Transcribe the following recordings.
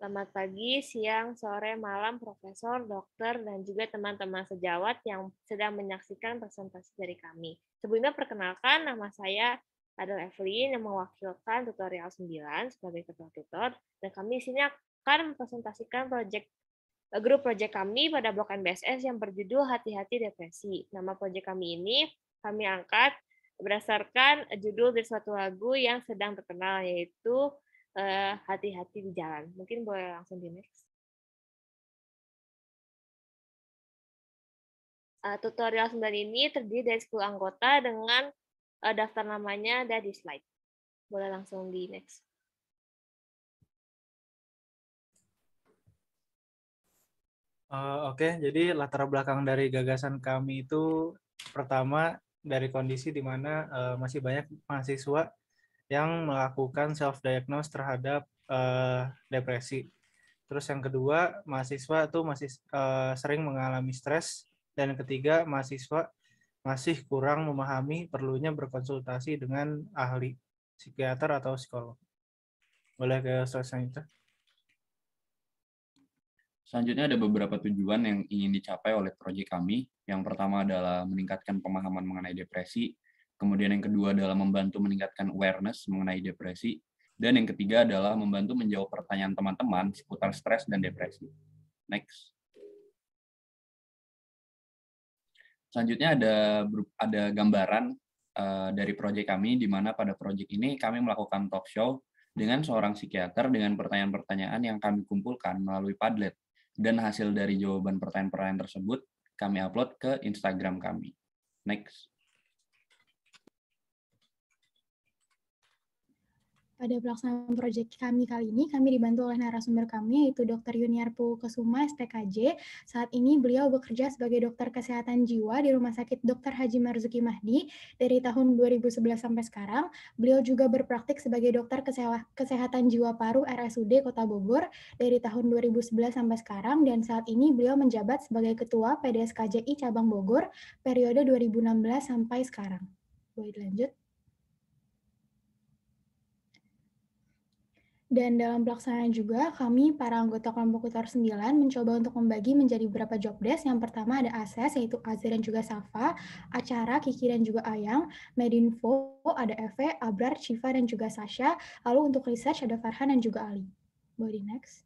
Selamat pagi, siang, sore, malam, profesor, dokter, dan juga teman-teman sejawat yang sedang menyaksikan presentasi dari kami. Sebelumnya perkenalkan, nama saya adalah Evelyn yang mewakilkan tutorial 9 sebagai ketua tutor, dan kami di sini akan mempresentasikan project, grup proyek kami pada blok NBSS yang berjudul Hati-Hati Depresi. Nama proyek kami ini kami angkat berdasarkan judul dari suatu lagu yang sedang terkenal, yaitu hati eh, hati-hati di jalan. Mungkin boleh langsung di next. Uh, tutorial 9 ini terdiri dari 10 anggota dengan uh, daftar namanya ada di slide. Boleh langsung di next. Uh, Oke, okay. jadi latar belakang dari gagasan kami itu pertama dari kondisi di mana uh, masih banyak mahasiswa yang melakukan self diagnose terhadap uh, depresi. Terus yang kedua, mahasiswa itu masih uh, sering mengalami stres dan yang ketiga, mahasiswa masih kurang memahami perlunya berkonsultasi dengan ahli psikiater atau psikolog. Boleh ke selanjutnya? Selanjutnya ada beberapa tujuan yang ingin dicapai oleh proyek kami. Yang pertama adalah meningkatkan pemahaman mengenai depresi. Kemudian yang kedua adalah membantu meningkatkan awareness mengenai depresi. Dan yang ketiga adalah membantu menjawab pertanyaan teman-teman seputar stres dan depresi. Next. Selanjutnya ada ada gambaran uh, dari proyek kami di mana pada proyek ini kami melakukan talk show dengan seorang psikiater dengan pertanyaan-pertanyaan yang kami kumpulkan melalui Padlet dan hasil dari jawaban pertanyaan-pertanyaan tersebut kami upload ke Instagram kami. Next. Pada pelaksanaan proyek kami kali ini, kami dibantu oleh narasumber kami, yaitu Dr. Yuniar Pu Kesuma, STKJ. Saat ini beliau bekerja sebagai dokter kesehatan jiwa di Rumah Sakit Dr. Haji Marzuki Mahdi dari tahun 2011 sampai sekarang. Beliau juga berpraktik sebagai dokter kesehatan jiwa paru RSUD Kota Bogor dari tahun 2011 sampai sekarang, dan saat ini beliau menjabat sebagai Ketua PDSKJI Cabang Bogor periode 2016 sampai sekarang. Boleh dilanjut? Dan dalam pelaksanaan juga, kami para anggota kelompok UTOR 9 mencoba untuk membagi menjadi beberapa job desk. Yang pertama ada ASES, yaitu Azir dan juga Safa, Acara, Kiki dan juga Ayang, Medinfo, ada Eve, Abrar, Chiva dan juga Sasha, lalu untuk research ada Farhan dan juga Ali. Boleh next.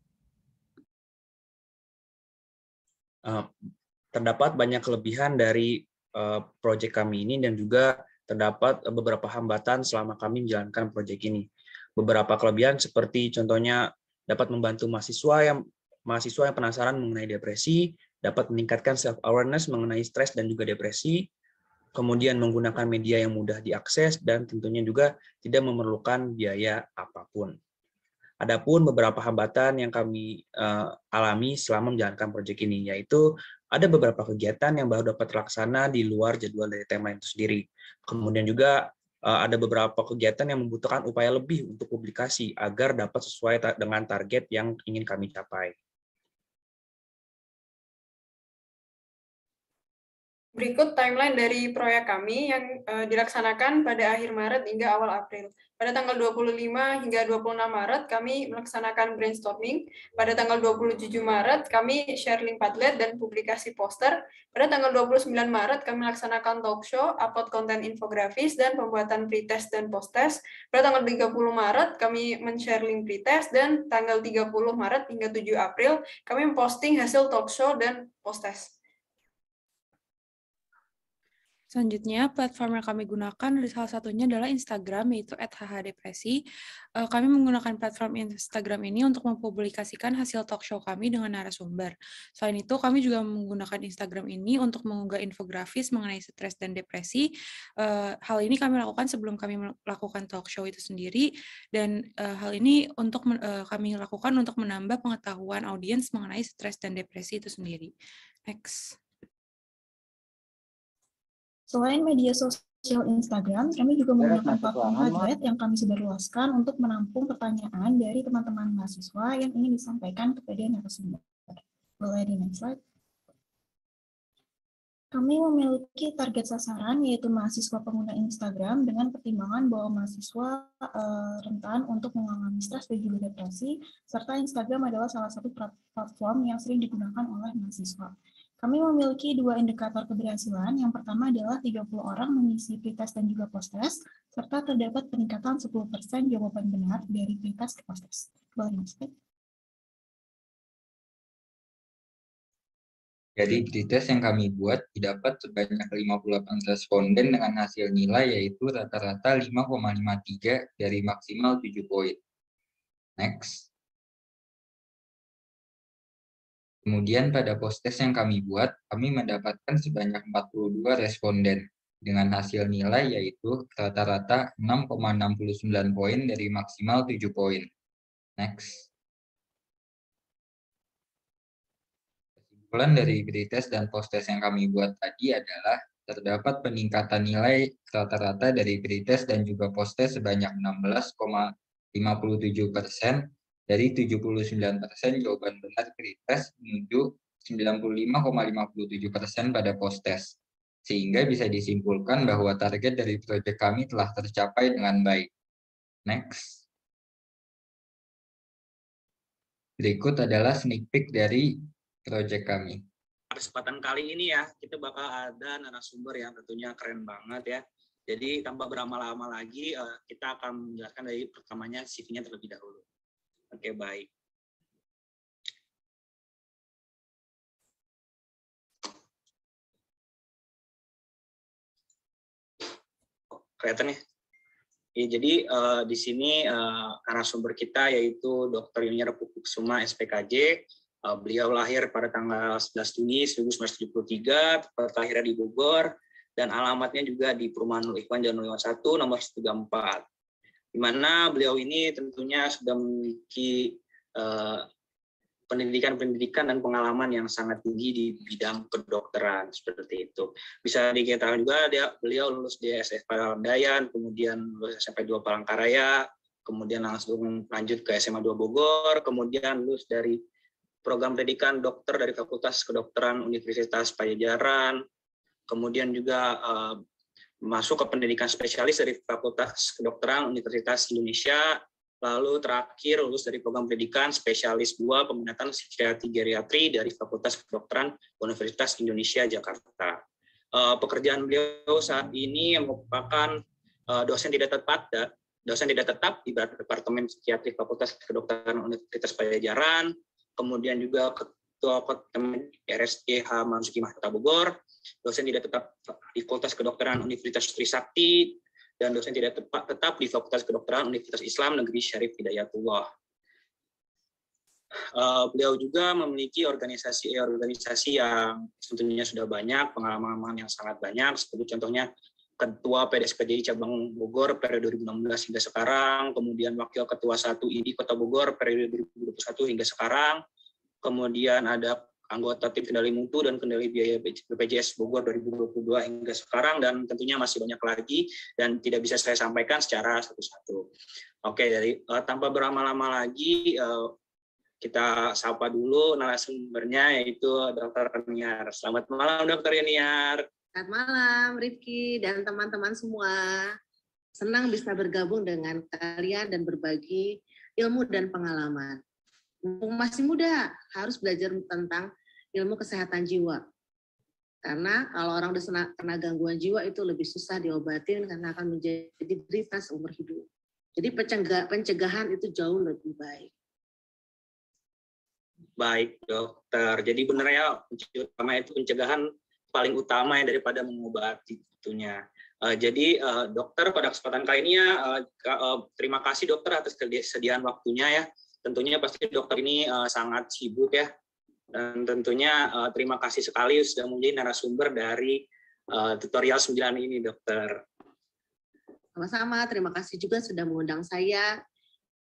Uh, terdapat banyak kelebihan dari uh, eh, proyek kami ini dan juga terdapat beberapa hambatan selama kami menjalankan proyek ini beberapa kelebihan seperti contohnya dapat membantu mahasiswa yang mahasiswa yang penasaran mengenai depresi, dapat meningkatkan self awareness mengenai stres dan juga depresi, kemudian menggunakan media yang mudah diakses dan tentunya juga tidak memerlukan biaya apapun. Adapun beberapa hambatan yang kami uh, alami selama menjalankan proyek ini yaitu ada beberapa kegiatan yang baru dapat terlaksana di luar jadwal dari tema itu sendiri. Kemudian juga Eh, ada beberapa kegiatan yang membutuhkan upaya lebih untuk publikasi agar dapat sesuai dengan target yang ingin kami capai. Berikut timeline dari proyek kami yang uh, dilaksanakan pada akhir Maret hingga awal April. Pada tanggal 25 hingga 26 Maret kami melaksanakan brainstorming. Pada tanggal 27 Maret kami share link Padlet dan publikasi poster. Pada tanggal 29 Maret kami melaksanakan talk show, upload konten infografis dan pembuatan pretest dan posttest. Pada tanggal 30 Maret kami men-share link pretest dan tanggal 30 Maret hingga 7 April kami memposting hasil talk show dan posttest. Selanjutnya, platform yang kami gunakan salah satunya adalah Instagram, yaitu @hhdepresi. Eh, kami menggunakan platform Instagram ini untuk mempublikasikan hasil talkshow kami dengan narasumber. Selain itu, kami juga menggunakan Instagram ini untuk mengunggah infografis mengenai stres dan depresi. Eh, hal ini kami lakukan sebelum kami melakukan talkshow itu sendiri, dan eh, hal ini untuk kami lakukan untuk menambah pengetahuan audiens mengenai stres dan depresi itu sendiri. Next. Selain media sosial Instagram, kami juga menggunakan platform Hadrat yang kami sudah luaskan untuk menampung pertanyaan dari teman-teman mahasiswa yang ingin disampaikan kepada narasumber. Boleh di next slide. Kami memiliki target sasaran yaitu mahasiswa pengguna Instagram dengan pertimbangan bahwa mahasiswa e, rentan untuk mengalami stres dan juga depresi, serta Instagram adalah salah satu platform yang sering digunakan oleh mahasiswa. Kami memiliki dua indikator keberhasilan. Yang pertama adalah 30 orang mengisi pretest dan juga posttest, serta terdapat peningkatan 10% jawaban benar dari pretest ke posttest. Boleh masuk. Jadi pretest yang kami buat didapat sebanyak 58 responden dengan hasil nilai yaitu rata-rata 5,53 dari maksimal 7 poin. Next. Kemudian pada post-test yang kami buat, kami mendapatkan sebanyak 42 responden dengan hasil nilai yaitu rata-rata 6,69 poin dari maksimal 7 poin. Next. Kesimpulan dari pretest dan post-test yang kami buat tadi adalah terdapat peningkatan nilai rata-rata dari pretest dan juga post-test sebanyak 16,57 persen dari 79 persen jawaban benar pre-test menuju 95,57 persen pada post-test. Sehingga bisa disimpulkan bahwa target dari proyek kami telah tercapai dengan baik. Next. Berikut adalah sneak peek dari proyek kami. Kesempatan kali ini ya, kita bakal ada narasumber yang tentunya keren banget ya. Jadi tanpa berlama-lama lagi, eh, kita akan menjelaskan dari pertamanya CV-nya terlebih dahulu. Oke, okay, baik. Kelihatan ya? Ya, jadi uh, di sini uh, sumber kita yaitu Dr. Yunyar Pupuk Suma, SPKJ. Uh, eh, beliau lahir pada tanggal 11 Juni 1973, tepat lahirnya di Bogor, dan alamatnya juga di Perumahan Nul Ikhwan Jalan 1, nomor 134 di mana beliau ini tentunya sudah memiliki eh, pendidikan-pendidikan dan pengalaman yang sangat tinggi di bidang kedokteran seperti itu. Bisa diketahui juga dia beliau lulus di SF Palandayan, kemudian lulus SMP 2 Palangkaraya, kemudian langsung lanjut ke SMA 2 Bogor, kemudian lulus dari program pendidikan dokter dari Fakultas Kedokteran Universitas Pajajaran, kemudian juga uh, masuk ke pendidikan spesialis dari Fakultas Kedokteran Universitas Indonesia, lalu terakhir lulus dari program pendidikan spesialis 2 peminatan psikiatri geriatri dari Fakultas Kedokteran Universitas Indonesia Jakarta. Eh, pekerjaan beliau saat ini merupakan uh, dosen tidak tepat dosen tidak tetap di Departemen Psikiatri Fakultas Kedokteran Universitas Pajajaran, kemudian juga Ketua RSCH e Mansuki Mahkota Bogor, dosen tidak tetap di Fakultas Kedokteran Universitas Trisakti, dan dosen tidak tetap tetap di Fakultas Kedokteran Universitas Islam Negeri Syarif Hidayatullah. Uh, beliau juga memiliki organisasi-organisasi eh, yang tentunya sudah banyak, pengalaman yang sangat banyak, seperti contohnya Ketua PDSKJI Cabang Bogor periode 2016 hingga sekarang, kemudian Wakil Ketua 1 ID Kota Bogor periode 2021 hingga sekarang, kemudian ada anggota tim kendali mutu dan kendali biaya BPJS Bogor 2022 hingga sekarang dan tentunya masih banyak lagi dan tidak bisa saya sampaikan secara satu-satu. Oke, dari uh, eh, tanpa berlama-lama lagi uh, kita sapa dulu narasumbernya yaitu Dr. Niar. Selamat malam Dr. Niar. Selamat malam Rifki dan teman-teman semua. Senang bisa bergabung dengan kalian dan berbagi ilmu dan pengalaman masih muda harus belajar tentang ilmu kesehatan jiwa. Karena kalau orang udah kena gangguan jiwa itu lebih susah diobatin karena akan menjadi derita seumur hidup. Jadi pencegahan itu jauh lebih baik. Baik dokter. Jadi benar ya utama itu pencegahan paling utama ya daripada mengobati tentunya. Uh, jadi uh, dokter pada kesempatan kali ini ya uh, terima kasih dokter atas kesediaan waktunya ya tentunya pasti dokter ini uh, sangat sibuk ya. Dan tentunya uh, terima kasih sekali sudah menjadi narasumber dari uh, tutorial 9 ini, dokter. Sama-sama, terima kasih juga sudah mengundang saya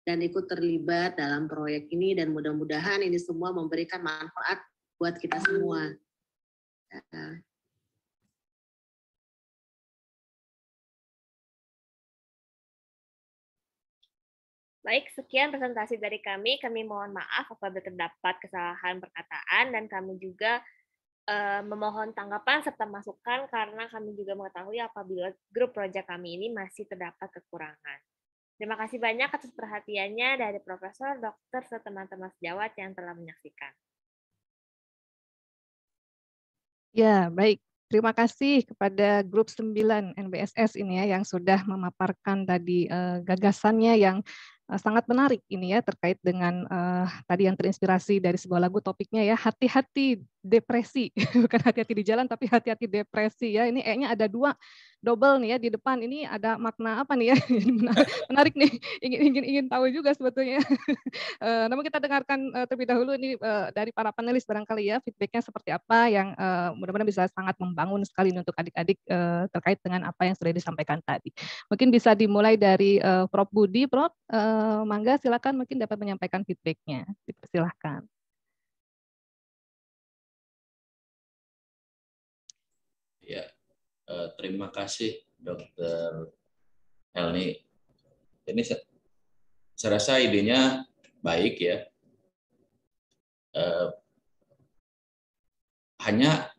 dan ikut terlibat dalam proyek ini dan mudah-mudahan ini semua memberikan manfaat buat kita semua. Ya. Baik, sekian presentasi dari kami. Kami mohon maaf apabila terdapat kesalahan perkataan dan kami juga uh, memohon tanggapan serta masukan karena kami juga mengetahui apabila grup proyek kami ini masih terdapat kekurangan. Terima kasih banyak atas perhatiannya dari Profesor, Dokter, serta teman-teman sejawat yang telah menyaksikan. Ya, baik. Terima kasih kepada grup 9 NBSS ini ya yang sudah memaparkan tadi eh, gagasannya yang Eh, sangat menarik ini ya terkait dengan uh, tadi yang terinspirasi dari sebuah lagu topiknya ya hati-hati depresi bukan hati-hati di jalan tapi hati-hati depresi ya ini e-nya ada dua double nih ya di depan ini ada makna apa nih ya menarik, nih ingin ingin ingin tahu juga sebetulnya. uh, namun kita dengarkan uh, terlebih dahulu ini uh, dari para panelis barangkali ya feedbacknya seperti apa yang uh, mudah-mudahan bisa sangat membangun sekali untuk adik-adik uh, terkait dengan apa yang sudah disampaikan tadi. Mungkin bisa dimulai dari uh, Prof Budi, Prof uh, Mangga silakan mungkin dapat menyampaikan feedbacknya. Silahkan. Uh, terima kasih Dokter Helni. Ini saya, saya rasa idenya baik ya. Uh, hanya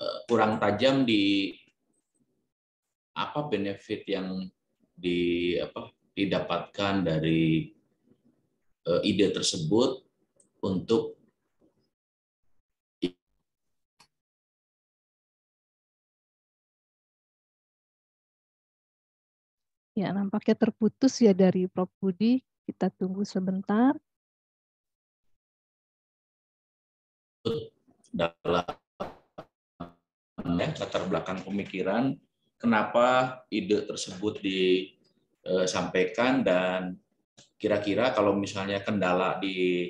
uh, kurang tajam di apa benefit yang di apa didapatkan dari uh, ide tersebut untuk Ya, nampaknya terputus ya dari Prof. Budi. Kita tunggu sebentar. Dalam ya, latar belakang pemikiran, kenapa ide tersebut disampaikan eh, dan kira-kira kalau misalnya kendala di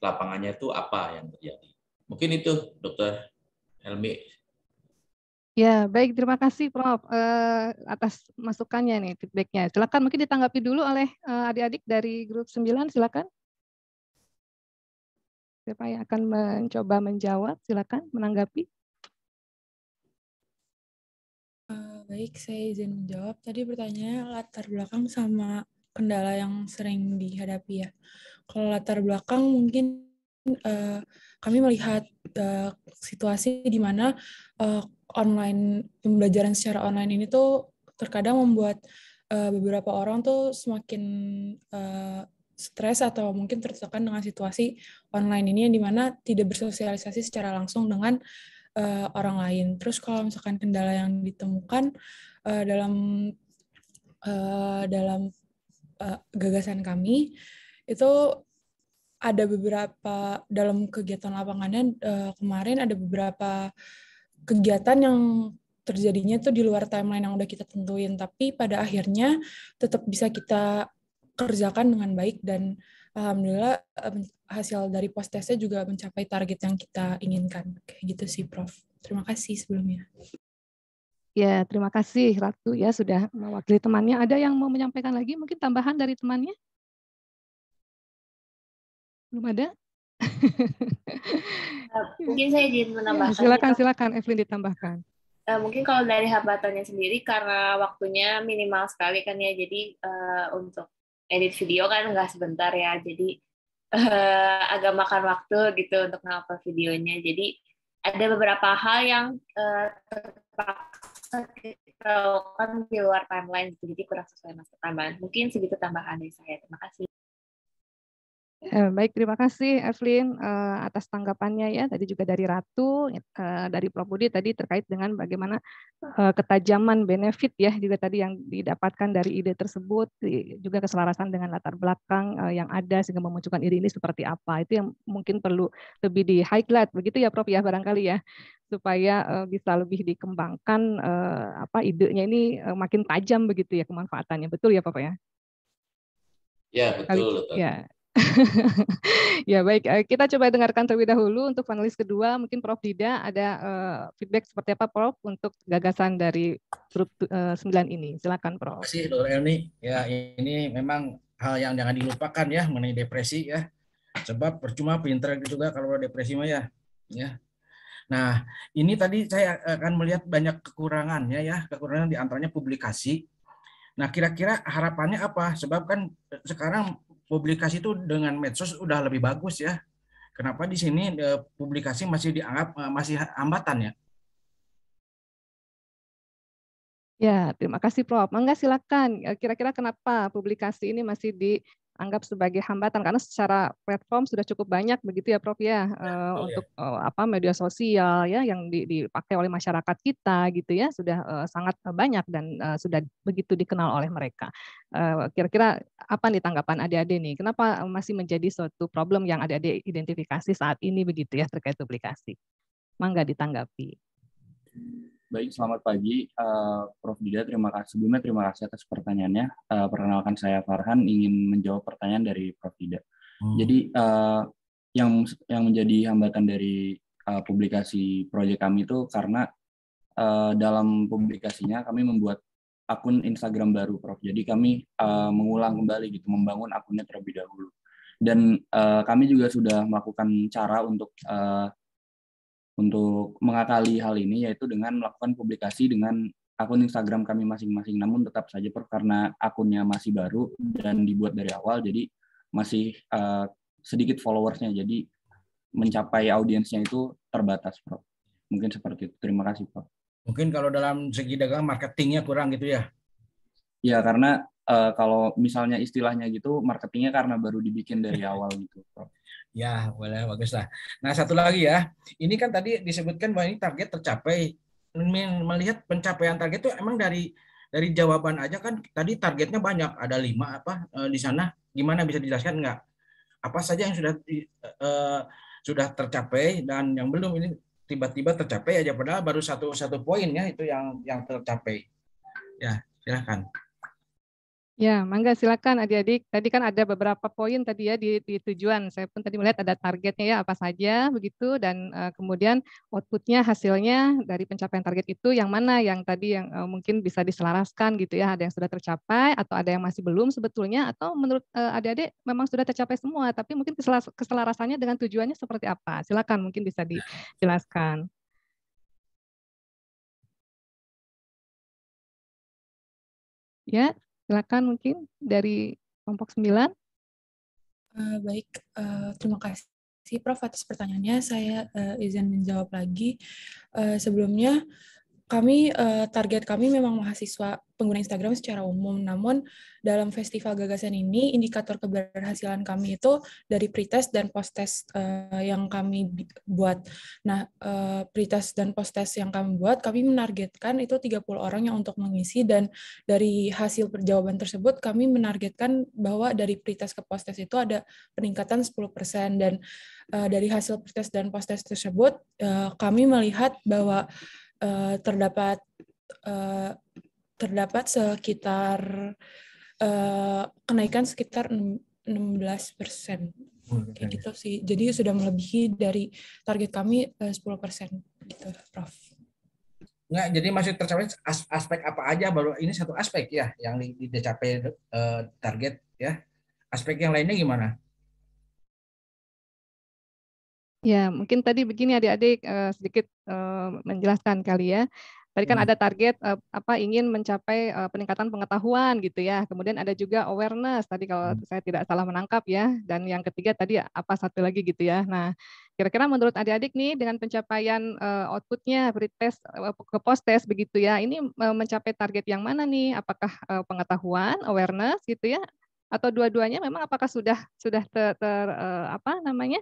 lapangannya itu apa yang terjadi? Mungkin itu, Dokter Helmi. Ya, baik. Terima kasih, Prof, Uh, atas masukannya nih, feedbacknya. Silakan mungkin ditanggapi dulu oleh eh, adik-adik uh, dari grup 9, silakan. Siapa yang akan mencoba menjawab, silakan menanggapi. Uh, baik, saya izin menjawab. Tadi pertanyaan latar belakang sama kendala yang sering dihadapi ya. Kalau latar belakang mungkin kami melihat eh, situasi di mana eh, online pembelajaran secara online ini tuh terkadang membuat eh, beberapa orang tuh semakin stres atau mungkin tertekan dengan situasi online ini yang dimana tidak bersosialisasi secara langsung dengan uh, orang lain. Terus kalau misalkan kendala yang ditemukan uh, dalam uh, dalam uh, gagasan kami itu ada beberapa dalam kegiatan lapangannya uh, kemarin ada beberapa kegiatan yang terjadinya tuh di luar timeline yang udah kita tentuin tapi pada akhirnya tetap bisa kita kerjakan dengan baik dan alhamdulillah eh, hasil dari post testnya juga mencapai target yang kita inginkan kayak gitu sih prof terima kasih sebelumnya ya terima kasih ratu ya sudah mewakili temannya ada yang mau menyampaikan lagi mungkin tambahan dari temannya belum ada? Eh, mungkin saya izin iya, menambahkan. Ya, silakan, silakan Evelyn ditambahkan. Uh, mungkin kalau dari habatannya sendiri karena waktunya minimal sekali kan ya, jadi uh, untuk edit video kan nggak sebentar ya, jadi uh, agak makan waktu gitu untuk ngapa videonya. Jadi ada beberapa hal yang uh, terpaksa kita lakukan di luar timeline, gitu. jadi kurang sesuai masa tambahan. Mungkin segitu tambahan dari saya. Terima kasih. Eh, baik, terima kasih Evelyn eh, atas tanggapannya ya. Tadi juga dari Ratu, eh, dari Prof. Budi tadi terkait dengan bagaimana ketajaman benefit ya juga tadi yang didapatkan dari ide tersebut, juga keselarasan dengan latar belakang yang ada sehingga memunculkan ide ini seperti apa. Itu yang mungkin perlu lebih di highlight begitu ya Prof ya barangkali ya supaya bisa lebih dikembangkan apa idenya ini makin tajam begitu ya kemanfaatannya. Betul ya Prof ya? Ya, betul. Kali, ya. ya baik, eh, kita coba dengarkan terlebih dahulu untuk panelis kedua. Mungkin Prof. Dida ada uh, feedback seperti apa Prof. untuk gagasan dari grup uh, eh, 9 ini. Silakan Prof. Terima kasih Dr. Elni. Ya ini memang hal yang jangan dilupakan ya mengenai depresi ya. Sebab percuma pinter juga gitu kan kalau depresi mah ya. ya. Nah ini tadi saya akan melihat banyak kekurangannya ya. Kekurangan diantaranya publikasi. Nah kira-kira harapannya apa? Sebab kan sekarang publikasi itu dengan medsos udah lebih bagus ya. Kenapa di sini e, publikasi masih dianggap e, masih hambatan ya? Ya, terima kasih Prof. Mangga silakan. E, kira-kira kenapa publikasi ini masih di anggap sebagai hambatan karena secara platform sudah cukup banyak begitu ya Prof ya, oh, untuk ya. Eh, apa media sosial ya yang dipakai oleh masyarakat kita gitu ya sudah eh, sangat banyak dan sudah begitu dikenal oleh mereka. Kira-kira apa nih tanggapan adik-adik nih? Kenapa masih menjadi suatu problem yang adik-adik identifikasi saat ini begitu ya terkait publikasi? Mangga ditanggapi. Baik, selamat pagi, uh, Prof. Dida. Terima kasih sebelumnya terima kasih atas pertanyaannya. Uh, perkenalkan saya Farhan ingin menjawab pertanyaan dari Prof. Dida. Hmm. Jadi uh, yang yang menjadi hambatan dari uh, publikasi proyek kami itu karena uh, dalam publikasinya kami membuat akun Instagram baru, Prof. Jadi kami uh, mengulang kembali gitu, membangun akunnya terlebih dahulu. Dan uh, kami juga sudah melakukan cara untuk uh, untuk mengakali hal ini yaitu dengan melakukan publikasi dengan akun Instagram kami masing-masing. Namun tetap saja per karena akunnya masih baru dan dibuat dari awal, jadi masih uh, sedikit followersnya, jadi mencapai audiensnya itu terbatas, Prof. Mungkin seperti itu. Terima kasih, Prof. Mungkin kalau dalam segi dagang marketingnya kurang gitu ya? Ya karena uh, kalau misalnya istilahnya gitu, marketingnya karena baru dibikin dari awal gitu, Prof. Ya, boleh bagus lah. Nah, satu lagi ya. Ini kan tadi disebutkan bahwa ini target tercapai. Melihat pencapaian target itu emang dari dari jawaban aja kan tadi targetnya banyak, ada lima apa eh, di sana. Gimana bisa dijelaskan enggak Apa saja yang sudah e, sudah tercapai dan yang belum ini tiba-tiba tercapai aja padahal baru satu satu poin ya itu yang yang tercapai. Ya, silakan. Ya, Mangga silakan adik-adik. Tadi kan ada beberapa poin tadi ya di, di tujuan. Saya pun tadi melihat ada targetnya ya apa saja begitu dan uh, kemudian outputnya hasilnya dari pencapaian target itu yang mana yang tadi yang uh, mungkin bisa diselaraskan gitu ya. Ada yang sudah tercapai atau ada yang masih belum sebetulnya atau menurut uh, adik-adik memang sudah tercapai semua tapi mungkin keselaras- keselarasannya dengan tujuannya seperti apa? Silakan mungkin bisa dijelaskan. Ya, Silakan mungkin dari kelompok 9. Uh, eh, baik, uh, terima kasih. Prof atas pertanyaannya saya uh, izin menjawab lagi. Uh, sebelumnya kami uh, target kami memang mahasiswa pengguna Instagram secara umum. Namun dalam festival gagasan ini indikator keberhasilan kami itu dari pretest dan posttest uh, yang kami buat. Nah, uh, pretest dan posttest yang kami buat kami menargetkan itu 30 orang yang untuk mengisi dan dari hasil perjawaban tersebut kami menargetkan bahwa dari pretest ke posttest itu ada peningkatan 10% dan uh, dari hasil pretest dan posttest tersebut uh, kami melihat bahwa uh, terdapat uh, terdapat sekitar uh, kenaikan sekitar 16 persen hmm, kayak gitu sih jadi sudah melebihi dari target kami uh, 10 persen gitu prof Nggak, jadi masih tercapai aspek apa aja baru ini satu aspek ya yang dicapai uh, target ya aspek yang lainnya gimana Ya, mungkin tadi begini adik-adik uh, sedikit uh, menjelaskan kali ya. Tadi kan ya. ada target uh, apa ingin mencapai uh, peningkatan pengetahuan gitu ya. Kemudian ada juga awareness tadi kalau hmm. saya tidak salah menangkap ya. Dan yang ketiga tadi apa satu lagi gitu ya. Nah, kira-kira menurut adik-adik nih dengan pencapaian uh, outputnya pretest test ke post test begitu ya. Ini uh, mencapai target yang mana nih? Apakah uh, pengetahuan, awareness gitu ya? Atau dua-duanya memang apakah sudah sudah ter, ter uh, apa namanya?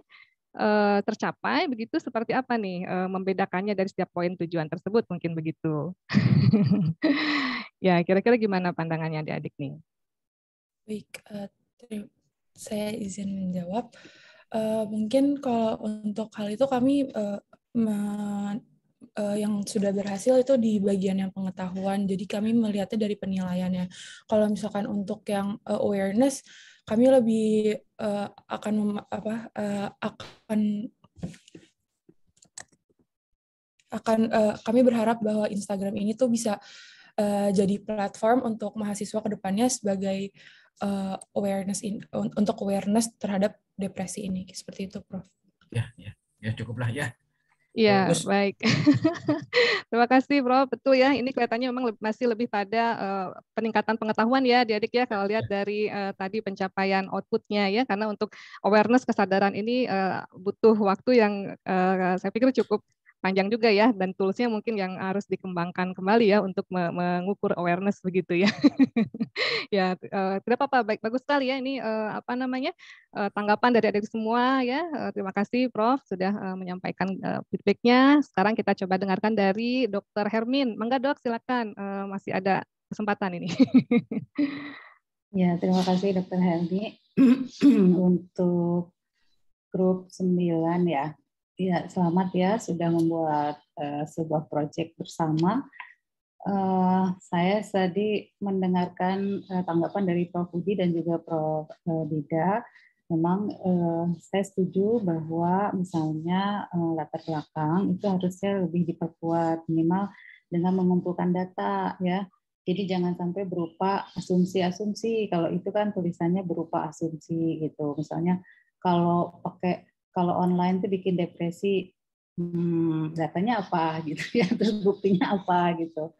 Eh, tercapai begitu seperti apa nih eh, membedakannya dari setiap poin tujuan tersebut mungkin begitu. ya, kira-kira gimana pandangannya adik-adik nih? Baik, eh, saya izin menjawab. mungkin kalau untuk hal itu kami yang sudah berhasil itu di bagian yang pengetahuan. Jadi kami melihatnya dari penilaiannya. Kalau misalkan untuk yang awareness kami lebih uh, akan mem, apa uh, akan akan uh, kami berharap bahwa Instagram ini tuh bisa uh, jadi platform untuk mahasiswa kedepannya sebagai uh, awareness in, untuk awareness terhadap depresi ini seperti itu, Prof. Ya, ya, ya cukuplah ya. Iya, baik. Terima kasih, Prof. Betul ya, ini kelihatannya memang masih lebih pada uh, peningkatan pengetahuan ya, adik-adik ya, kalau lihat iya. dari uh, tadi pencapaian outputnya ya, karena untuk awareness kesadaran ini uh, butuh waktu yang uh, saya pikir cukup panjang juga ya dan toolsnya mungkin yang harus dikembangkan kembali ya untuk mengukur awareness begitu ya. ya uh, tidak apa-apa baik bagus sekali ya ini eh, apa namanya eh, tanggapan dari adik semua ya. terima kasih Prof sudah menyampaikan uh, feedbacknya. Sekarang kita coba dengarkan dari Dr. Hermin. Mangga dok silakan masih ada kesempatan ini. ya terima kasih dokter Hermin untuk grup 9 ya Ya, selamat ya sudah membuat uh, sebuah proyek bersama. Uh, saya tadi mendengarkan uh, tanggapan dari Prof. Budi dan juga Prof. Dida. Memang uh, saya setuju bahwa misalnya uh, latar belakang itu harusnya lebih diperkuat minimal dengan mengumpulkan data ya. Jadi jangan sampai berupa asumsi-asumsi. Kalau itu kan tulisannya berupa asumsi gitu. Misalnya kalau pakai kalau online tuh bikin depresi hmm, datanya apa gitu ya terus buktinya apa gitu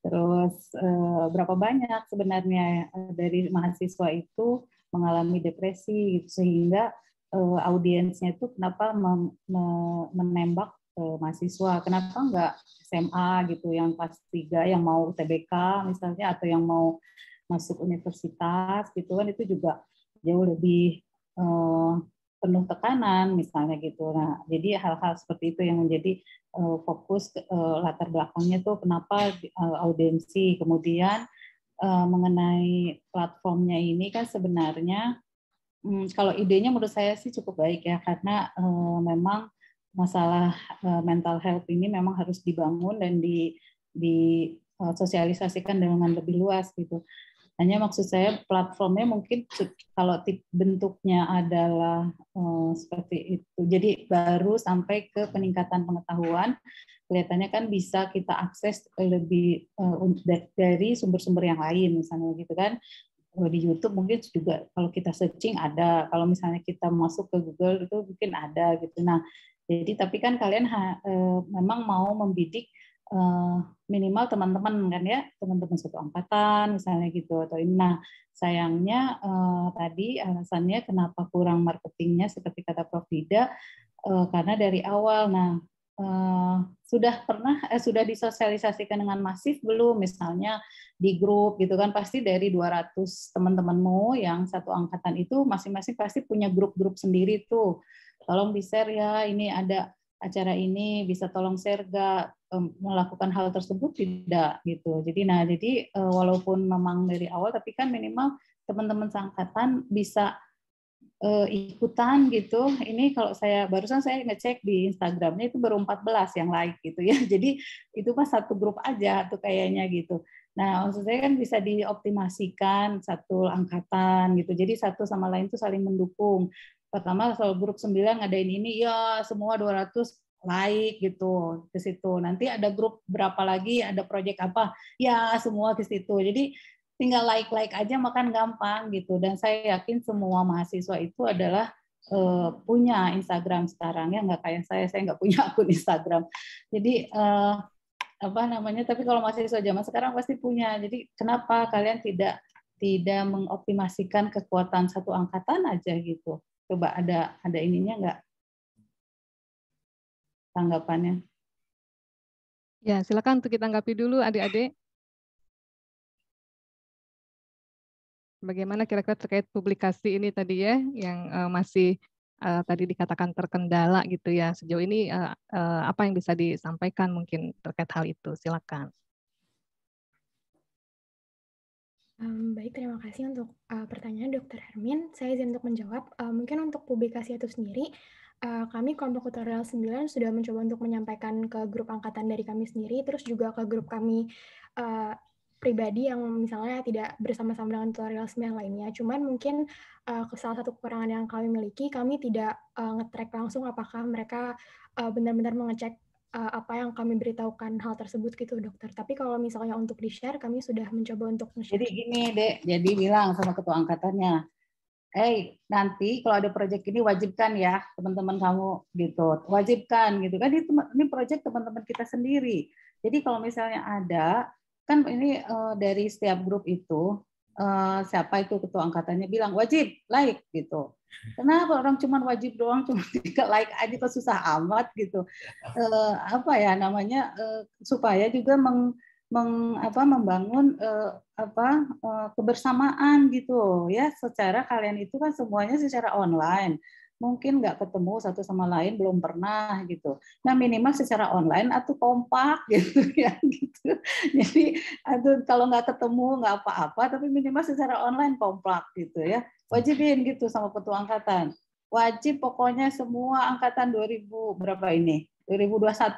terus eh, berapa banyak sebenarnya eh, dari mahasiswa itu mengalami depresi gitu. sehingga eh, audiensnya itu kenapa menembak eh, mahasiswa kenapa enggak SMA gitu yang kelas 3 yang mau TBK misalnya atau yang mau masuk universitas gitu kan itu juga jauh lebih eh, penuh tekanan misalnya gitu. Nah, jadi hal-hal seperti itu yang menjadi uh, fokus uh, latar belakangnya tuh kenapa uh, audiensi Kemudian uh, mengenai platformnya ini kan sebenarnya um, kalau idenya menurut saya sih cukup baik ya karena uh, memang masalah uh, mental health ini memang harus dibangun dan di di sosialisasikan dengan lebih luas gitu. Hanya maksud saya platformnya mungkin kalau bentuknya adalah eh, seperti itu. Jadi baru sampai ke peningkatan pengetahuan, kelihatannya kan bisa kita akses lebih eh, dari sumber-sumber yang lain misalnya gitu kan. Kalau di YouTube mungkin juga kalau kita searching ada, kalau misalnya kita masuk ke Google itu mungkin ada gitu. Nah, jadi tapi kan kalian eh, memang mau membidik Eh, minimal teman-teman kan ya teman-teman satu angkatan misalnya gitu atau ini nah sayangnya uh, tadi alasannya kenapa kurang marketingnya seperti kata Prof Dida uh, karena dari awal nah Uh, sudah pernah eh, sudah disosialisasikan dengan masif belum misalnya di grup gitu kan pasti dari 200 teman-temanmu yang satu angkatan itu masing-masing pasti punya grup-grup sendiri tuh tolong di share ya ini ada acara ini bisa tolong share melakukan hal tersebut tidak gitu jadi nah jadi eh, walaupun memang dari awal tapi kan minimal teman-teman sangkatan bisa uh, ikutan gitu ini kalau saya barusan saya ngecek di Instagramnya itu baru 14 yang like gitu ya jadi itu pas satu grup aja tuh kayaknya gitu Nah, maksud saya kan bisa dioptimasikan satu angkatan gitu. Jadi satu sama lain tuh saling mendukung pertama soal grup 9 ngadain ini ya semua 200 like gitu ke situ. Nanti ada grup berapa lagi, ada proyek apa, ya semua ke situ. Jadi tinggal like-like aja makan gampang gitu dan saya yakin semua mahasiswa itu adalah uh, punya Instagram sekarang ya nggak kayak saya saya nggak punya akun Instagram jadi uh, apa namanya tapi kalau mahasiswa zaman sekarang pasti punya jadi kenapa kalian tidak tidak mengoptimasikan kekuatan satu angkatan aja gitu Coba ada ada ininya nggak tanggapannya? Ya, silakan untuk ditanggapi dulu adik-adik. Bagaimana kira-kira terkait publikasi ini tadi ya, yang eh, masih uh, tadi dikatakan terkendala gitu ya. Sejauh ini uh, uh, apa yang bisa disampaikan mungkin terkait hal itu? Silakan. Um, baik, terima kasih untuk uh, pertanyaan Dr. Hermin. Saya izin untuk menjawab. Uh, mungkin untuk publikasi itu sendiri, uh, kami kelompok tutorial 9 sudah mencoba untuk menyampaikan ke grup angkatan dari kami sendiri, terus juga ke grup kami uh, pribadi yang misalnya tidak bersama-sama dengan tutorial 9 lainnya. Cuman mungkin uh, salah satu kekurangan yang kami miliki, kami tidak uh, ngetrack langsung apakah mereka benar -benar mengecek uh, apa yang kami beritahukan hal tersebut gitu dokter. Tapi kalau misalnya untuk di-share kami sudah mencoba untuk share Jadi gini Dek, jadi bilang sama ketua angkatannya, eh hey, nanti kalau ada proyek ini wajibkan ya teman-teman kamu gitu. Wajibkan gitu kan ini, ini proyek teman-teman kita sendiri. Jadi kalau misalnya ada kan ini uh, dari setiap grup itu uh, siapa itu ketua angkatannya bilang wajib like gitu. Kenapa orang cuma wajib doang cuma tiga like aja kok susah amat gitu. Uh, apa ya namanya uh, supaya juga meng, meng apa membangun uh, apa uh, kebersamaan gitu ya secara kalian itu kan semuanya secara online mungkin nggak ketemu satu sama lain belum pernah gitu. Nah minimal secara online atau kompak gitu ya gitu. Jadi aduh kalau nggak ketemu nggak apa-apa tapi minimal secara online kompak gitu ya. Wajibin gitu sama ketua angkatan. Wajib pokoknya semua angkatan 2000 berapa ini? 2021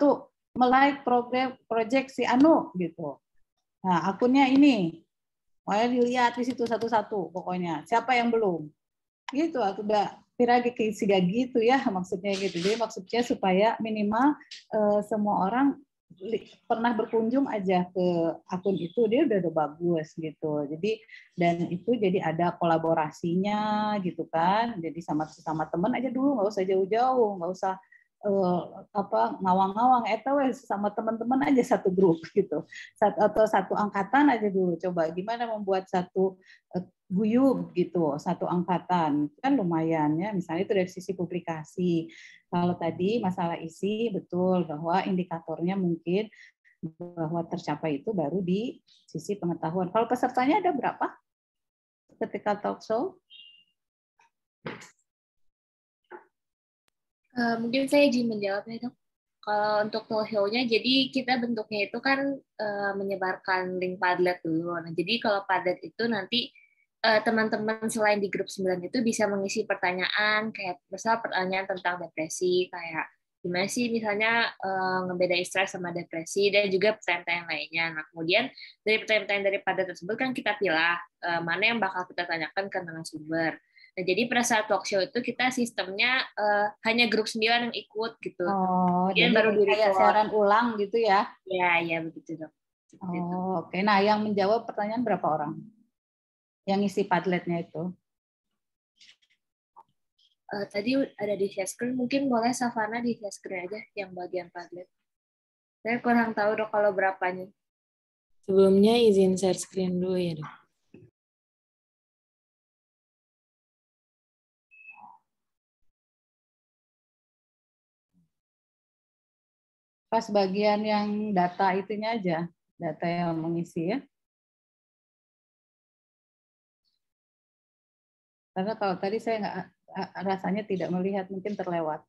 melike program project si Anu gitu. Nah, akunnya ini. Mau dilihat di situ satu-satu pokoknya. Siapa yang belum? Gitu, aku udah piragi kayak gitu ya maksudnya gitu. Jadi maksudnya supaya minimal uh, semua orang pernah berkunjung aja ke akun itu dia udah udah bagus gitu jadi dan itu jadi ada kolaborasinya gitu kan jadi sama sama teman aja dulu nggak usah jauh-jauh nggak usah uh, apa ngawang-ngawang atau eh, eh, sama teman-teman aja satu grup gitu satu, atau satu angkatan aja dulu coba gimana membuat satu uh, guyub gitu satu angkatan kan lumayan ya misalnya itu dari sisi publikasi kalau tadi masalah isi betul bahwa indikatornya mungkin bahwa tercapai itu baru di sisi pengetahuan kalau pesertanya ada berapa ketika talk show Uh, mungkin saya izin menjawabnya dok. Kalau untuk tohio nya jadi kita bentuknya itu kan uh, menyebarkan link Padlet dulu. Nah, jadi kalau Padlet itu nanti eh, teman-teman uh, selain di grup 9 itu bisa mengisi pertanyaan, kayak misal pertanyaan tentang depresi, kayak gimana sih misalnya uh, ngebedain stres sama depresi dan juga pertanyaan pertanyaan lainnya. Nah kemudian dari pertanyaan pertanyaan dari daripada tersebut kan kita pilih uh, mana yang bakal kita tanyakan ke narasumber. Nah, jadi pada saat talk show itu kita sistemnya uh, hanya grup sembilan yang ikut gitu. Oh, jadi baru di siaran ulang gitu ya? Iya, iya begitu dong. oh, oke. Okay. Nah, yang menjawab pertanyaan berapa orang? Yang isi padletnya itu? Uh, tadi ada di share screen, mungkin boleh Savana di share screen aja yang bagian padlet. Saya kurang tahu dong kalau berapanya. Sebelumnya izin share screen dulu ya dok. pas bagian yang data itunya aja, data yang mengisi ya. Karena kalau tadi saya nggak rasanya tidak melihat, mungkin terlewat.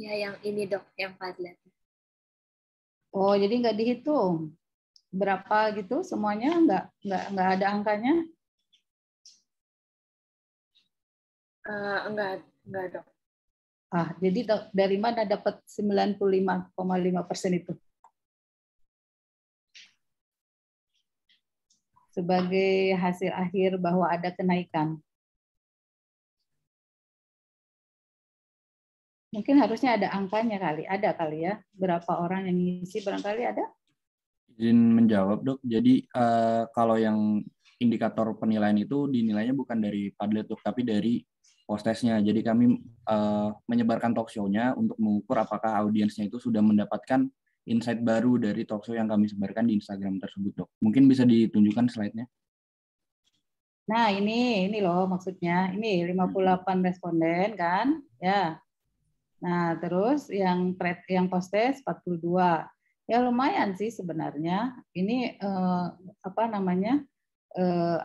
Ya, yang ini dok, yang padlet. Oh, jadi nggak dihitung berapa gitu semuanya nggak nggak nggak ada angkanya? Uh, eh, enggak, enggak dok. Ah, jadi dari mana dapat 95,5 persen itu? Sebagai hasil akhir bahwa ada kenaikan. Mungkin harusnya ada angkanya kali, ada kali ya. Berapa orang yang ngisi barangkali ada? Izin menjawab dok. Jadi uh, kalau yang indikator penilaian itu dinilainya bukan dari Padlet dok, tapi dari Postesnya, Jadi kami uh, menyebarkan talk show-nya untuk mengukur apakah audiensnya itu sudah mendapatkan insight baru dari talk show yang kami sebarkan di Instagram tersebut, dok. Mungkin bisa ditunjukkan slide-nya. Nah, ini ini loh maksudnya. Ini 58 responden kan? Ya. Nah, terus yang thread yang postes 42. Ya lumayan sih sebenarnya. Ini uh, apa namanya? Eh,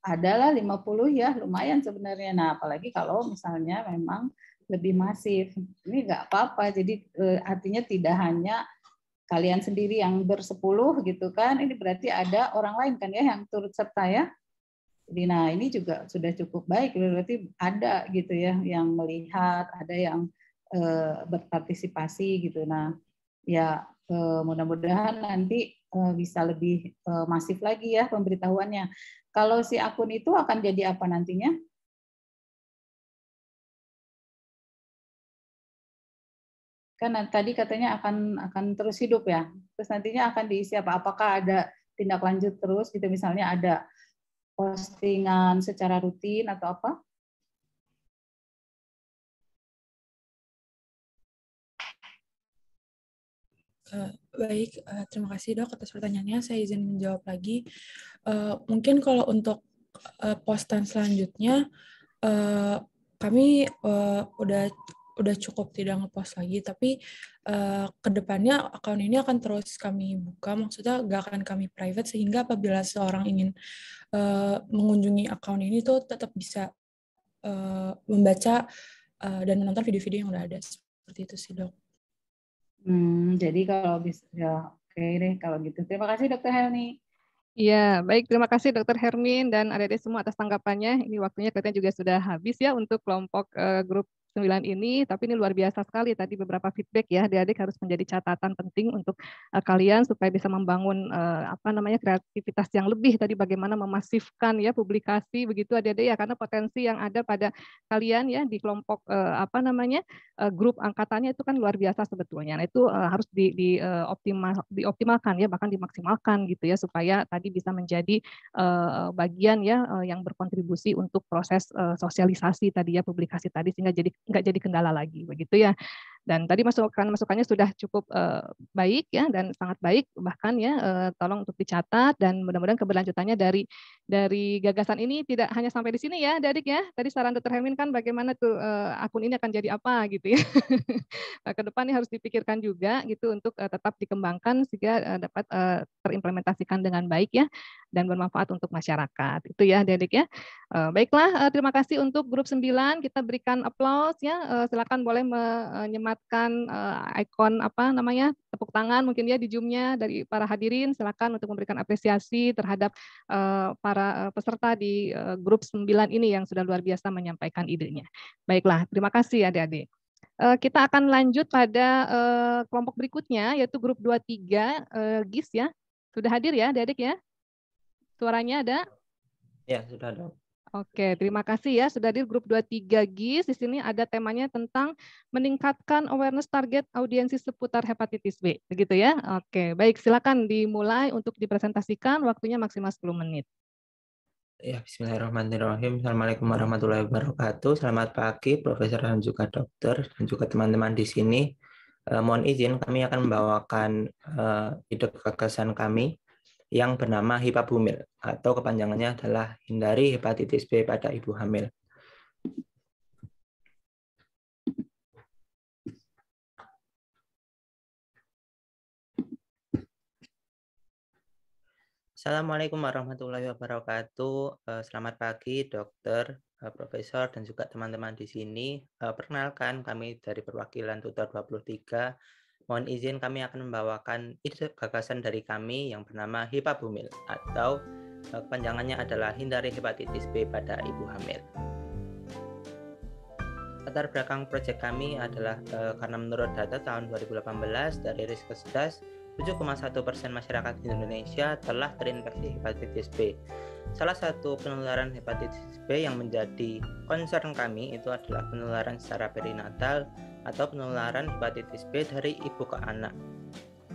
adalah 50 ya lumayan sebenarnya. Nah, apalagi kalau misalnya memang lebih masif. Ini nggak apa-apa. Jadi eh, artinya tidak hanya kalian sendiri yang bersepuluh gitu kan. Ini berarti ada orang lain kan ya yang turut serta ya. Jadi nah ini juga sudah cukup baik. Berarti ada gitu ya yang melihat, ada yang eh, berpartisipasi gitu. Nah ya eh, mudah-mudahan nanti bisa lebih masif lagi ya pemberitahuannya. Kalau si akun itu akan jadi apa nantinya? Kan tadi katanya akan akan terus hidup ya. Terus nantinya akan diisi apa? Apakah ada tindak lanjut terus gitu misalnya ada postingan secara rutin atau apa? Eh, baik, uh, terima kasih dok atas pertanyaannya. Saya izin menjawab lagi. Uh, mungkin kalau untuk uh, postan selanjutnya, uh, kami uh, udah udah cukup tidak ngepost lagi tapi uh, kedepannya akun ini akan terus kami buka maksudnya gak akan kami private sehingga apabila seorang ingin uh, mengunjungi akun ini tuh tetap bisa uh, membaca uh, dan menonton video-video yang udah ada seperti itu sih dok Hmm, jadi kalau bisa ya oke okay deh kalau gitu. Terima kasih Dokter Helmi. Iya, baik. Terima kasih Dokter Hermin dan adik-adik semua atas tanggapannya. Ini waktunya katanya juga sudah habis ya untuk kelompok uh, grup 9 ini, tapi ini luar biasa sekali tadi beberapa feedback ya, adik-adik harus menjadi catatan penting untuk uh, kalian supaya bisa membangun uh, apa namanya kreativitas yang lebih tadi bagaimana memasifkan ya publikasi begitu adik-adik ya karena potensi yang ada pada kalian ya di kelompok uh, apa namanya uh, grup angkatannya itu kan luar biasa sebetulnya. Nah, itu uh, harus di, di uh, optimal dioptimalkan ya bahkan dimaksimalkan gitu ya supaya tadi bisa menjadi uh, bagian ya uh, yang berkontribusi untuk proses uh, sosialisasi tadi ya publikasi tadi sehingga jadi nggak jadi kendala lagi begitu ya dan tadi masukan masukannya sudah cukup uh, baik ya dan sangat baik bahkan ya uh, tolong untuk dicatat dan mudah-mudahan keberlanjutannya dari dari gagasan ini tidak hanya sampai di sini ya, Dadik ya. Tadi saran Dr. Hermin kan bagaimana tuh uh, akun ini akan jadi apa gitu ya. Nah, ke depan ini harus dipikirkan juga gitu untuk uh, tetap dikembangkan sehingga uh, dapat uh, terimplementasikan dengan baik ya dan bermanfaat untuk masyarakat. Itu ya, Dedik ya. Uh, baiklah, uh, terima kasih untuk grup 9 kita berikan aplaus ya. Uh, silakan boleh menyemat menyematkan uh, eh, ikon apa namanya tepuk tangan mungkin ya di zoomnya dari para hadirin silakan untuk memberikan apresiasi terhadap uh, para eh, peserta di uh, grup 9 ini yang sudah luar biasa menyampaikan idenya. Baiklah, terima kasih adik-adik kita akan lanjut pada uh, kelompok berikutnya yaitu grup 23 uh, GIS ya. Sudah hadir ya Adik-adik ya? Suaranya ada? Ya, sudah ada. Oke, terima kasih ya sudah di grup 23 GIS. Di sini ada temanya tentang meningkatkan awareness target audiensi seputar hepatitis B, begitu ya. Oke, baik silakan dimulai untuk dipresentasikan waktunya maksimal 10 menit. Ya, bismillahirrahmanirrahim. Assalamualaikum warahmatullahi wabarakatuh. Selamat pagi Profesor dan juga dokter dan juga teman-teman di sini. Eh, mohon izin kami akan membawakan eh, ide gagasan kami yang bernama hipabumil atau kepanjangannya adalah hindari hepatitis B pada ibu hamil. Assalamualaikum warahmatullahi wabarakatuh. Eh, selamat pagi, dokter, eh, profesor, dan juga teman-teman di sini. Eh, perkenalkan, kami dari perwakilan Tutor 23 Mohon izin kami akan membawakan ide gagasan dari kami yang bernama HIPA Bumil atau kepanjangannya eh, adalah Hindari Hepatitis B pada Ibu Hamil. Latar belakang proyek kami adalah eh, karena menurut data tahun 2018 dari risk Kesedas, 7,1% masyarakat Indonesia telah terinfeksi hepatitis B. Salah satu penularan hepatitis B yang menjadi concern kami itu adalah penularan secara perinatal atau penularan hepatitis B dari ibu ke anak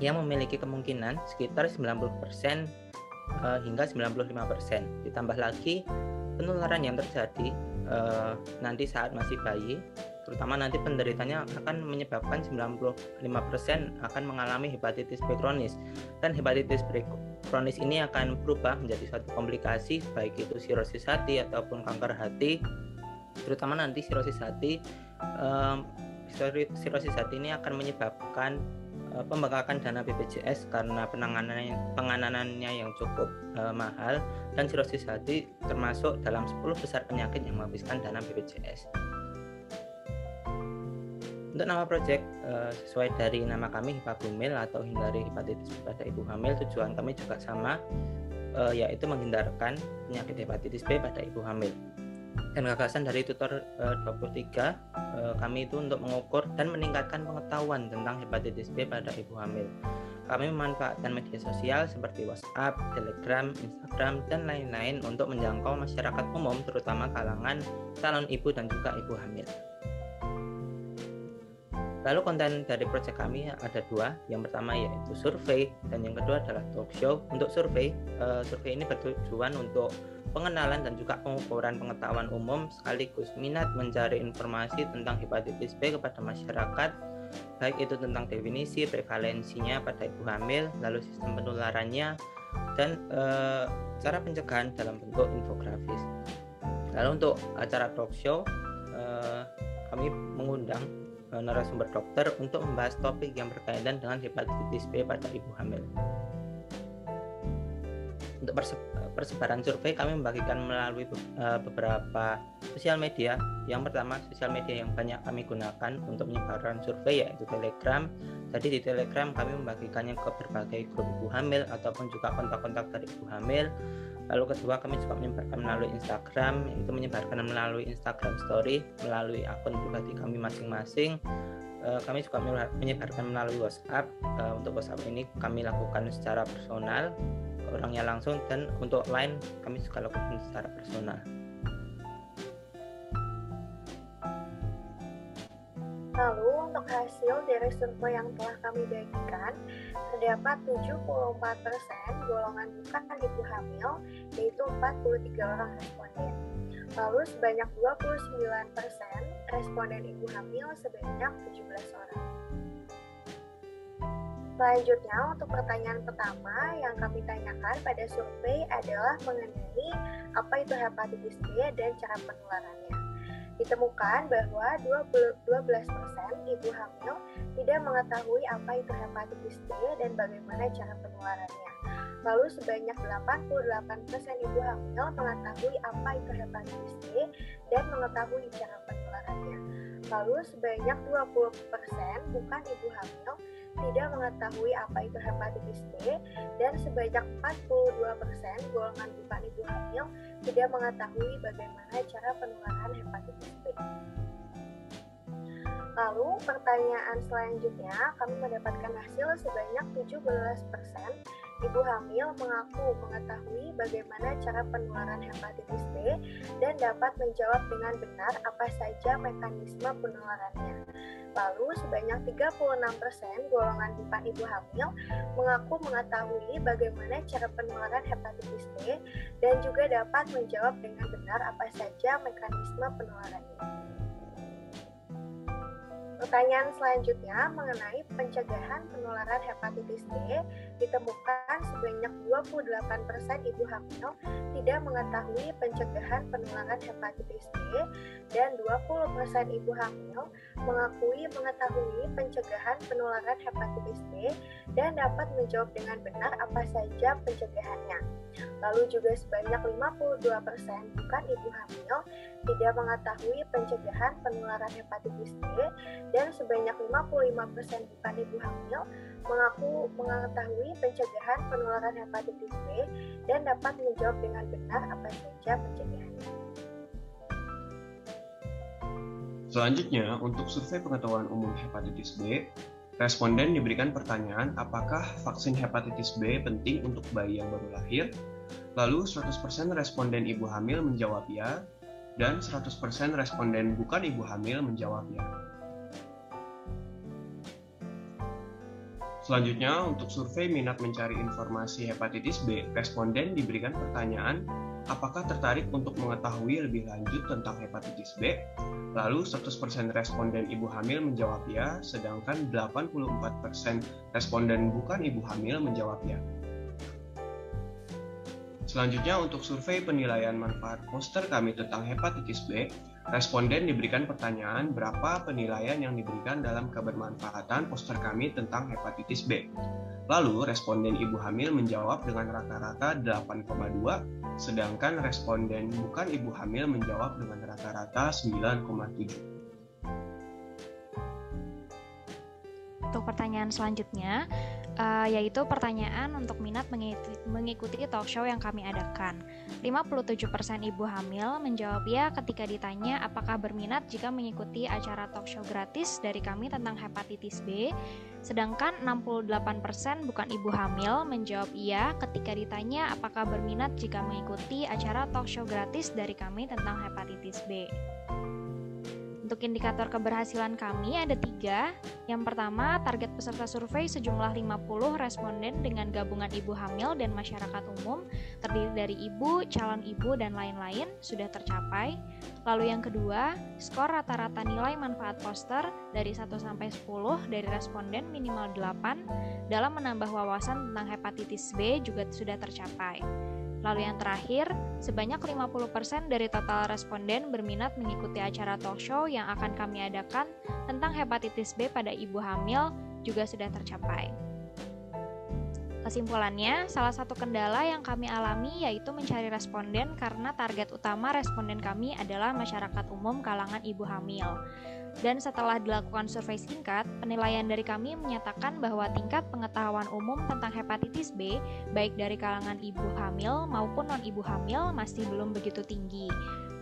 yang memiliki kemungkinan sekitar 90% eh, hingga 95%. Ditambah lagi penularan yang terjadi eh, nanti saat masih bayi, terutama nanti penderitanya akan menyebabkan 95% akan mengalami hepatitis B kronis. Dan hepatitis B kronis ini akan berubah menjadi suatu komplikasi baik itu sirosis hati ataupun kanker hati, terutama nanti sirosis hati eh, sirosis hati ini akan menyebabkan uh, pembengkakan dana BPJS karena penanganannya pengananannya yang cukup uh, mahal dan sirosis hati termasuk dalam 10 besar penyakit yang menghabiskan dana BPJS. Untuk nama proyek uh, eh, sesuai dari nama kami Hipabumil atau hindari hepatitis pada ibu hamil tujuan kami juga sama uh, yaitu menghindarkan penyakit hepatitis B pada ibu hamil dan gagasan dari tutor uh, 23 uh, kami itu untuk mengukur dan meningkatkan pengetahuan tentang hepatitis B pada ibu hamil. Kami memanfaatkan media sosial seperti WhatsApp, Telegram, Instagram, dan lain-lain untuk menjangkau masyarakat umum terutama kalangan calon ibu dan juga ibu hamil. Lalu konten dari proyek kami ada dua, yang pertama yaitu survei dan yang kedua adalah talk show. Untuk survei, uh, survei ini bertujuan untuk pengenalan dan juga pengukuran pengetahuan umum sekaligus minat mencari informasi tentang hepatitis B kepada masyarakat baik itu tentang definisi prevalensinya pada ibu hamil, lalu sistem penularannya dan e, cara pencegahan dalam bentuk infografis. Lalu untuk acara talk show e, kami mengundang Eh, narasumber dokter untuk membahas topik yang berkaitan dengan hepatitis B pada ibu hamil. Untuk persebaran survei kami membagikan melalui eh, beberapa sosial media. Yang pertama, sosial media yang banyak kami gunakan untuk menyebarkan survei yaitu Telegram. Jadi di Telegram kami membagikannya ke berbagai grup ibu hamil ataupun juga kontak-kontak dari ibu hamil lalu kedua kami juga menyebarkan melalui Instagram itu menyebarkan melalui Instagram Story melalui akun pribadi kami masing-masing eh, kami juga menyebarkan melalui WhatsApp eh, untuk WhatsApp ini kami lakukan secara personal orangnya langsung dan untuk lain kami juga lakukan secara personal Lalu, untuk hasil dari survei yang telah kami bagikan, terdapat 74% golongan bukan ibu hamil, yaitu 43 orang responden. Lalu, sebanyak 29% responden ibu hamil sebanyak 17 orang. Selanjutnya, untuk pertanyaan pertama yang kami tanyakan pada survei adalah mengenai apa itu hepatitis B dan cara penularannya. Ditemukan bahwa 12% ibu hamil tidak mengetahui apa itu hepatitis B dan bagaimana cara penularannya. Lalu sebanyak 88% ibu hamil mengetahui apa itu hepatitis B dan mengetahui cara penularannya. Lalu sebanyak 20% bukan ibu hamil tidak mengetahui apa itu hepatitis B dan sebanyak 42% golongan bukan ibu hamil tidak mengetahui bagaimana cara penularan hepatitis B. Lalu pertanyaan selanjutnya, kami mendapatkan hasil sebanyak 17% Ibu hamil mengaku mengetahui bagaimana cara penularan hepatitis B dan dapat menjawab dengan benar apa saja mekanisme penularannya. Lalu, sebanyak 36% golongan tipe ibu hamil mengaku mengetahui bagaimana cara penularan hepatitis B dan juga dapat menjawab dengan benar apa saja mekanisme penularannya. Pertanyaan selanjutnya mengenai pencegahan penularan hepatitis B ditemukan sebanyak 28% ibu hamil tidak mengetahui pencegahan penularan hepatitis B dan 20% ibu hamil mengakui mengetahui pencegahan penularan hepatitis B dan dapat menjawab dengan benar apa saja pencegahannya. Lalu juga sebanyak 52% bukan ibu hamil tidak mengetahui pencegahan penularan hepatitis B dan sebanyak 55% bukan ibu hamil mengaku mengetahui pencegahan penularan hepatitis B dan dapat menjawab dengan benar apa saja pencegahannya. Selanjutnya, untuk survei pengetahuan umum hepatitis B, responden diberikan pertanyaan apakah vaksin hepatitis B penting untuk bayi yang baru lahir? Lalu 100% responden ibu hamil menjawab ya, dan 100% responden bukan ibu hamil menjawab ya. Selanjutnya, untuk survei minat mencari informasi hepatitis B, responden diberikan pertanyaan, apakah tertarik untuk mengetahui lebih lanjut tentang hepatitis B? Lalu 100% responden ibu hamil menjawab ya, sedangkan 84% responden bukan ibu hamil menjawab ya. Selanjutnya untuk survei penilaian manfaat poster kami tentang hepatitis B, Responden diberikan pertanyaan berapa penilaian yang diberikan dalam kebermanfaatan poster kami tentang hepatitis B. Lalu, responden ibu hamil menjawab dengan rata-rata 8,2, sedangkan responden bukan ibu hamil menjawab dengan rata-rata 9,7. Untuk pertanyaan selanjutnya, uh, yaitu pertanyaan untuk minat mengikuti, mengikuti talk show yang kami adakan. 57% ibu hamil menjawab ya ketika ditanya apakah berminat jika mengikuti acara talk show gratis dari kami tentang hepatitis B, sedangkan 68% bukan ibu hamil menjawab iya ketika ditanya apakah berminat jika mengikuti acara talk show gratis dari kami tentang hepatitis B. Untuk indikator keberhasilan kami ada tiga. Yang pertama, target peserta survei sejumlah 50 responden dengan gabungan ibu hamil dan masyarakat umum, terdiri dari ibu, calon ibu, dan lain-lain, sudah tercapai. Lalu yang kedua, skor rata-rata nilai manfaat poster dari 1 sampai 10 dari responden minimal 8 dalam menambah wawasan tentang hepatitis B juga sudah tercapai. Lalu yang terakhir, sebanyak 50% dari total responden berminat mengikuti acara talk show yang akan kami adakan tentang hepatitis B pada ibu hamil juga sudah tercapai. Kesimpulannya, salah satu kendala yang kami alami yaitu mencari responden karena target utama responden kami adalah masyarakat umum kalangan ibu hamil. Dan setelah dilakukan survei singkat, penilaian dari kami menyatakan bahwa tingkat pengetahuan umum tentang hepatitis B, baik dari kalangan ibu hamil maupun non-ibu hamil, masih belum begitu tinggi.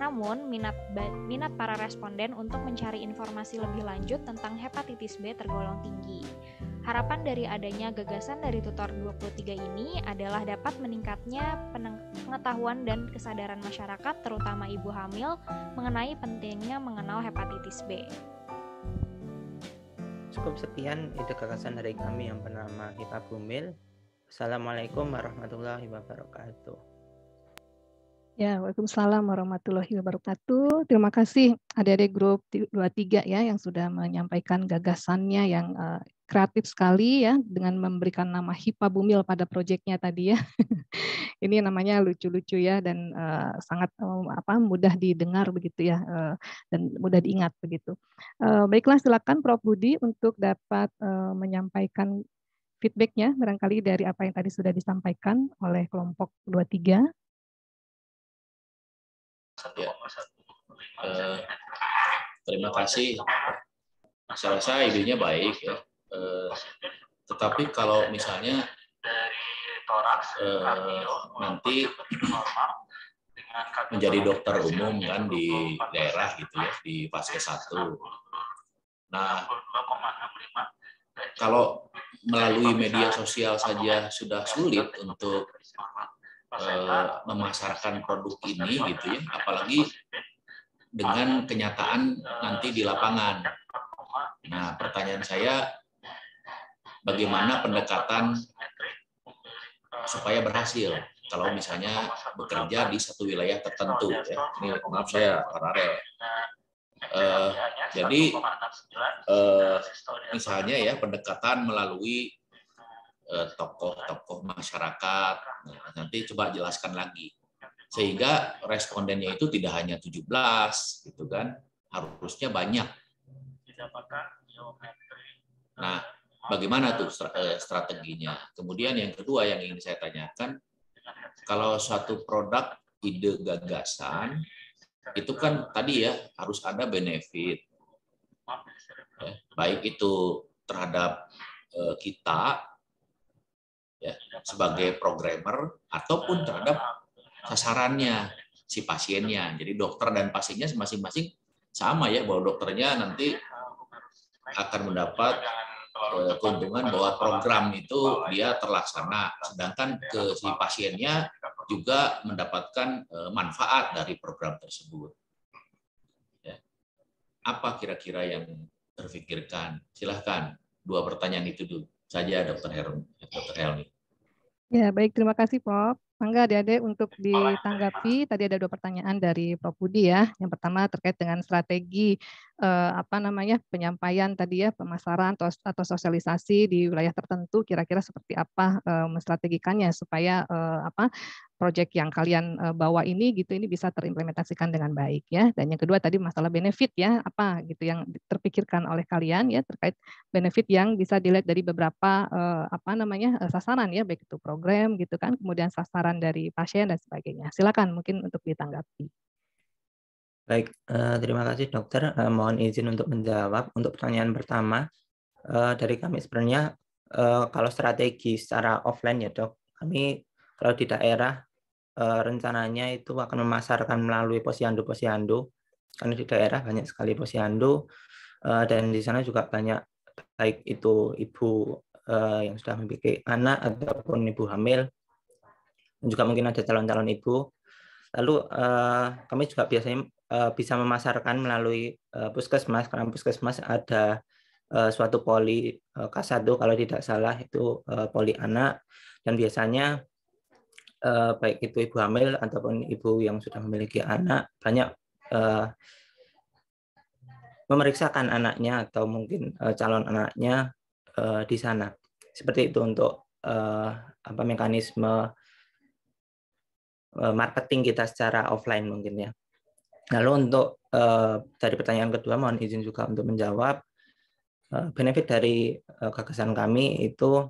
Namun, minat, minat para responden untuk mencari informasi lebih lanjut tentang hepatitis B tergolong tinggi. Harapan dari adanya gagasan dari tutor 23 ini adalah dapat meningkatnya pengetahuan dan kesadaran masyarakat terutama ibu hamil mengenai pentingnya mengenal hepatitis B. Cukup sekian itu gagasan dari kami yang bernama Kita Bumil. Assalamualaikum warahmatullahi wabarakatuh. Ya, Waalaikumsalam warahmatullahi wabarakatuh. Terima kasih adik-adik grup 23 ya yang sudah menyampaikan gagasannya yang uh, kreatif sekali ya dengan memberikan nama HIPA Bumil pada proyeknya tadi ya. Ini namanya lucu-lucu ya dan uh, sangat um, apa mudah didengar begitu ya uh, dan mudah diingat begitu. Uh, baiklah silakan Prof Budi untuk dapat uh, menyampaikan feedbacknya barangkali dari apa yang tadi sudah disampaikan oleh kelompok 23 Ya. uh, terima iya, kasih. Saya rasa idenya baik. Ya. uh, tetapi kalau misalnya uh, nanti menjadi dokter umum kan di daerah gitu ya di fase satu. Nah, kalau melalui media sosial saja sudah sulit untuk Eh, memasarkan produk ini gitu ya apalagi dengan kenyataan eh, nanti di lapangan nah pertanyaan saya bagaimana pendekatan eh, supaya berhasil kalau misalnya bekerja di satu wilayah tertentu ya ini maaf saya paralel uh, jadi uh, misalnya ya pendekatan melalui tokoh-tokoh eh, masyarakat. Nah, nanti coba jelaskan lagi. Sehingga respondennya itu tidak hanya 17 gitu kan, harusnya banyak. Nah, bagaimana tuh eh, strateginya? Kemudian yang kedua yang ingin saya tanyakan, kalau suatu produk ide gagasan itu kan tadi ya harus ada benefit. Eh, baik itu terhadap kita ya, sebagai programmer ataupun terhadap sasarannya si pasiennya. Jadi dokter dan pasiennya masing-masing sama ya bahwa dokternya nanti akan mendapat eh, keuntungan bahwa program itu dia terlaksana, sedangkan ke si pasiennya juga mendapatkan eh, manfaat dari program tersebut. Ya. Apa kira-kira yang terfikirkan? Silahkan dua pertanyaan itu dulu saja, Dokter Dokter Helmi. Ya, baik. Terima kasih, Prof. Mangga adik-adik untuk ditanggapi. Tadi ada dua pertanyaan dari Prof. Budi ya. Yang pertama terkait dengan strategi eh, apa namanya penyampaian tadi ya, pemasaran atau, atau sosialisasi di wilayah tertentu kira-kira seperti apa eh, menstrategikannya supaya eh, apa Proyek yang kalian eh, bawa ini gitu ini bisa terimplementasikan dengan baik ya. Dan yang kedua tadi masalah benefit ya, apa gitu yang terpikirkan oleh kalian ya terkait benefit yang bisa dilihat dari beberapa eh, apa namanya eh, sasaran ya baik itu program gitu kan, kemudian sasaran dari pasien dan sebagainya. Silakan mungkin untuk ditanggapi. Baik, terima kasih dokter. Mohon izin untuk menjawab untuk pertanyaan pertama dari kami sebenarnya kalau strategi secara offline ya dok, kami kalau di daerah uh, rencananya itu akan memasarkan melalui posyandu-posyandu karena di daerah banyak sekali posyandu uh, dan di sana juga banyak baik itu ibu uh, yang sudah memiliki anak ataupun ibu hamil dan juga mungkin ada calon-calon ibu lalu kami juga biasanya bisa memasarkan melalui puskesmas karena puskesmas ada suatu poli uh, kasado kalau tidak salah itu poli anak dan biasanya uh, baik itu ibu hamil ataupun ibu yang sudah memiliki anak banyak uh, memeriksakan anaknya atau mungkin uh, calon anaknya uh, di sana seperti itu untuk uh, apa mekanisme marketing kita secara offline mungkin ya lalu untuk dari pertanyaan kedua mohon izin juga untuk menjawab benefit dari uh, gagasan kami itu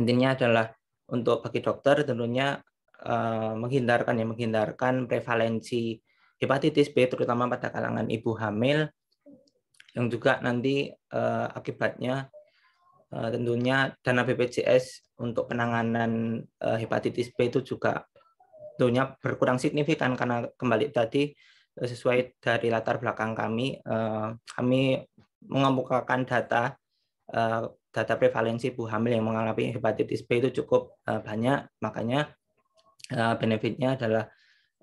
intinya adalah untuk bagi dokter tentunya uh, menghindarkan ya menghindarkan prevalensi hepatitis B terutama pada kalangan ibu hamil yang juga nanti uh, akibatnya uh, tentunya dana BPJS untuk penanganan uh, hepatitis B itu juga tentunya berkurang signifikan karena kembali tadi sesuai dari latar belakang kami uh, kami mengemukakan data uh, data prevalensi ibu hamil yang mengalami hepatitis B itu cukup eh, banyak, makanya eh, benefitnya adalah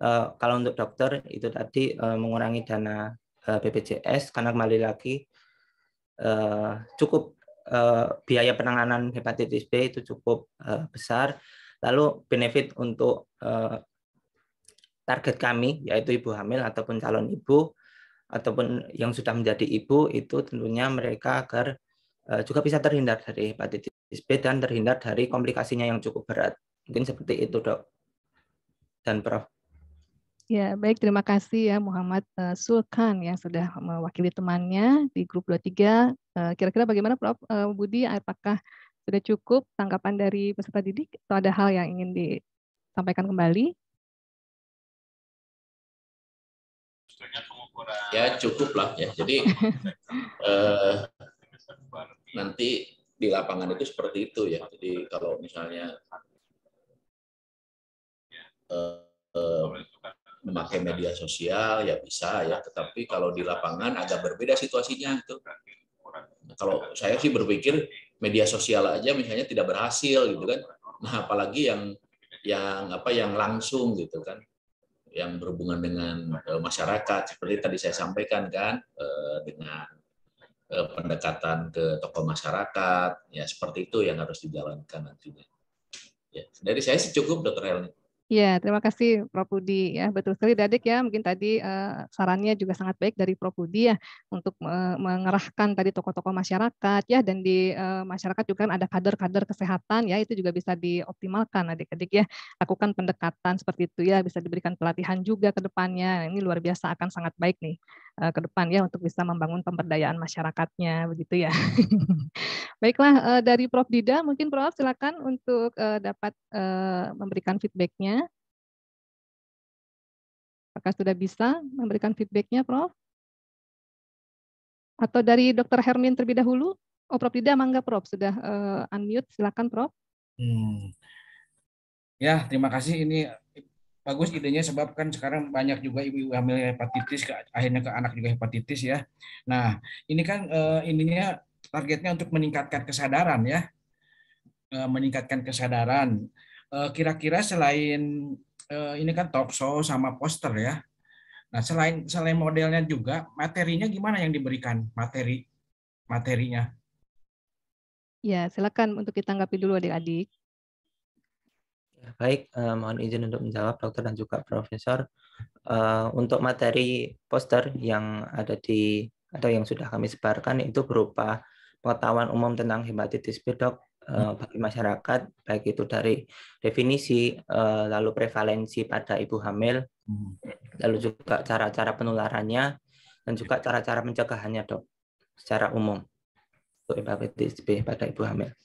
eh, kalau untuk dokter itu tadi mengurangi dana BPJS karena kembali lagi cukup biaya penanganan hepatitis B itu cukup besar. Lalu benefit untuk target kami yaitu ibu hamil ataupun calon ibu ataupun yang sudah menjadi ibu itu tentunya mereka agar Eh, juga bisa terhindar dari hepatitis B dan terhindar dari komplikasinya yang cukup berat. Mungkin seperti itu, Dok. Dan Prof. Ya, baik. Terima kasih ya Muhammad uh, Sulkan yang sudah mewakili temannya di grup 23. tiga eh, kira-kira bagaimana Prof Budi apakah sudah cukup tanggapan dari peserta didik atau ada hal yang ingin disampaikan kembali? Ya, cukup lah ya. Jadi eh, nanti di lapangan itu seperti itu ya. Jadi kalau misalnya uh, uh, memakai media sosial ya bisa ya, tetapi kalau di lapangan agak berbeda situasinya itu. Kalau saya sih berpikir media sosial aja misalnya tidak berhasil gitu kan. Nah, apalagi yang yang apa yang langsung gitu kan yang berhubungan dengan eh, masyarakat seperti tadi saya sampaikan kan eh, dengan Eh, pendekatan ke tokoh masyarakat, ya seperti itu yang harus dijalankan nantinya. Ya, dari saya sih cukup, Dokter Helmi. Ya, terima kasih Prof. Budi. Ya, betul sekali Dadik ya. Mungkin tadi uh, sarannya juga sangat baik dari Prof. Budi ya untuk uh, mengerahkan tadi tokoh-tokoh masyarakat ya dan di uh, masyarakat juga kan ada kader-kader kesehatan ya itu juga bisa dioptimalkan Adik-adik ya. Lakukan pendekatan seperti itu ya, bisa diberikan pelatihan juga ke depannya. Nah, ini luar biasa akan sangat baik nih uh, ke depan ya untuk bisa membangun pemberdayaan masyarakatnya begitu ya. Baiklah uh, dari Prof Dida mungkin Prof silakan untuk uh, dapat uh, memberikan feedbacknya. Apakah sudah bisa memberikan feedbacknya Prof? Atau dari Dr. Hermin terlebih dahulu? Oh Prof Dida mangga Prof sudah uh, unmute silakan Prof. Hmm. Ya, terima kasih. Ini bagus idenya sebab kan sekarang banyak juga ibu-ibu hamil hepatitis ke, akhirnya ke anak juga hepatitis ya. Nah, ini kan eh, ininya targetnya untuk meningkatkan kesadaran ya. Eh, meningkatkan kesadaran. Eh, kira-kira selain ini kan talk show sama poster ya. Nah, selain selain modelnya juga materinya gimana yang diberikan? Materi materinya. Ya, silakan untuk ditanggapi dulu adik-adik. Baik, eh, mohon izin untuk menjawab dokter dan juga profesor. Eh, untuk materi poster yang ada di atau yang sudah kami sebarkan itu berupa pengetahuan umum tentang hepatitis B dok eh, hmm. bagi masyarakat, baik itu dari definisi, eh, lalu prevalensi pada ibu hamil, hmm. lalu juga cara-cara penularannya, dan juga cara-cara pencegahannya dok secara umum untuk hepatitis B pada ibu hamil.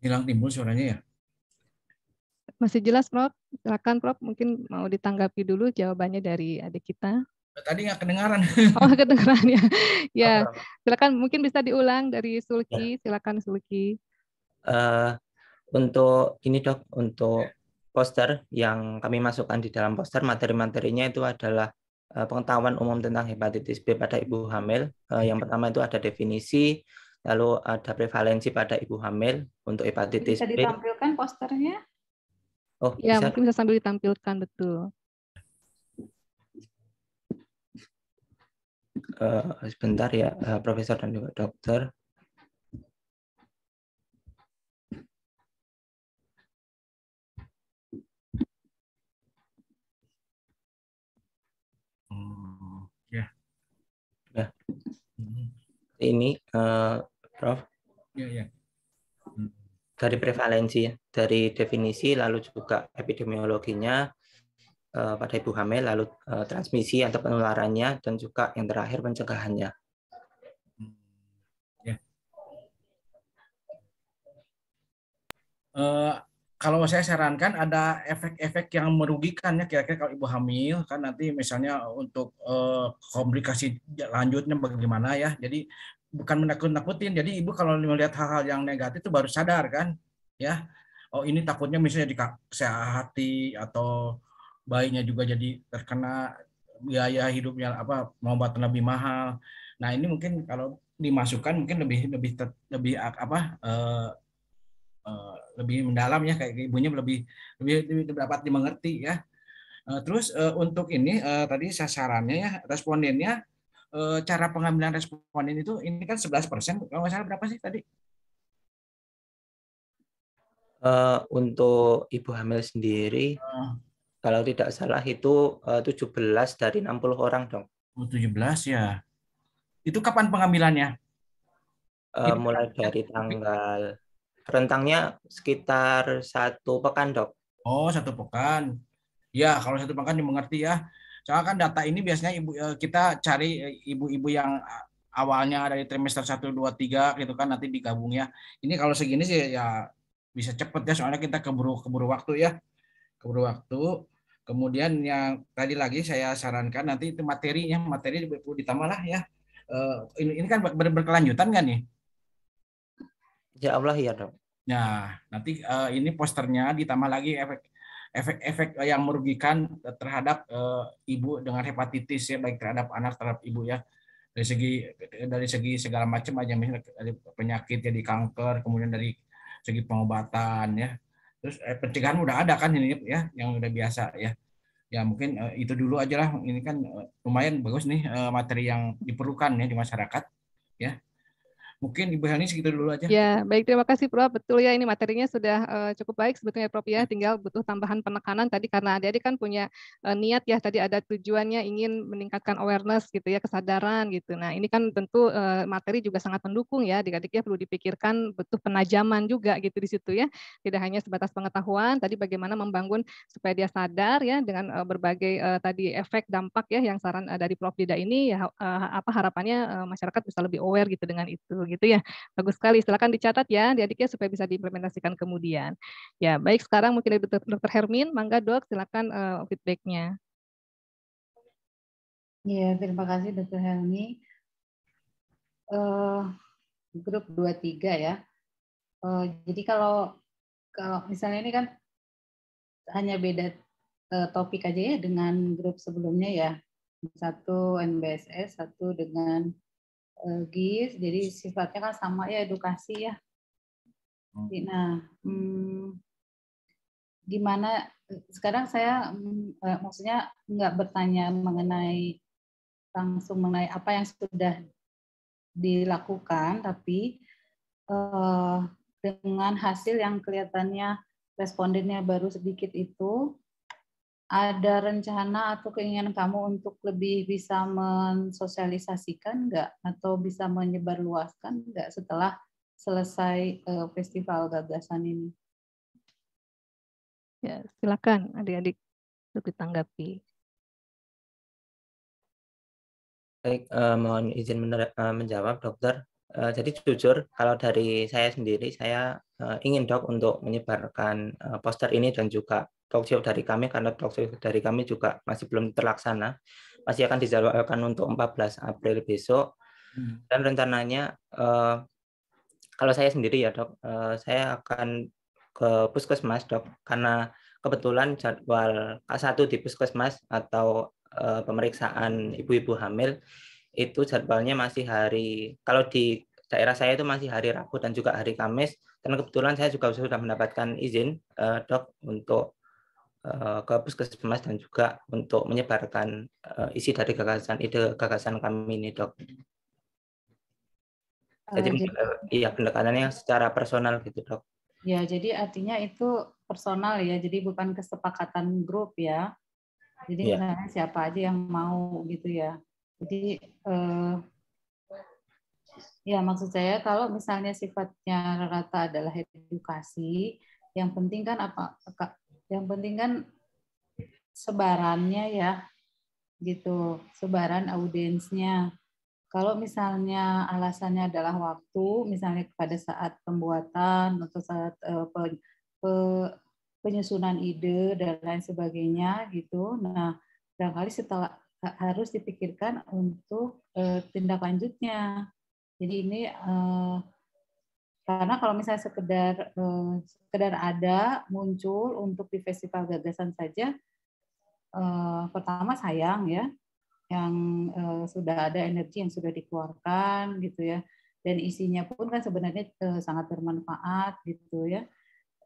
Hilang timbul suaranya ya? Masih jelas, Prof? Silakan, Prof. Mungkin mau ditanggapi dulu jawabannya dari adik kita. Tadi nggak kedengaran. Oh, kedengaran ya. ya, silakan. Mungkin bisa diulang dari Sulki. Ya. Silakan, Sulki. Uh, untuk ini dok, untuk poster yang kami masukkan di dalam poster materi-materinya itu adalah eh, pengetahuan umum tentang hepatitis B pada ibu hamil. Eh, yang pertama itu ada definisi, lalu ada prevalensi pada ibu hamil untuk hepatitis bisa B. Bisa ditampilkan posternya? Oh, ya, bisa. mungkin bisa sambil ditampilkan betul. Uh, sebentar ya, uh, Profesor dan juga Dokter. Oh, ya. Yeah. Mm-hmm. ini uh, Prof? Ya, ya. Dari prevalensi, ya, dari definisi, lalu juga epidemiologinya eh, pada ibu hamil, lalu eh, transmisi atau penularannya, dan juga yang terakhir pencegahannya. Hmm. Ya. Uh, kalau saya sarankan ada efek-efek yang merugikan ya kira-kira kalau ibu hamil kan nanti misalnya untuk eh, komplikasi lanjutnya bagaimana ya jadi bukan menakut-nakutin. Jadi ibu kalau melihat hal-hal yang negatif itu baru sadar kan, ya. Oh ini takutnya misalnya di hati atau bayinya juga jadi terkena biaya hidupnya apa pengobatan lebih mahal. Nah ini mungkin kalau dimasukkan mungkin lebih lebih lebih apa uh, uh, lebih mendalam ya kayak ibunya lebih lebih, lebih dapat dimengerti ya. Uh, terus uh, untuk ini uh, tadi sasarannya ya respondennya Eh, cara pengambilan responden itu ini kan 11 persen kalau nggak salah berapa sih tadi? Uh, untuk ibu hamil sendiri, uh. kalau tidak salah itu eh, uh, 17 dari 60 orang dong. Oh, 17 ya. Itu kapan pengambilannya? Uh, mulai kan dari tanggal rentangnya sekitar satu pekan dok. Oh satu pekan. Ya kalau satu pekan dimengerti ya. Soalnya kan data ini biasanya ibu eh, kita cari eh, ibu-ibu yang eh, awalnya dari trimester 1 2 3 gitu kan nanti digabung ya. Ini kalau segini sih ya bisa cepet ya soalnya kita keburu keburu waktu ya. Keburu waktu. Kemudian yang tadi lagi saya sarankan nanti itu materinya materi perlu ditambah lah ya. ini, ini kan ber berkelanjutan kan nih? Ya Allah ya dok. Nah nanti ini posternya ditambah lagi efek efek-efek yang merugikan terhadap uh, ibu dengan hepatitis ya baik terhadap anak terhadap ibu ya dari segi dari segi segala macam aja misalnya dari penyakit jadi ya, kanker kemudian dari segi pengobatan ya terus eh, pencegahan udah ada kan ini ya yang udah biasa ya ya mungkin eh, itu dulu aja lah ini kan eh, lumayan bagus nih eh, materi yang diperlukan ya di masyarakat ya Mungkin Ibu Helmi segitu dulu aja. Ya, baik terima kasih Prof. Betul ya ini materinya sudah uh, cukup baik sebetulnya Prof ya, tinggal butuh tambahan penekanan tadi karena adik-adik kan punya uh, niat ya tadi ada tujuannya ingin meningkatkan awareness gitu ya, kesadaran gitu. Nah, ini kan tentu uh, materi juga sangat mendukung ya, adik-adik ya perlu dipikirkan butuh penajaman juga gitu di situ ya. Tidak hanya sebatas pengetahuan, tadi bagaimana membangun supaya dia sadar ya dengan uh, berbagai uh, tadi efek dampak ya yang saran uh, dari Prof Dida ini ya uh, apa harapannya uh, masyarakat bisa lebih aware gitu dengan itu gitu ya. Bagus sekali, silakan dicatat ya adik-adiknya supaya bisa diimplementasikan kemudian. Ya, baik sekarang mungkin dari Dr. Hermin, mangga dok silakan uh, feedbacknya. Ya, terima kasih dokter Helmi. Uh, eh, grup 23 ya. Uh, jadi kalau kalau misalnya ini kan hanya beda uh, topik aja ya dengan grup sebelumnya ya. Satu NBSS, satu dengan GIS, jadi sifatnya kan sama ya edukasi ya. Hmm. Nah, hmm, gimana sekarang saya hmm, eh, maksudnya nggak bertanya mengenai langsung mengenai apa yang sudah dilakukan tapi uh, dengan hasil yang kelihatannya respondennya baru sedikit itu ada rencana atau keinginan kamu untuk lebih bisa mensosialisasikan nggak atau bisa menyebarluaskan nggak setelah selesai uh, festival gagasan ini? Ya, silakan adik-adik untuk ditanggapi. Baik, uh, mohon izin uh, menjawab dokter. Uh, jadi jujur kalau dari saya sendiri saya uh, ingin dok untuk menyebarkan uh, poster ini dan juga talkshow dari kami karena talkshow dari kami juga masih belum terlaksana masih akan dijadwalkan untuk 14 April besok hmm. dan rencananya uh, kalau saya sendiri ya dok uh, saya akan ke puskesmas dok karena kebetulan jadwal K1 di puskesmas atau uh, pemeriksaan ibu-ibu hamil itu jadwalnya masih hari kalau di daerah saya itu masih hari Rabu dan juga hari Kamis karena kebetulan saya juga sudah mendapatkan izin uh, dok untuk Eh, ke puskesmas dan juga untuk menyebarkan eh, isi dari gagasan ide gagasan kami ini dok. Eh, jadi iya pendekatannya secara personal gitu dok. Ya jadi artinya itu personal ya jadi bukan kesepakatan grup ya. Jadi ya. siapa aja yang mau gitu ya. Jadi uh, ya maksud saya kalau misalnya sifatnya rata adalah edukasi, yang penting kan apa yang penting kan sebarannya ya gitu sebaran audiensnya kalau misalnya alasannya adalah waktu misalnya pada saat pembuatan atau saat uh, pe, pe, penyusunan ide dan lain sebagainya gitu nah barangkali setelah harus dipikirkan untuk uh, tindak lanjutnya jadi ini uh, karena kalau misalnya sekedar eh, sekedar ada muncul untuk di festival gagasan saja, eh, pertama sayang ya, yang eh, sudah ada energi yang sudah dikeluarkan gitu ya, dan isinya pun kan sebenarnya sangat bermanfaat gitu ya.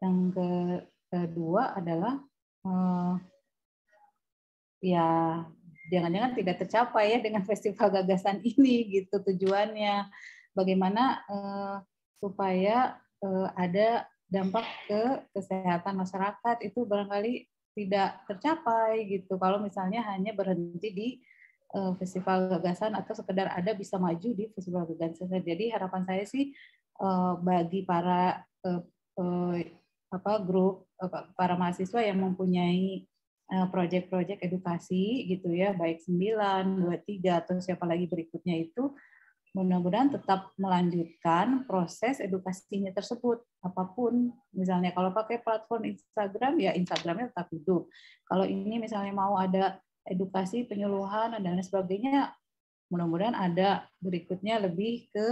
Yang kedua adalah ya jangan-jangan tidak tercapai ya dengan festival gagasan ini gitu tujuannya bagaimana supaya uh, ada dampak ke kesehatan masyarakat itu barangkali tidak tercapai gitu kalau misalnya hanya berhenti di uh, festival gagasan atau sekedar ada bisa maju di festival gagasan jadi harapan saya sih uh, bagi para uh, uh, apa grup uh, para mahasiswa yang mempunyai proyek-proyek edukasi gitu ya baik 9, 23 atau siapa lagi berikutnya itu mudah-mudahan tetap melanjutkan proses edukasinya tersebut apapun misalnya kalau pakai platform Instagram ya Instagramnya tetap hidup kalau ini misalnya mau ada edukasi penyuluhan dan lain sebagainya mudah-mudahan ada berikutnya lebih ke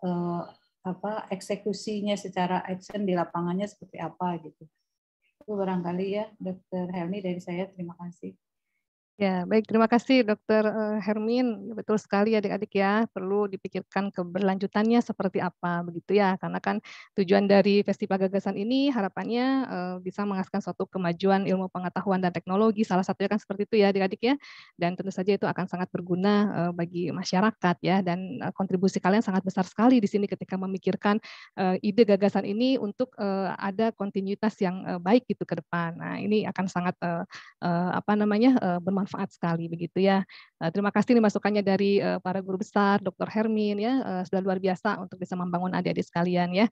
eh, apa eksekusinya secara action di lapangannya seperti apa gitu itu barangkali ya Dokter Helmi dari saya terima kasih Ya, baik. Terima kasih, Dokter eh, Hermin. Ya, betul sekali, adik-adik ya. Perlu dipikirkan keberlanjutannya seperti apa, begitu ya. Karena kan tujuan dari Festival Gagasan ini harapannya eh, bisa menghasilkan suatu kemajuan ilmu pengetahuan dan teknologi. Salah satunya kan seperti itu ya, adik-adik ya. Dan tentu saja itu akan sangat berguna eh, bagi masyarakat ya. Dan kontribusi kalian sangat besar sekali di sini ketika memikirkan ide gagasan ini untuk ada kontinuitas yang baik gitu ke depan. Nah, ini akan sangat apa namanya bermanfaat bermanfaat sekali begitu ya. Eh, terima kasih nih masukannya dari eh, para guru besar, Dr. Hermin ya, eh, sudah luar biasa untuk bisa membangun adik-adik sekalian ya.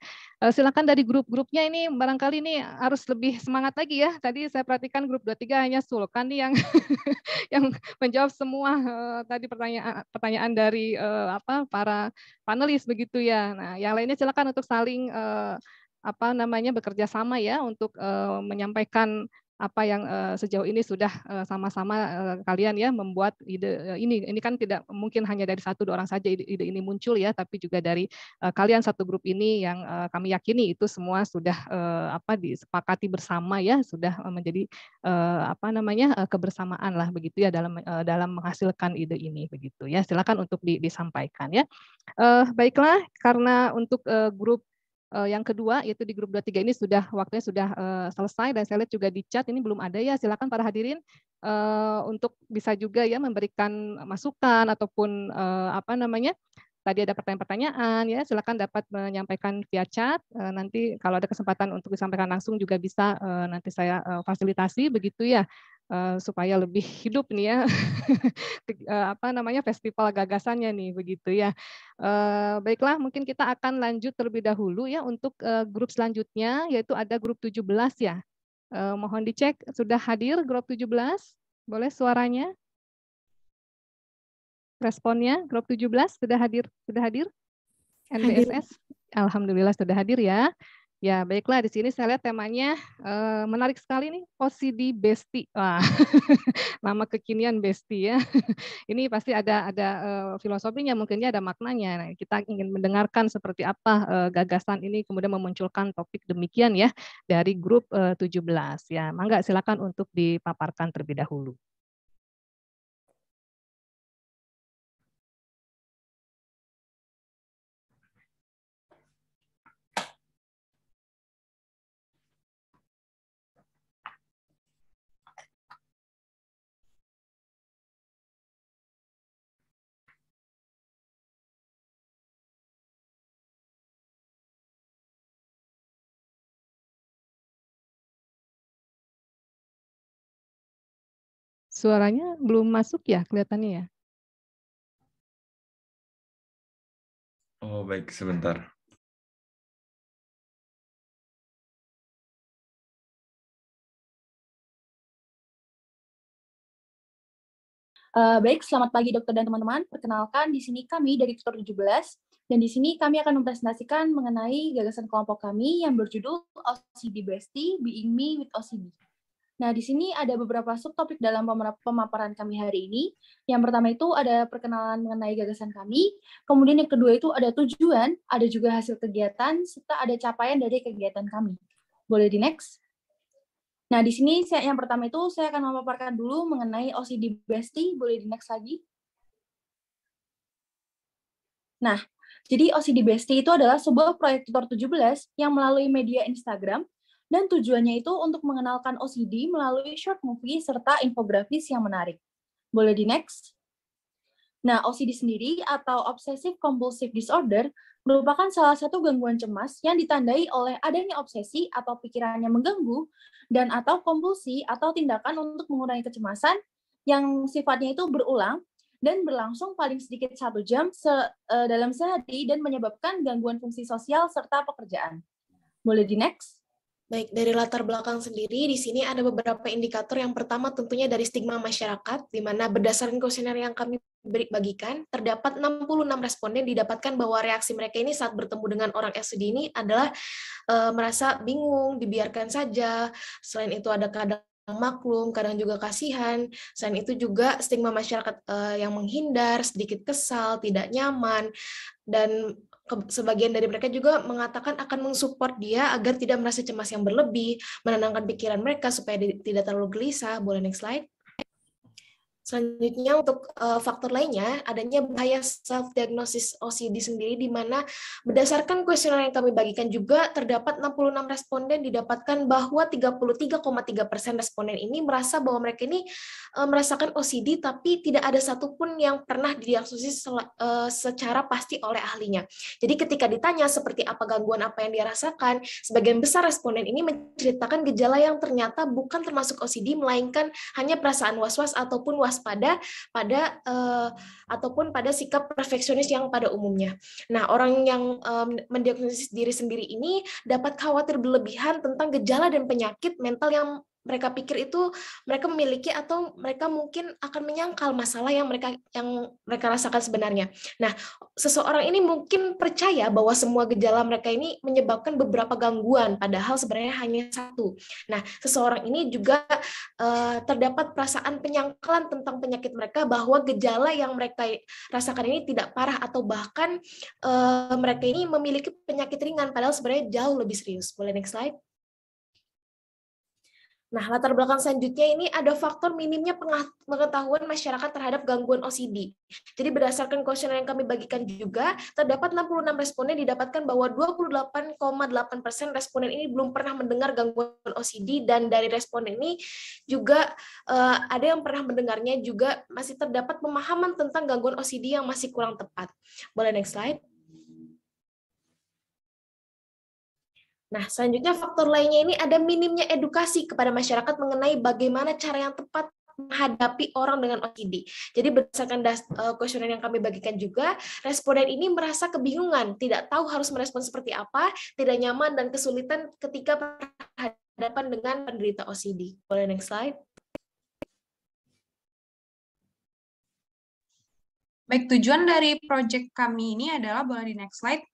Silakan dari grup-grupnya ini barangkali ini harus lebih semangat lagi ya. Tadi saya perhatikan grup 23 hanya Sulkan nih yang yang menjawab semua tadi pertanyaan pertanyaan dari apa para panelis begitu ya. Nah, yang lainnya silakan untuk saling apa namanya bekerja sama ya untuk uh, menyampaikan apa yang uh, sejauh ini sudah eh, sama-sama uh, kalian ya membuat ide uh, ini ini kan tidak mungkin hanya dari satu dua orang saja ide, ide ini muncul ya tapi juga dari uh, kalian satu grup ini yang uh, kami yakini itu semua sudah uh, apa disepakati bersama ya sudah menjadi uh, apa namanya uh, kebersamaan lah begitu ya dalam uh, dalam menghasilkan ide ini begitu ya silakan untuk di, disampaikan ya uh, baiklah karena untuk uh, grup Uh, yang kedua yaitu di grup 23 ini sudah waktunya sudah uh, selesai dan saya lihat juga di chat ini belum ada ya silakan para hadirin uh, untuk bisa juga ya memberikan masukan ataupun uh, apa namanya tadi ada pertanyaan-pertanyaan ya silakan dapat menyampaikan via chat uh, nanti kalau ada kesempatan untuk disampaikan langsung juga bisa uh, nanti saya uh, fasilitasi begitu ya Eh, supaya lebih hidup nih ya eh, apa namanya festival gagasannya nih begitu ya eh, baiklah mungkin kita akan lanjut terlebih dahulu ya untuk grup selanjutnya yaitu ada grup 17 ya mohon dicek sudah hadir grup 17 boleh suaranya responnya grup 17 sudah hadir sudah hadir NBSS hadir. Alhamdulillah sudah hadir ya Ya, baiklah di sini saya lihat temanya uh, menarik sekali nih, OCD Besti. Wah, nama kekinian Besti ya. Ini pasti ada ada uh, filosofinya, mungkinnya ada maknanya. Nah, kita ingin mendengarkan seperti apa uh, gagasan ini kemudian memunculkan topik demikian ya dari grup uh, 17 ya. Mangga silakan untuk dipaparkan terlebih dahulu. Suaranya belum masuk ya kelihatannya ya? Oh baik, sebentar. Uh, baik, selamat pagi dokter dan teman-teman. Perkenalkan, di sini kami dari Tutor 17, dan di sini kami akan mempresentasikan mengenai gagasan kelompok kami yang berjudul OCD Bestie, Being Me with OCD. Nah, di sini ada beberapa subtopik dalam pemaparan kami hari ini. Yang pertama itu ada perkenalan mengenai gagasan kami, kemudian yang kedua itu ada tujuan, ada juga hasil kegiatan, serta ada capaian dari kegiatan kami. Boleh di next? Nah, di sini saya, yang pertama itu saya akan memaparkan dulu mengenai OCD Bestie. Boleh di next lagi? Nah, jadi OCD Bestie itu adalah sebuah proyek tutor 17 yang melalui media Instagram dan tujuannya itu untuk mengenalkan OCD melalui short movie serta infografis yang menarik. Boleh di next? Nah, OCD sendiri atau Obsessive Compulsive Disorder merupakan salah satu gangguan cemas yang ditandai oleh adanya obsesi atau pikiran yang mengganggu dan atau kompulsi atau tindakan untuk mengurangi kecemasan yang sifatnya itu berulang dan berlangsung paling sedikit satu jam se eh, dalam sehari dan menyebabkan gangguan fungsi sosial serta pekerjaan. Boleh di next? Baik, dari latar belakang sendiri, di sini ada beberapa indikator. Yang pertama tentunya dari stigma masyarakat, di mana berdasarkan kuesioner yang kami bagikan, terdapat 66 responden didapatkan bahwa reaksi mereka ini saat bertemu dengan orang SUD ini adalah e, merasa bingung, dibiarkan saja. Selain itu ada kadang maklum, kadang juga kasihan. Selain itu juga stigma masyarakat e, yang menghindar, sedikit kesal, tidak nyaman, dan sebagian dari mereka juga mengatakan akan mensupport dia agar tidak merasa cemas yang berlebih, menenangkan pikiran mereka supaya tidak terlalu gelisah. Boleh next slide. Selanjutnya untuk uh, faktor lainnya adanya bahaya self diagnosis OCD sendiri di mana berdasarkan kuesioner yang kami bagikan juga terdapat 66 responden didapatkan bahwa 33,3% responden ini merasa bahwa mereka ini uh, merasakan OCD tapi tidak ada satupun yang pernah didiagnosis uh, secara pasti oleh ahlinya. Jadi ketika ditanya seperti apa gangguan apa yang dirasakan sebagian besar responden ini menceritakan gejala yang ternyata bukan termasuk OCD melainkan hanya perasaan was-was ataupun was pada, pada uh, eh, ataupun pada sikap perfeksionis yang pada umumnya. Nah, orang yang um, mendiagnosis diri sendiri ini dapat khawatir berlebihan tentang gejala dan penyakit mental yang mereka pikir itu mereka memiliki atau mereka mungkin akan menyangkal masalah yang mereka yang mereka rasakan sebenarnya. Nah, seseorang ini mungkin percaya bahwa semua gejala mereka ini menyebabkan beberapa gangguan padahal sebenarnya hanya satu. Nah, seseorang ini juga eh, terdapat perasaan penyangkalan tentang penyakit mereka bahwa gejala yang mereka rasakan ini tidak parah atau bahkan eh, mereka ini memiliki penyakit ringan padahal sebenarnya jauh lebih serius. Boleh next slide? Nah, latar belakang selanjutnya ini ada faktor minimnya pengetahuan masyarakat terhadap gangguan OCD. Jadi berdasarkan kuesioner yang kami bagikan juga, terdapat 66 responden didapatkan bahwa 28,8 persen responden ini belum pernah mendengar gangguan OCD dan dari responden ini juga uh, ada yang pernah mendengarnya juga masih terdapat pemahaman tentang gangguan OCD yang masih kurang tepat. Boleh next slide. Nah, selanjutnya faktor lainnya ini ada minimnya edukasi kepada masyarakat mengenai bagaimana cara yang tepat menghadapi orang dengan OCD. Jadi berdasarkan eh, kuesioner yang kami bagikan juga, responden ini merasa kebingungan, tidak tahu harus merespon seperti apa, tidak nyaman dan kesulitan ketika berhadapan dengan penderita OCD. Boleh next slide. Baik, tujuan dari project kami ini adalah, boleh di next slide,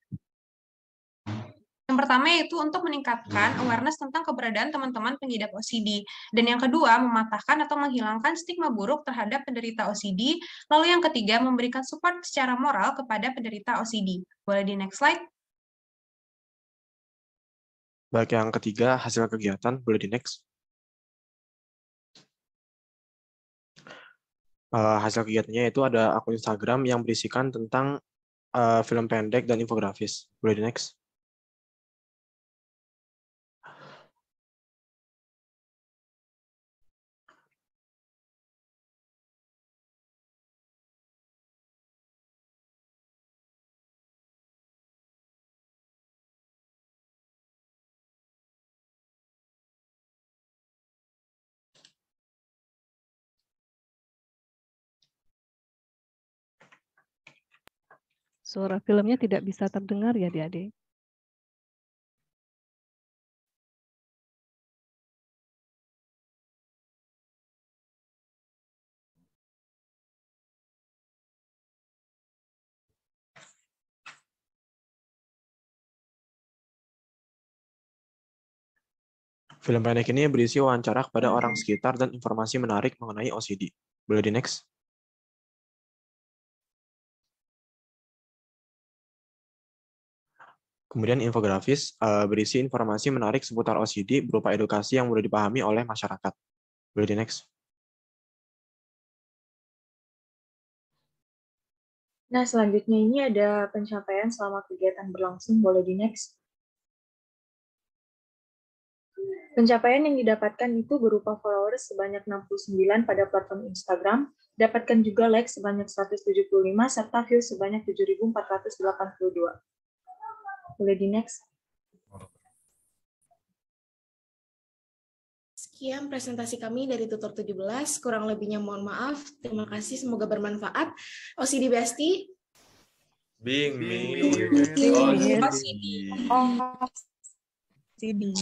yang pertama yaitu untuk meningkatkan hmm. awareness tentang keberadaan teman-teman pengidap OCD. Dan yang kedua, mematahkan atau menghilangkan stigma buruk terhadap penderita OCD. Lalu yang ketiga, memberikan support secara moral kepada penderita OCD. Boleh di next slide? Baik, yang ketiga, hasil kegiatan. Boleh di next. Uh, hasil kegiatannya itu ada akun Instagram yang berisikan tentang uh, film pendek dan infografis. Boleh di next. Suara filmnya tidak bisa terdengar ya Dede. Film pendek ini berisi wawancara kepada orang hmm. sekitar dan informasi menarik mengenai OCD. Boleh di next? Kemudian infografis uh, berisi informasi menarik seputar OCD berupa edukasi yang mudah dipahami oleh masyarakat. Boleh di next. Nah, selanjutnya ini ada pencapaian selama kegiatan berlangsung. Boleh di next. Pencapaian yang didapatkan itu berupa followers sebanyak 69 pada platform Instagram, dapatkan juga like sebanyak 175, serta view sebanyak 7.482. Boleh di next. Sekian presentasi kami dari Tutor 17. Kurang lebihnya mohon maaf. Terima kasih. Semoga bermanfaat. OCD Besti. Bing, bing, bing. OCD. bing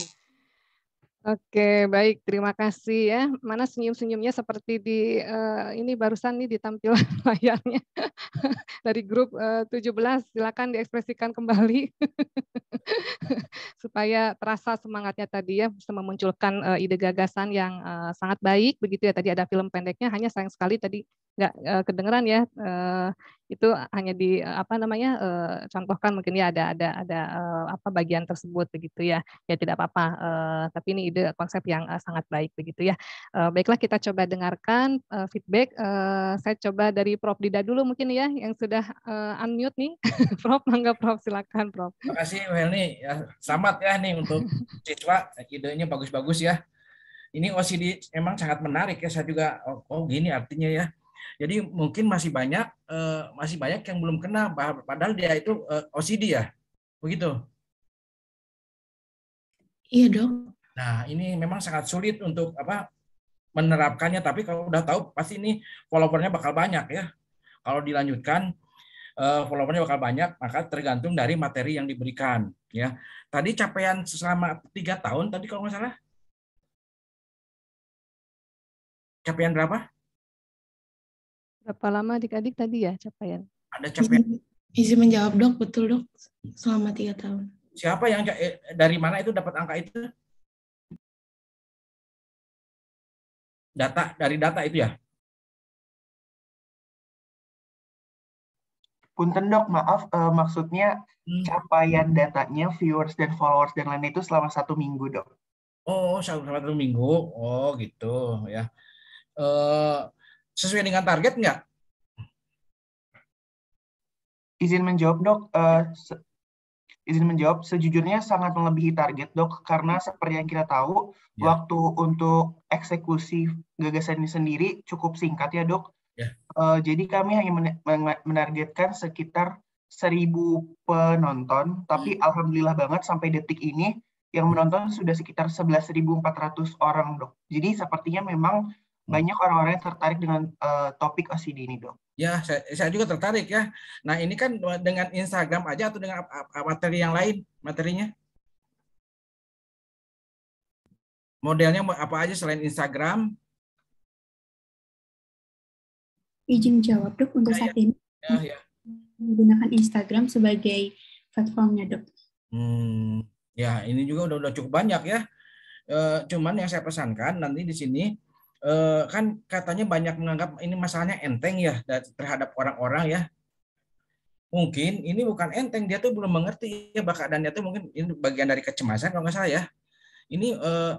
Oke, baik. Terima kasih ya. Mana senyum-senyumnya seperti di uh, ini barusan nih di tampilan layarnya dari grup eh, uh, 17. Silakan diekspresikan kembali supaya terasa semangatnya tadi ya bisa memunculkan uh, ide gagasan yang uh, sangat baik begitu ya. Tadi ada film pendeknya hanya sayang sekali tadi nggak uh, kedengeran ya uh, itu eh, hanya di eh, apa namanya uh, contohkan mungkin ya ada ada ada uh, apa bagian tersebut begitu ya ya tidak apa-apa uh, tapi ini ide konsep yang uh, sangat baik begitu ya uh, baiklah kita coba dengarkan uh, feedback uh, saya coba dari Prof Dida dulu mungkin ya yang sudah uh, unmute nih Prof mangga Prof silakan Prof terima kasih Melni ya, selamat ya nih untuk siswa idenya bagus-bagus ya ini OCD emang sangat menarik ya saya juga oh, oh gini artinya ya jadi mungkin masih banyak uh, masih banyak yang belum kena padahal dia itu uh, eh, OCD ya. Begitu. Iya, Dok. Nah, ini memang sangat sulit untuk apa menerapkannya tapi kalau udah tahu pasti ini followernya bakal banyak ya. Kalau dilanjutkan uh, followernya bakal banyak, maka tergantung dari materi yang diberikan. Ya, tadi capaian selama tiga tahun tadi kalau nggak salah capaian berapa? Berapa lama adik-adik tadi ya capaian? Ada capaian. Izin menjawab dok, betul dok. Selama tiga tahun. Siapa yang eh, dari mana itu dapat angka itu? Data dari data itu ya? Punten dok, maaf uh, maksudnya hmm. capaian datanya, viewers dan followers dan lain itu selama satu minggu dok. Oh, selama satu minggu, oh gitu ya. Uh, sesuai dengan target nggak? Izin menjawab dok, uh, izin menjawab sejujurnya sangat melebihi target dok karena seperti yang kita tahu yeah. waktu untuk eksekusi gagasan ini sendiri cukup singkat ya dok. Yeah. Ya. Uh, jadi kami hanya menargetkan sekitar seribu penonton, tapi hmm. alhamdulillah banget sampai detik ini yang menonton sudah sekitar 11.400 orang dok. Jadi sepertinya memang Hmm. banyak orang-orang yang tertarik dengan uh, topik OCD ini, dok. Ya, saya, saya juga tertarik ya. Nah, ini kan eh, dengan Instagram aja atau dengan materi yang lain materinya? Modelnya apa aja selain Instagram? Izin jawab, dok, untuk ya, ya, saat ini. Ya, ya. Menggunakan Instagram sebagai platformnya, dok. Hmm, ya, ini juga udah, udah cukup banyak ya. E, cuman yang saya pesankan nanti di sini Eh, kan katanya banyak menganggap ini masalahnya enteng ya terhadap orang-orang ya. Mungkin ini bukan enteng, dia tuh belum mengerti ya bahkan dan dia tuh mungkin ini bagian dari kecemasan kalau nggak salah ya. Ini eh,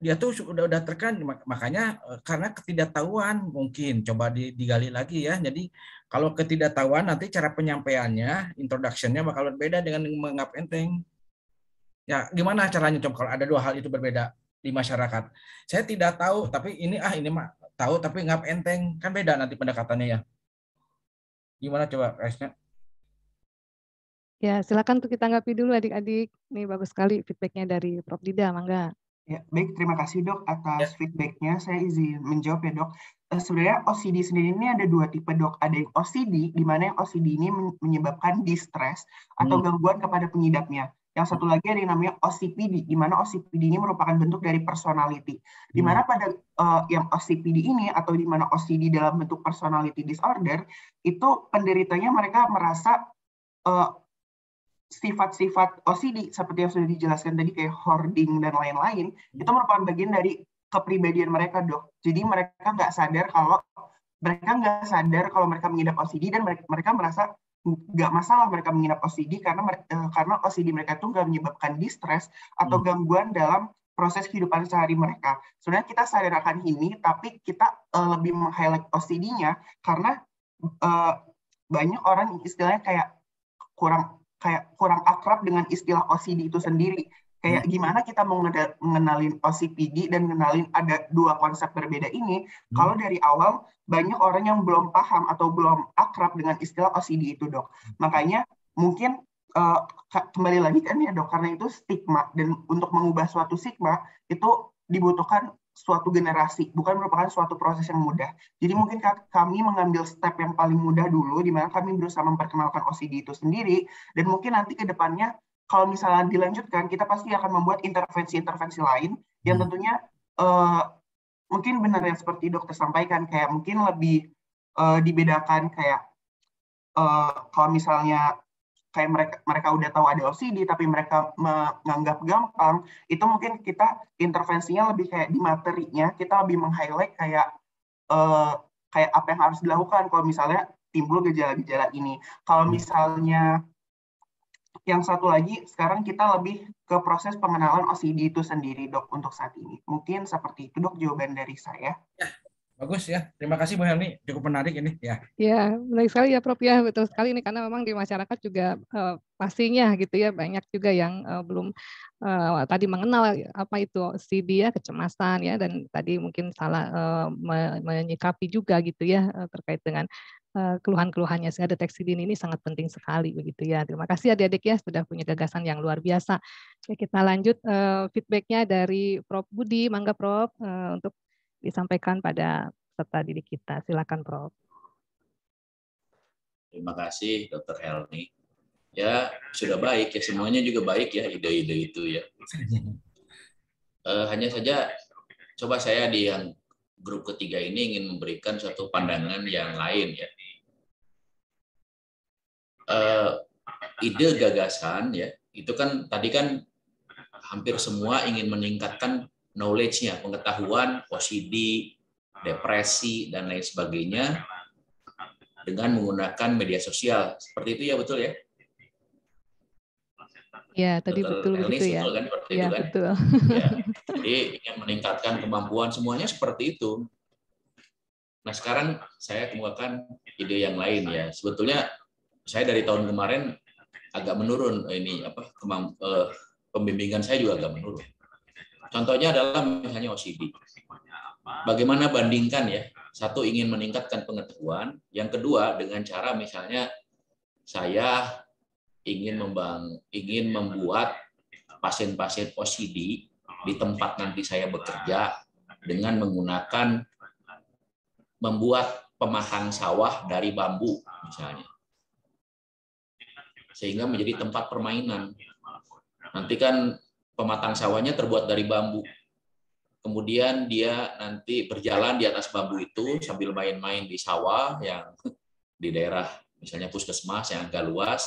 dia tuh sudah udah terkan makanya eh, karena ketidaktahuan mungkin coba digali lagi ya jadi kalau ketidaktahuan nanti cara penyampaiannya introductionnya bakal berbeda dengan menganggap enteng ya gimana caranya coba kalau ada dua hal itu berbeda di masyarakat. Saya tidak tahu, tapi ini ah ini mah tahu tapi ngap enteng kan beda nanti pendekatannya ya. Gimana coba Resnya? Ya silakan untuk tanggapi dulu adik-adik. Nih bagus sekali feedbacknya dari Prof Dida, mangga. Ya, baik, terima kasih dok atas ya. feedbacknya. Saya izin menjawab ya dok. Eh, sebenarnya OCD sendiri ini ada dua tipe dok. Ada yang OCD, di mana yang OCD ini menyebabkan distress atau hmm. gangguan kepada pengidapnya. Yang satu lagi ada yang namanya OCPD, di mana OCPD ini merupakan bentuk dari personality. Di mana hmm. pada uh, yang OCPD ini atau di mana OCD dalam bentuk personality disorder, itu penderitanya mereka merasa sifat eh, sifat-sifat OCD seperti yang sudah dijelaskan tadi kayak hoarding dan lain-lain, hmm. itu merupakan bagian dari kepribadian mereka, Dok. Jadi mereka nggak sadar kalau mereka nggak sadar kalau mereka mengidap OCD dan mereka merasa nggak masalah mereka menginap OCD karena uh, karena OCD mereka tuh nggak menyebabkan distress atau hmm. gangguan dalam proses kehidupan sehari mereka. Sebenarnya kita sadar akan ini, tapi kita uh, lebih meng-highlight OCD-nya karena uh, banyak orang istilahnya kayak kurang kayak kurang akrab dengan istilah OCD itu sendiri. Kayak hmm. gimana kita mau ngenalin OCPD dan ngenalin ada dua konsep berbeda ini hmm. kalau dari awal banyak orang yang belum paham atau belum akrab dengan istilah OCD itu, Dok. Hmm. Makanya mungkin uh, kembali lagi kan ya, Dok, karena itu stigma dan untuk mengubah suatu stigma itu dibutuhkan suatu generasi, bukan merupakan suatu proses yang mudah. Jadi hmm. mungkin kami mengambil step yang paling mudah dulu, di mana kami berusaha memperkenalkan OCD itu sendiri, dan mungkin nanti ke depannya kalau misalnya dilanjutkan kita pasti akan membuat intervensi-intervensi lain yang hmm. tentunya uh, mungkin benar ya seperti dokter sampaikan kayak mungkin lebih uh, dibedakan kayak uh, kalau misalnya kayak mereka mereka udah tahu ada OCD tapi mereka menganggap gampang itu mungkin kita intervensinya lebih kayak di materinya kita lebih meng-highlight kayak uh, kayak apa yang harus dilakukan kalau misalnya timbul gejala-gejala ini kalau hmm. misalnya yang satu lagi, sekarang kita lebih ke proses pengenalan OCD itu sendiri, dok, untuk saat ini. Mungkin seperti itu, dok, jawaban dari saya. Ya, bagus ya. Terima kasih, Bu Helmi. Cukup menarik ini. Ya, ya menarik sekali ya, Prof. Ya, betul sekali ini. Karena memang di masyarakat juga uh, pastinya gitu ya, banyak juga yang uh, belum uh, tadi mengenal apa itu OCD ya kecemasan ya dan tadi mungkin salah uh, menyikapi juga gitu ya terkait dengan Eh, keluhan-keluhannya sehingga deteksi dini ini sangat penting sekali begitu ya. Terima kasih adik-adik ya sudah punya gagasan yang luar biasa. Oke, kita lanjut uh, feedbacknya dari Prof Budi, mangga Prof uh, untuk disampaikan pada peserta didik kita. Silakan Prof. Terima kasih Dokter Helmi. Ya sudah baik ya semuanya juga baik ya ide-ide itu ya. Uh, hanya saja coba saya di yang grup ketiga ini ingin memberikan satu pandangan yang lain ya. Uh, ide gagasan ya itu kan tadi kan hampir semua ingin meningkatkan knowledge-nya, pengetahuan, OCD, depresi dan lain sebagainya dengan menggunakan media sosial. Seperti itu ya betul ya? Ya, tadi betul, betul ya. Betul, kan, ya, kan? betul. Ya. Jadi ingin meningkatkan kemampuan semuanya seperti itu. Nah, sekarang saya kemukakan ide yang lain ya. Sebetulnya saya dari tahun kemarin agak menurun eh, ini apa kemamp, eh, pembimbingan saya juga agak menurun. Contohnya adalah misalnya OCD. Bagaimana bandingkan ya? Satu ingin meningkatkan pengetahuan, yang kedua dengan cara misalnya saya ingin membang ingin membuat pasien-pasien OCD di tempat nanti saya bekerja dengan menggunakan membuat pemakan sawah dari bambu misalnya sehingga menjadi tempat permainan nanti kan pematang sawahnya terbuat dari bambu kemudian dia nanti berjalan di atas bambu itu sambil main-main di sawah yang di daerah misalnya puskesmas yang agak luas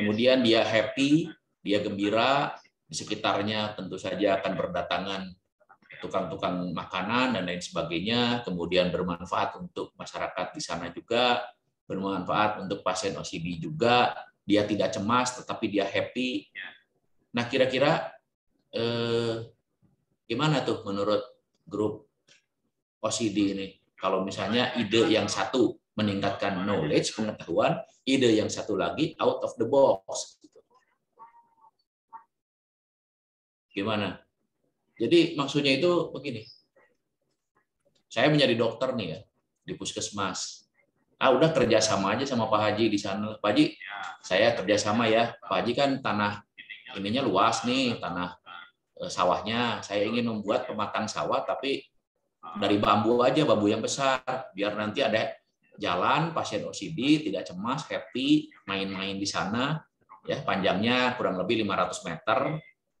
Kemudian dia happy, dia gembira, di sekitarnya tentu saja akan berdatangan tukang-tukang makanan dan lain sebagainya, kemudian bermanfaat untuk masyarakat di sana juga, bermanfaat untuk pasien OCD juga, dia tidak cemas tetapi dia happy. Nah, kira-kira eh, gimana tuh menurut grup OCD ini? Kalau misalnya ide yang satu meningkatkan knowledge, pengetahuan, ide yang satu lagi out of the box. Gitu. Gimana? Jadi maksudnya itu begini. Saya menjadi dokter nih ya di puskesmas. Ah udah kerjasama aja sama Pak Haji di sana. Pak Haji, saya kerjasama ya. Pak Haji kan tanah ininya luas nih, tanah eh, sawahnya. Saya ingin membuat pematang sawah tapi dari bambu aja, bambu yang besar, biar nanti ada jalan pasien OCD tidak cemas happy main-main di sana ya panjangnya kurang lebih 500 meter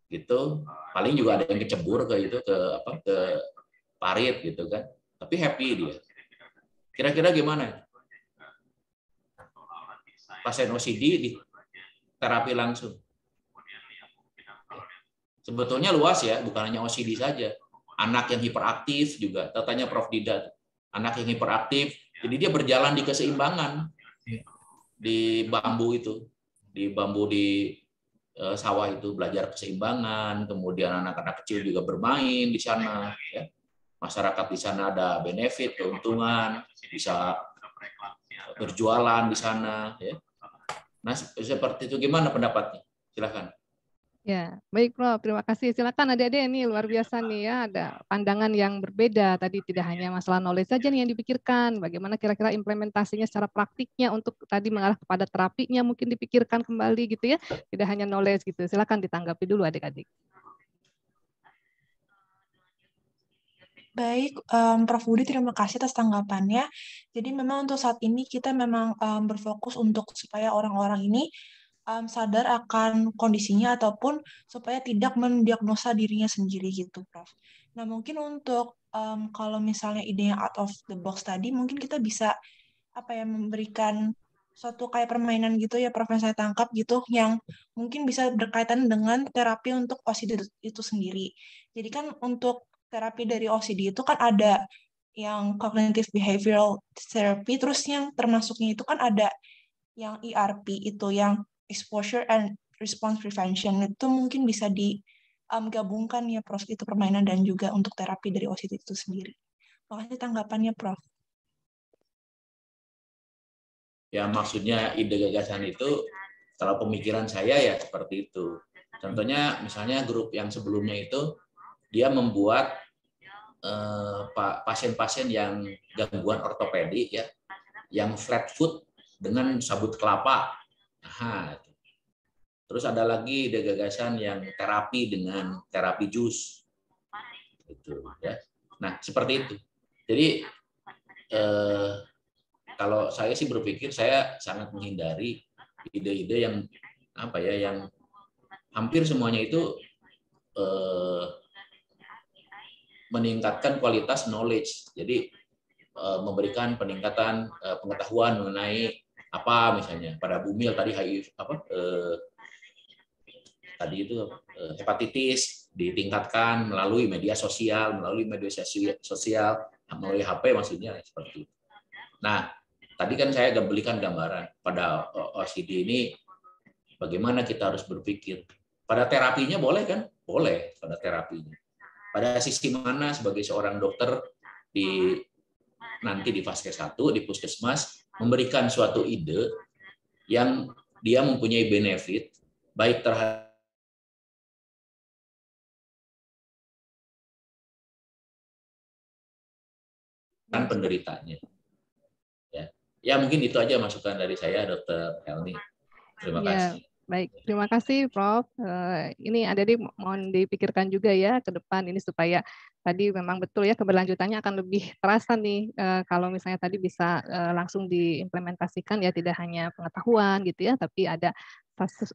gitu paling juga ada yang kecebur ke itu ke apa ke parit gitu kan tapi happy dia kira-kira gimana pasien OCD di terapi langsung sebetulnya luas ya bukan hanya OCD saja anak yang hiperaktif juga tanya Prof Dida anak yang hiperaktif jadi dia berjalan di keseimbangan iya. di bambu itu, di bambu di eh, sawah itu belajar keseimbangan, kemudian anak-anak kecil juga bermain di sana. Ya. Masyarakat di sana ada benefit, keuntungan, bisa berjualan di sana. Ya. Nah seperti itu gimana pendapatnya? Silakan. Ya, baik Prof. Terima kasih. Silakan adik-adik ini luar biasa nih ya, ada pandangan yang berbeda tadi tidak hanya masalah knowledge saja nih yang dipikirkan, bagaimana kira-kira implementasinya secara praktiknya untuk tadi mengarah kepada terapinya mungkin dipikirkan kembali gitu ya, tidak hanya knowledge gitu. Silakan ditanggapi dulu adik-adik. Baik, um, Prof. Budi terima kasih atas tanggapannya. Jadi memang untuk saat ini kita memang um, berfokus untuk supaya orang-orang ini um, sadar akan kondisinya ataupun supaya tidak mendiagnosa dirinya sendiri gitu, Prof. Nah mungkin untuk um, kalau misalnya ide yang out of the box tadi, mungkin kita bisa apa ya memberikan suatu kayak permainan gitu ya Prof yang saya tangkap gitu yang mungkin bisa berkaitan dengan terapi untuk OCD itu sendiri. Jadi kan untuk terapi dari OCD itu kan ada yang cognitive behavioral therapy terus yang termasuknya itu kan ada yang ERP itu yang exposure and response prevention itu mungkin bisa digabungkan um, ya Prof itu permainan dan juga untuk terapi dari OCT itu sendiri. Makasih tanggapannya Prof. Ya maksudnya ide gagasan itu kalau pemikiran saya ya seperti itu. Contohnya misalnya grup yang sebelumnya itu dia membuat eh, pasien-pasien yang gangguan ortopedi ya yang flat foot dengan sabut kelapa Nah, terus ada lagi ide gagasan yang terapi dengan terapi jus. Itu ya. Nah, seperti itu. Jadi eh, kalau saya sih berpikir saya sangat menghindari ide-ide yang apa ya yang hampir semuanya itu eh, meningkatkan kualitas knowledge. Jadi eh, memberikan peningkatan eh, pengetahuan mengenai apa misalnya pada bumil tadi HIV apa eh, tadi itu eh, hepatitis ditingkatkan melalui media sosial melalui media sosial nah, melalui HP maksudnya seperti itu. Nah tadi kan saya belikan gambaran pada OCD ini bagaimana kita harus berpikir pada terapinya boleh kan boleh pada terapinya pada sisi mana sebagai seorang dokter di nanti di fase 1 di puskesmas memberikan suatu ide yang dia mempunyai benefit baik terhadap kan penderitanya. Ya. ya mungkin itu aja masukan dari saya dokter Helmi. Terima ya, kasih. Ya. Baik, terima kasih Prof. Eh, ini ada di mohon dipikirkan juga ya ke depan ini supaya tadi memang betul ya keberlanjutannya akan lebih terasa nih eh, kalau misalnya tadi bisa eh, langsung diimplementasikan ya tidak hanya pengetahuan gitu ya tapi ada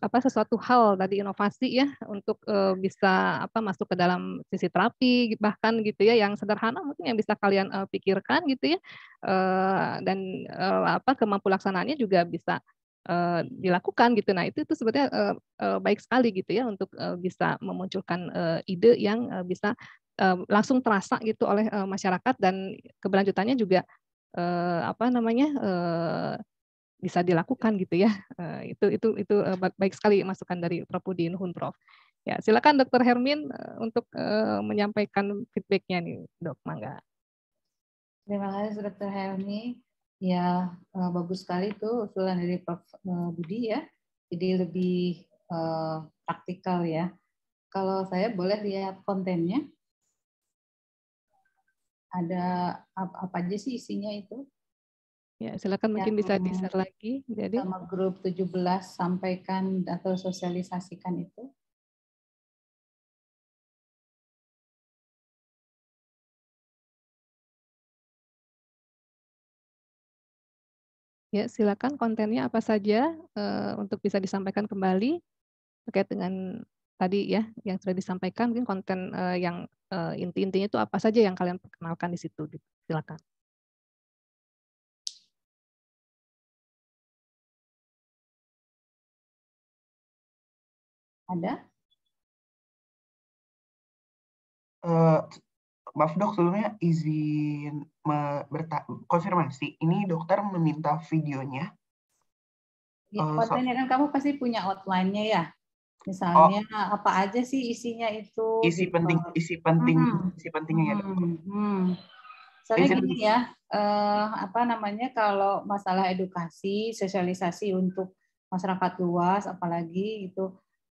apa sesuatu hal tadi inovasi ya untuk eh, bisa apa masuk ke dalam sisi terapi bahkan gitu ya yang sederhana mungkin yang bisa kalian pikirkan gitu ya dan apa kemampuan laksanaannya juga bisa dilakukan gitu. Nah itu itu sebetulnya baik sekali gitu ya untuk bisa memunculkan ide yang bisa langsung terasa gitu oleh uh, masyarakat dan keberlanjutannya juga uh, apa namanya uh, bisa dilakukan gitu ya. Uh, itu itu itu uh, baik sekali masukan dari Prof Udin Prof Ya, silakan Dokter Hermin uh, untuk uh, menyampaikan feedbacknya nih, Dok. Mangga. Terima kasih Dokter Hermin Ya, uh, bagus sekali tuh usulan dari Prof Budi ya. Jadi lebih uh, praktikal ya. Kalau saya boleh lihat kontennya ada apa, apa aja sih isinya itu? Ya, silakan mungkin bisa di-share lagi. Jadi sama grup 17 sampaikan atau sosialisasikan itu. Ya, silakan kontennya apa saja uh, untuk bisa disampaikan kembali terkait dengan tadi ya yang sudah disampaikan mungkin konten uh, yang uh, inti-intinya itu apa saja yang kalian perkenalkan di situ gitu. silakan ada uh, maaf dok sebelumnya izin konfirmasi ini dokter meminta videonya ya, uh, konten so kan kamu pasti punya outline-nya ya Oh. Misalnya oh. apa aja sih isinya itu? Isi gitu. penting, isi penting, hmm. isi pentingnya ya. Hmm, hmm. Soalnya Jadi, gini kan ya, eh, apa namanya kalau masalah edukasi, sosialisasi untuk masyarakat luas, apalagi itu,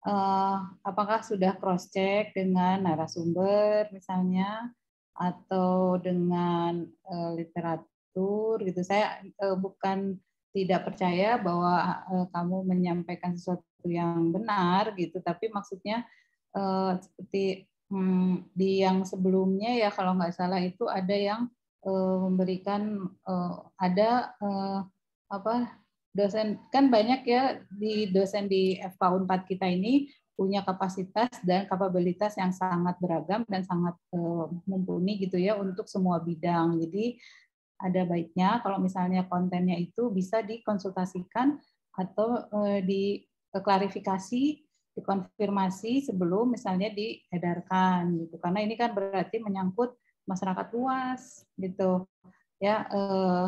eh, apakah sudah cross check dengan narasumber misalnya, atau dengan eh, literatur gitu? Saya eh, bukan tidak percaya bahwa eh, kamu menyampaikan sesuatu sesuatu yang benar gitu tapi maksudnya uh, seperti um, di yang sebelumnya ya kalau nggak salah itu ada yang uh, memberikan uh, ada uh, apa dosen kan banyak ya di dosen di FK 4 kita ini punya kapasitas dan kapabilitas yang sangat beragam dan sangat uh, mumpuni gitu ya untuk semua bidang. Jadi ada baiknya kalau misalnya kontennya itu bisa dikonsultasikan atau uh, di klarifikasi dikonfirmasi sebelum misalnya diedarkan gitu karena ini kan berarti menyangkut masyarakat luas gitu ya eh,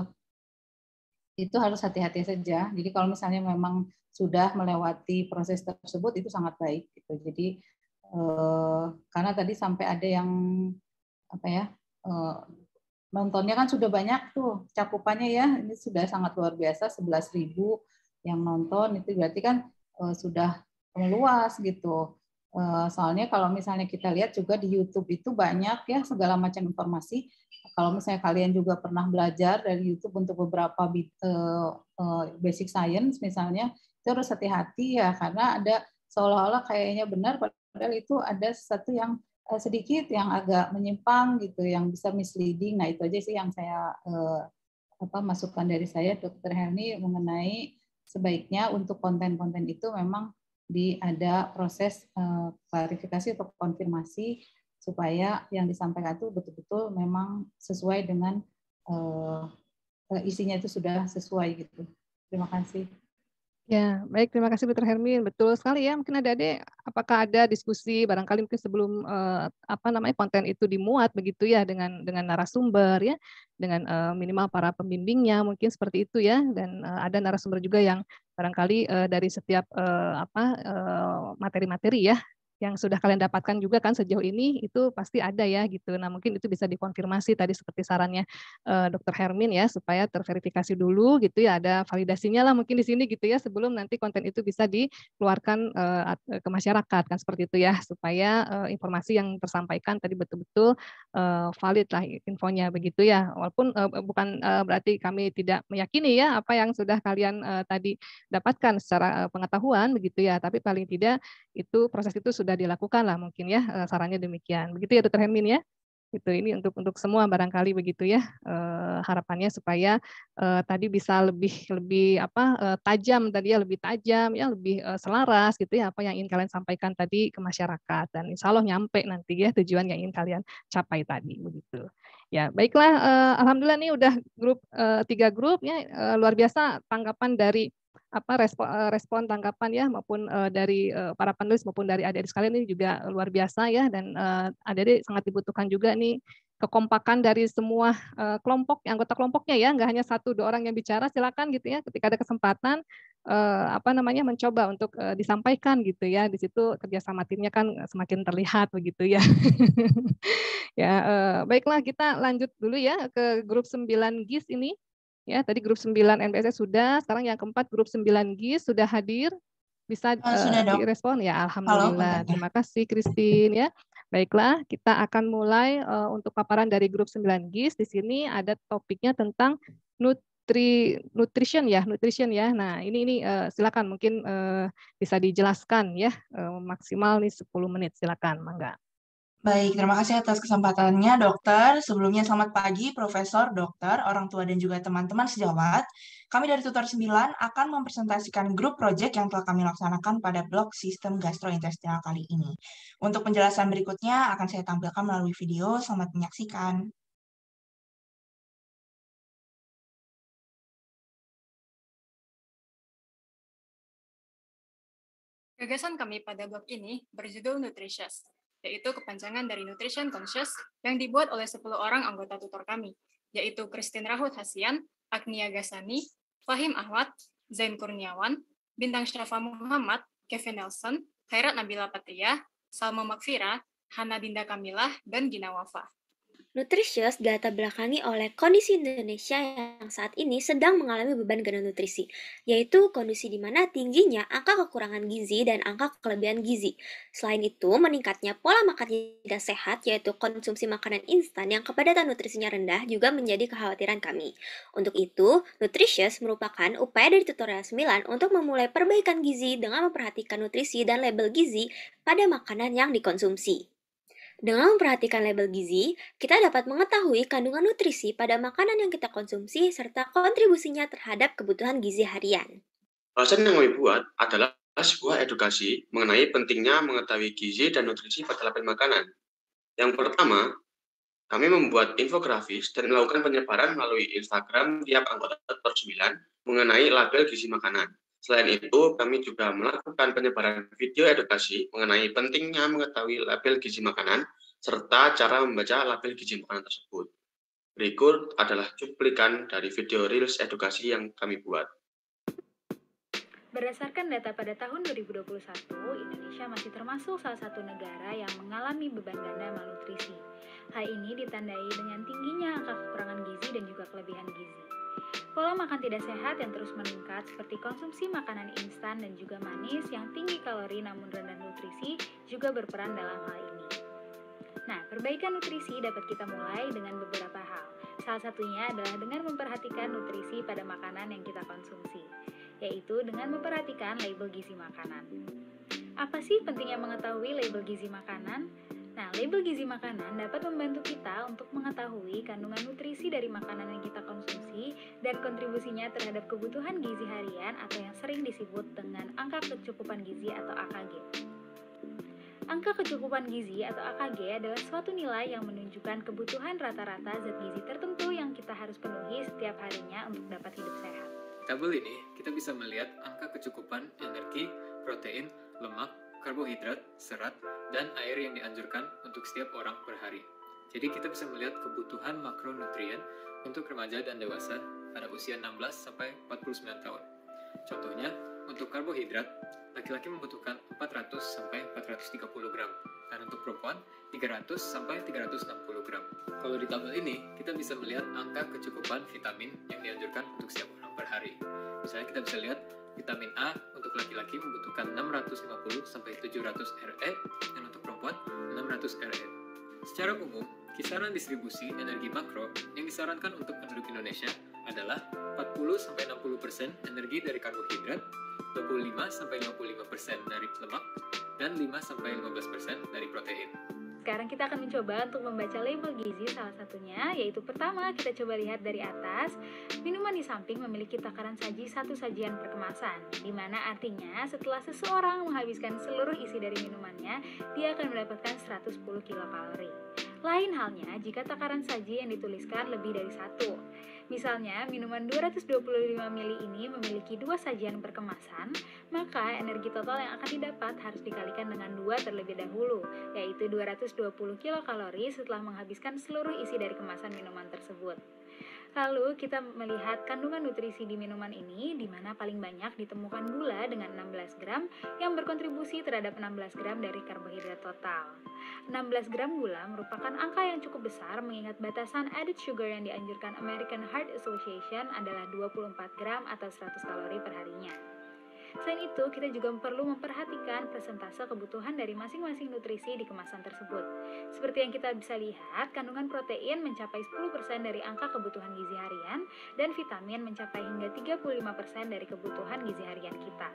itu harus hati-hati saja jadi kalau misalnya memang sudah melewati proses tersebut itu sangat baik gitu jadi eh, karena tadi sampai ada yang apa ya eh, nontonnya kan sudah banyak tuh cakupannya ya ini sudah sangat luar biasa 11.000 yang nonton itu berarti kan Eh, sudah meluas gitu. Eh, soalnya kalau misalnya kita lihat juga di YouTube itu banyak ya segala macam informasi. Kalau misalnya kalian juga pernah belajar dari YouTube untuk beberapa eh, basic science misalnya, itu harus hati-hati ya karena ada seolah-olah kayaknya benar padahal itu ada satu yang sedikit yang agak menyimpang gitu yang bisa misleading nah itu aja sih yang saya apa masukan dari saya dokter Helmi mengenai sebaiknya untuk konten-konten itu memang di ada proses eh, klarifikasi atau konfirmasi supaya yang disampaikan itu betul-betul memang sesuai dengan eh, eh, isinya itu sudah sesuai gitu. Terima kasih. Ya, baik. Terima kasih Dr. Hermin. Betul sekali ya. Mungkin ada deh, apakah ada diskusi barangkali mungkin sebelum eh, apa namanya konten itu dimuat begitu ya dengan dengan narasumber ya, dengan eh, minimal para pembimbingnya mungkin seperti itu ya dan eh, ada narasumber juga yang barangkali eh, dari setiap eh, apa eh, materi-materi eh, materi -materi ya yang sudah kalian dapatkan juga kan sejauh ini itu pasti ada ya gitu. Nah mungkin itu bisa dikonfirmasi tadi seperti sarannya uh, Dokter Hermin ya supaya terverifikasi dulu gitu ya ada validasinya lah mungkin di sini gitu ya sebelum nanti konten itu bisa dikeluarkan uh, ke masyarakat kan seperti itu ya supaya uh, informasi yang tersampaikan tadi betul-betul uh, valid lah infonya begitu ya. Walaupun uh, bukan uh, berarti kami tidak meyakini ya apa yang sudah kalian uh, tadi dapatkan secara uh, pengetahuan begitu ya, tapi paling tidak itu proses itu sudah segera dilakukan lah mungkin ya eh, sarannya demikian. Begitu ya dokter Hermin ya. itu ini untuk untuk semua barangkali begitu ya eh, harapannya supaya eh, tadi bisa lebih lebih apa tajam tadi ya lebih tajam ya lebih selaras gitu ya apa yang ingin kalian sampaikan tadi ke masyarakat dan insya Allah nyampe nanti ya tujuan yang ingin kalian capai tadi begitu. Ya, baiklah. Alhamdulillah nih udah grup tiga grupnya luar biasa tanggapan dari apa eh, respon, respon tanggapan ya maupun uh, dari uh, para penulis maupun dari adik-adik sekalian ini juga luar biasa ya dan uh, adik-adik sangat dibutuhkan juga nih kekompakan dari semua uh, kelompok anggota kelompoknya ya nggak hanya satu dua orang yang bicara silakan gitu ya ketika ada kesempatan uh, apa namanya mencoba untuk uh, disampaikan gitu ya di situ kerjasama timnya kan semakin terlihat begitu ya ya uh, baiklah kita lanjut dulu ya ke grup 9 GIS ini Ya, tadi grup 9 NPS sudah, sekarang yang keempat grup 9 GIS sudah hadir. Bisa uh, direspon ya, alhamdulillah. Halo, Terima kasih Christine ya. Baiklah, kita akan mulai uh, untuk paparan dari grup 9 GIS. Di sini ada topiknya tentang nutri nutrition ya, nutrition ya. Nah, ini ini uh, silakan mungkin uh, bisa dijelaskan ya, uh, maksimal nih 10 menit silakan, Mangga. Baik, terima kasih atas kesempatannya, Dokter. Sebelumnya selamat pagi, Profesor, Dokter, orang tua dan juga teman-teman sejawat. Kami dari Tutor 9 akan mempresentasikan grup proyek yang telah kami laksanakan pada blok sistem gastrointestinal kali ini. Untuk penjelasan berikutnya akan saya tampilkan melalui video. Selamat menyaksikan. Gagasan kami pada blog ini berjudul Nutritious, yaitu kepanjangan dari Nutrition Conscious yang dibuat oleh 10 orang anggota tutor kami, yaitu Christine Rahut Hasian, Agnia Gasani, Fahim Ahwat, Zain Kurniawan, Bintang Syafa Muhammad, Kevin Nelson, Khairat Nabila Patia, Salma Makfira, Hana Dinda Kamilah, dan Gina Wafa. Nutritious belakangi oleh kondisi Indonesia yang saat ini sedang mengalami beban ganda nutrisi, yaitu kondisi di mana tingginya angka kekurangan gizi dan angka kelebihan gizi. Selain itu, meningkatnya pola makan tidak sehat, yaitu konsumsi makanan instan yang kepadatan nutrisinya rendah juga menjadi kekhawatiran kami. Untuk itu, Nutritious merupakan upaya dari tutorial 9 untuk memulai perbaikan gizi dengan memperhatikan nutrisi dan label gizi pada makanan yang dikonsumsi. Dengan memperhatikan label gizi, kita dapat mengetahui kandungan nutrisi pada makanan yang kita konsumsi serta kontribusinya terhadap kebutuhan gizi harian. Alasan yang kami buat adalah sebuah edukasi mengenai pentingnya mengetahui gizi dan nutrisi pada label makanan. Yang pertama, kami membuat infografis dan melakukan penyebaran melalui Instagram tiap anggota tersembilan mengenai label gizi makanan. Selain itu, kami juga melakukan penyebaran video edukasi mengenai pentingnya mengetahui label gizi makanan serta cara membaca label gizi makanan tersebut. Berikut adalah cuplikan dari video Reels edukasi yang kami buat. Berdasarkan data pada tahun 2021, Indonesia masih termasuk salah satu negara yang mengalami beban ganda malnutrisi. Hal ini ditandai dengan tingginya angka kekurangan gizi dan juga kelebihan gizi. Pola makan tidak sehat yang terus meningkat seperti konsumsi makanan instan dan juga manis yang tinggi kalori namun rendah nutrisi juga berperan dalam hal ini. Nah, perbaikan nutrisi dapat kita mulai dengan beberapa hal. Salah satunya adalah dengan memperhatikan nutrisi pada makanan yang kita konsumsi, yaitu dengan memperhatikan label gizi makanan. Apa sih pentingnya mengetahui label gizi makanan? Nah, label gizi makanan dapat membantu kita untuk mengetahui kandungan nutrisi dari makanan yang kita konsumsi dan kontribusinya terhadap kebutuhan gizi harian atau yang sering disebut dengan angka kecukupan gizi atau AKG. Angka kecukupan gizi atau AKG adalah suatu nilai yang menunjukkan kebutuhan rata-rata zat gizi tertentu yang kita harus penuhi setiap harinya untuk dapat hidup sehat. Tabel ini kita bisa melihat angka kecukupan energi, protein, lemak, karbohidrat, serat, dan air yang dianjurkan untuk setiap orang per hari. Jadi kita bisa melihat kebutuhan makronutrien untuk remaja dan dewasa pada usia 16 sampai 49 tahun. Contohnya, untuk karbohidrat, laki-laki membutuhkan 400 sampai 430 gram, dan untuk perempuan 300 sampai 360 gram. Kalau di tabel ini, kita bisa melihat angka kecukupan vitamin yang dianjurkan untuk setiap orang per hari. Misalnya kita bisa lihat Vitamin A untuk laki-laki membutuhkan 650 sampai 700 RE dan untuk perempuan 600 RE. Secara umum, kisaran distribusi energi makro yang disarankan untuk penduduk Indonesia adalah 40-60% energi dari karbohidrat, 25-55% dari lemak, dan 5-15% dari protein. Sekarang kita akan mencoba untuk membaca label gizi salah satunya, yaitu pertama kita coba lihat dari atas, minuman di samping memiliki takaran saji satu sajian per kemasan, di mana artinya setelah seseorang menghabiskan seluruh isi dari minumannya, dia akan mendapatkan 110 kilokalori. Lain halnya jika takaran saji yang dituliskan lebih dari satu. Misalnya, minuman 225 ml ini memiliki dua sajian berkemasan, maka energi total yang akan didapat harus dikalikan dengan dua terlebih dahulu, yaitu 220 kilokalori setelah menghabiskan seluruh isi dari kemasan minuman tersebut. Lalu kita melihat kandungan nutrisi di minuman ini di mana paling banyak ditemukan gula dengan 16 gram yang berkontribusi terhadap 16 gram dari karbohidrat total. 16 gram gula merupakan angka yang cukup besar mengingat batasan added sugar yang dianjurkan American Heart Association adalah 24 gram atau 100 kalori perharinya. Selain itu, kita juga perlu memperhatikan persentase kebutuhan dari masing-masing nutrisi di kemasan tersebut. Seperti yang kita bisa lihat, kandungan protein mencapai 10% dari angka kebutuhan gizi harian dan vitamin mencapai hingga 35% dari kebutuhan gizi harian kita.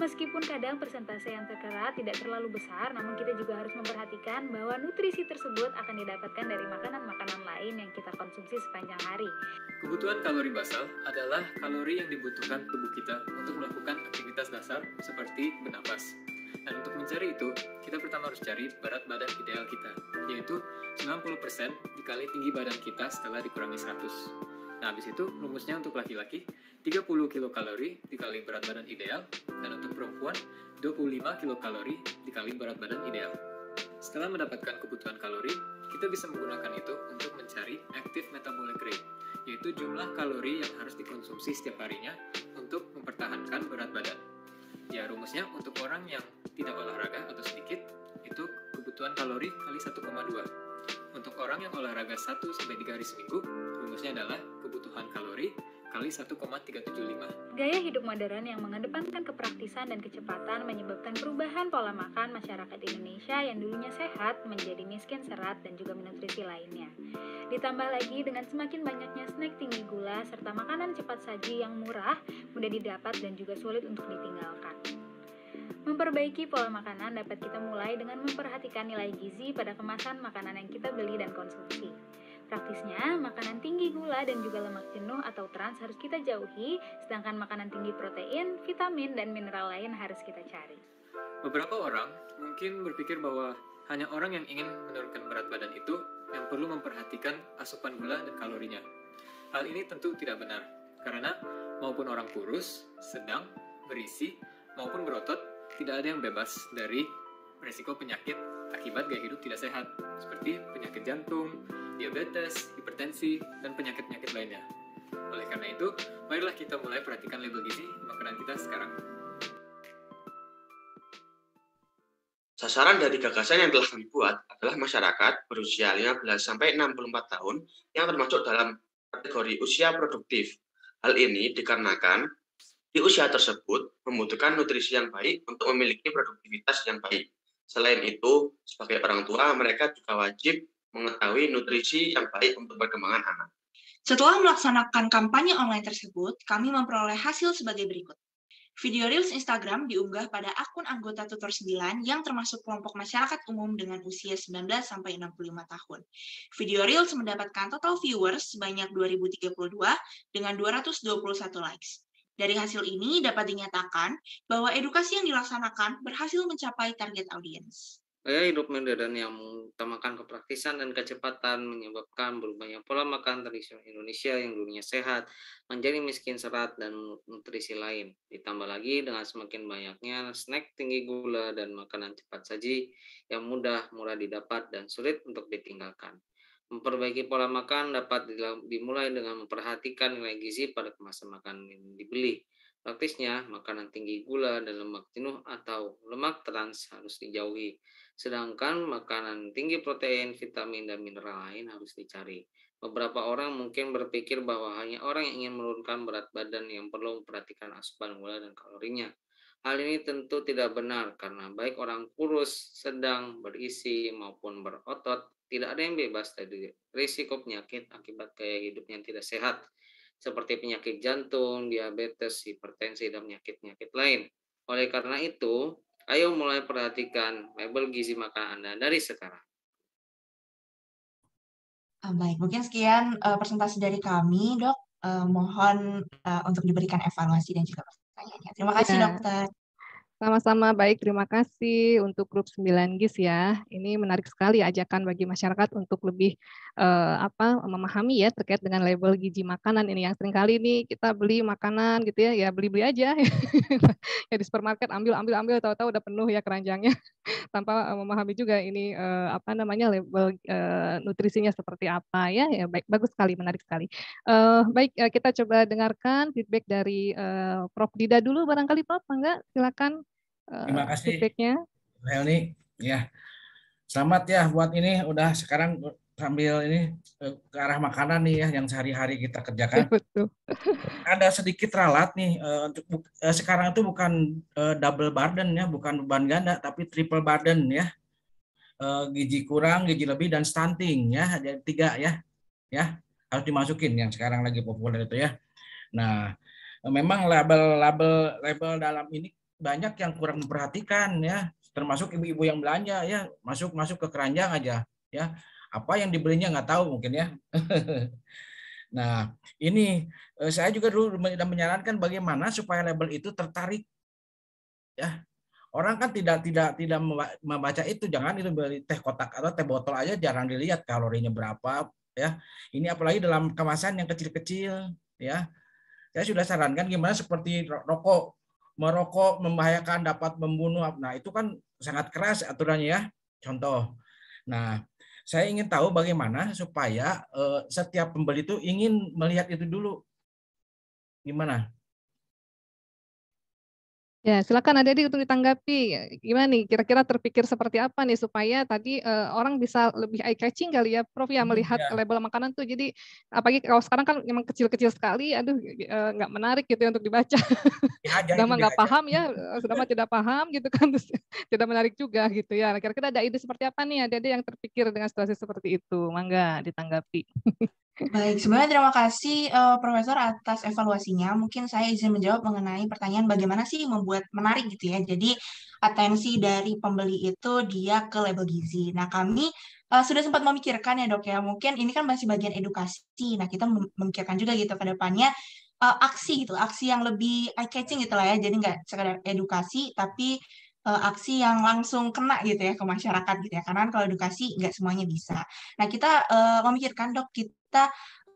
Meskipun kadang persentase yang terkera tidak terlalu besar, namun kita juga harus memperhatikan bahwa nutrisi tersebut akan didapatkan dari makanan-makanan lain yang kita konsumsi sepanjang hari. Kebutuhan kalori basal adalah kalori yang dibutuhkan tubuh kita untuk melakukan aktivitas dasar seperti bernapas. Dan untuk mencari itu, kita pertama harus cari berat badan ideal kita, yaitu 90% dikali tinggi badan kita setelah dikurangi 100. Nah, habis itu rumusnya untuk laki-laki 30 kilokalori dikali berat badan ideal dan untuk perempuan 25 kilokalori dikali berat badan ideal. Setelah mendapatkan kebutuhan kalori, kita bisa menggunakan itu untuk mencari active metabolic rate, yaitu jumlah kalori yang harus dikonsumsi setiap harinya untuk mempertahankan berat badan. Ya, rumusnya untuk orang yang tidak olahraga atau sedikit, itu kebutuhan kalori kali 1,2 untuk orang yang olahraga 1-3 hari seminggu, rumusnya adalah kebutuhan kalori kali 1,375. Gaya hidup modern yang mengedepankan kepraktisan dan kecepatan menyebabkan perubahan pola makan masyarakat Indonesia yang dulunya sehat menjadi miskin serat dan juga nutrisi lainnya. Ditambah lagi dengan semakin banyaknya snack tinggi gula serta makanan cepat saji yang murah, mudah didapat dan juga sulit untuk ditinggalkan. Memperbaiki pola makanan dapat kita mulai dengan memperhatikan nilai gizi pada kemasan makanan yang kita beli dan konsumsi. Praktisnya, makanan tinggi gula dan juga lemak jenuh atau trans harus kita jauhi, sedangkan makanan tinggi protein, vitamin, dan mineral lain harus kita cari. Beberapa orang mungkin berpikir bahwa hanya orang yang ingin menurunkan berat badan itu yang perlu memperhatikan asupan gula dan kalorinya. Hal ini tentu tidak benar, karena maupun orang kurus, sedang, berisi, maupun berotot tidak ada yang bebas dari resiko penyakit akibat gaya hidup tidak sehat, seperti penyakit jantung, diabetes, hipertensi, dan penyakit-penyakit lainnya. Oleh karena itu, marilah kita mulai perhatikan label gizi makanan kita sekarang. Sasaran dari gagasan yang telah kami buat adalah masyarakat berusia 15 sampai 64 tahun yang termasuk dalam kategori usia produktif. Hal ini dikarenakan di usia tersebut, membutuhkan nutrisi yang baik untuk memiliki produktivitas yang baik. Selain itu, sebagai orang tua, mereka juga wajib mengetahui nutrisi yang baik untuk perkembangan anak. Setelah melaksanakan kampanye online tersebut, kami memperoleh hasil sebagai berikut. Video Reels Instagram diunggah pada akun anggota Tutor 9 yang termasuk kelompok masyarakat umum dengan usia 19-65 tahun. Video Reels mendapatkan total viewers sebanyak 2032 dengan 221 likes. Dari hasil ini dapat dinyatakan bahwa edukasi yang dilaksanakan berhasil mencapai target audiens. Gaya hidup modern yang mengutamakan kepraktisan dan kecepatan menyebabkan berubahnya pola makan tradisional Indonesia yang dulunya sehat menjadi miskin serat dan nutrisi lain. Ditambah lagi dengan semakin banyaknya snack tinggi gula dan makanan cepat saji yang mudah, murah didapat, dan sulit untuk ditinggalkan. Memperbaiki pola makan dapat dimulai dengan memperhatikan nilai gizi pada kemasan makanan yang dibeli. Praktisnya, makanan tinggi gula dan lemak jenuh atau lemak trans harus dijauhi. Sedangkan makanan tinggi protein, vitamin, dan mineral lain harus dicari. Beberapa orang mungkin berpikir bahwa hanya orang yang ingin menurunkan berat badan yang perlu memperhatikan asupan gula dan kalorinya. Hal ini tentu tidak benar karena baik orang kurus, sedang, berisi, maupun berotot, tidak ada yang bebas dari risiko penyakit akibat gaya hidup yang tidak sehat, seperti penyakit jantung, diabetes, hipertensi, dan penyakit-penyakit lain. Oleh karena itu, ayo mulai perhatikan label gizi makanan Anda dari sekarang. Ah, baik, mungkin sekian uh, presentasi dari kami, dok. Uh, mohon uh, untuk diberikan evaluasi dan juga Terima kasih ya. dokter. Sama-sama baik, terima kasih untuk grup 9 GIS ya. Ini menarik sekali ajakan bagi masyarakat untuk lebih uh, apa memahami ya terkait dengan label gizi makanan ini yang sering kali ini kita beli makanan gitu ya ya beli-beli aja ya di supermarket ambil ambil ambil tahu-tahu udah penuh ya keranjangnya tanpa eh, memahami juga ini uh, apa namanya label uh, nutrisinya seperti apa ya ya baik bagus sekali menarik sekali uh, baik uh, kita coba dengarkan feedback dari uh, Prof Dida dulu barangkali Prof enggak silakan Terima kasih. feedbacknya Helni ya selamat ya buat ini udah sekarang sambil ini eh, ke arah makanan nih ya yang sehari-hari kita kerjakan. Betul. Ada sedikit ralat nih eh, untuk eh, sekarang itu bukan double burden ya, bukan beban ganda tapi triple burden ya. Gizi kurang, gizi lebih dan stunting ya, Ada tiga ya. Ya, harus dimasukin yang sekarang lagi populer itu ya. Nah, memang label-label label dalam ini banyak yang kurang memperhatikan ya, termasuk ibu-ibu yang belanja ya, masuk masuk ke keranjang aja ya apa yang dibelinya nggak tahu mungkin ya. nah, ini eh, saya juga dulu sudah menyarankan bagaimana supaya label itu tertarik. Ya, orang kan tidak tidak tidak membaca itu jangan itu beli teh kotak atau teh botol aja jarang dilihat kalorinya berapa ya ini apalagi dalam kemasan yang kecil-kecil ya saya sudah sarankan gimana seperti rokok merokok membahayakan dapat membunuh nah itu kan sangat keras aturannya ya contoh nah saya ingin tahu bagaimana supaya uh, setiap pembeli itu ingin melihat itu dulu. Gimana? Ya, silakan ada di untuk ditanggapi. Gimana nih, kira-kira terpikir seperti apa nih supaya tadi uh, orang bisa lebih eye catching kali ya, Prof ya hmm, melihat ya. label makanan tuh. Jadi apalagi kalau sekarang kan memang kecil-kecil sekali, aduh eh, nggak uh, menarik gitu ya untuk dibaca. Ya, sudah nggak paham ya, eh, sudah mah tidak paham gitu kan, terus tidak menarik juga gitu ya. Nah, kira-kira ada ide seperti apa nih ada yang terpikir dengan situasi seperti itu? Mangga ditanggapi. Baik, sebenarnya terima kasih uh, Profesor atas evaluasinya. Mungkin saya izin menjawab mengenai pertanyaan bagaimana sih membuat menarik gitu ya. Jadi atensi dari pembeli itu dia ke label gizi. Nah, kami uh, sudah sempat memikirkan ya dok ya, mungkin ini kan masih bagian edukasi. Nah, kita memikirkan juga gitu ke depannya uh, aksi gitu, aksi yang lebih eye-catching gitu lah ya. Jadi nggak sekadar edukasi, tapi aksi yang langsung kena gitu ya ke masyarakat gitu ya karena kan kalau edukasi nggak semuanya bisa. Nah kita uh, memikirkan dok kita kita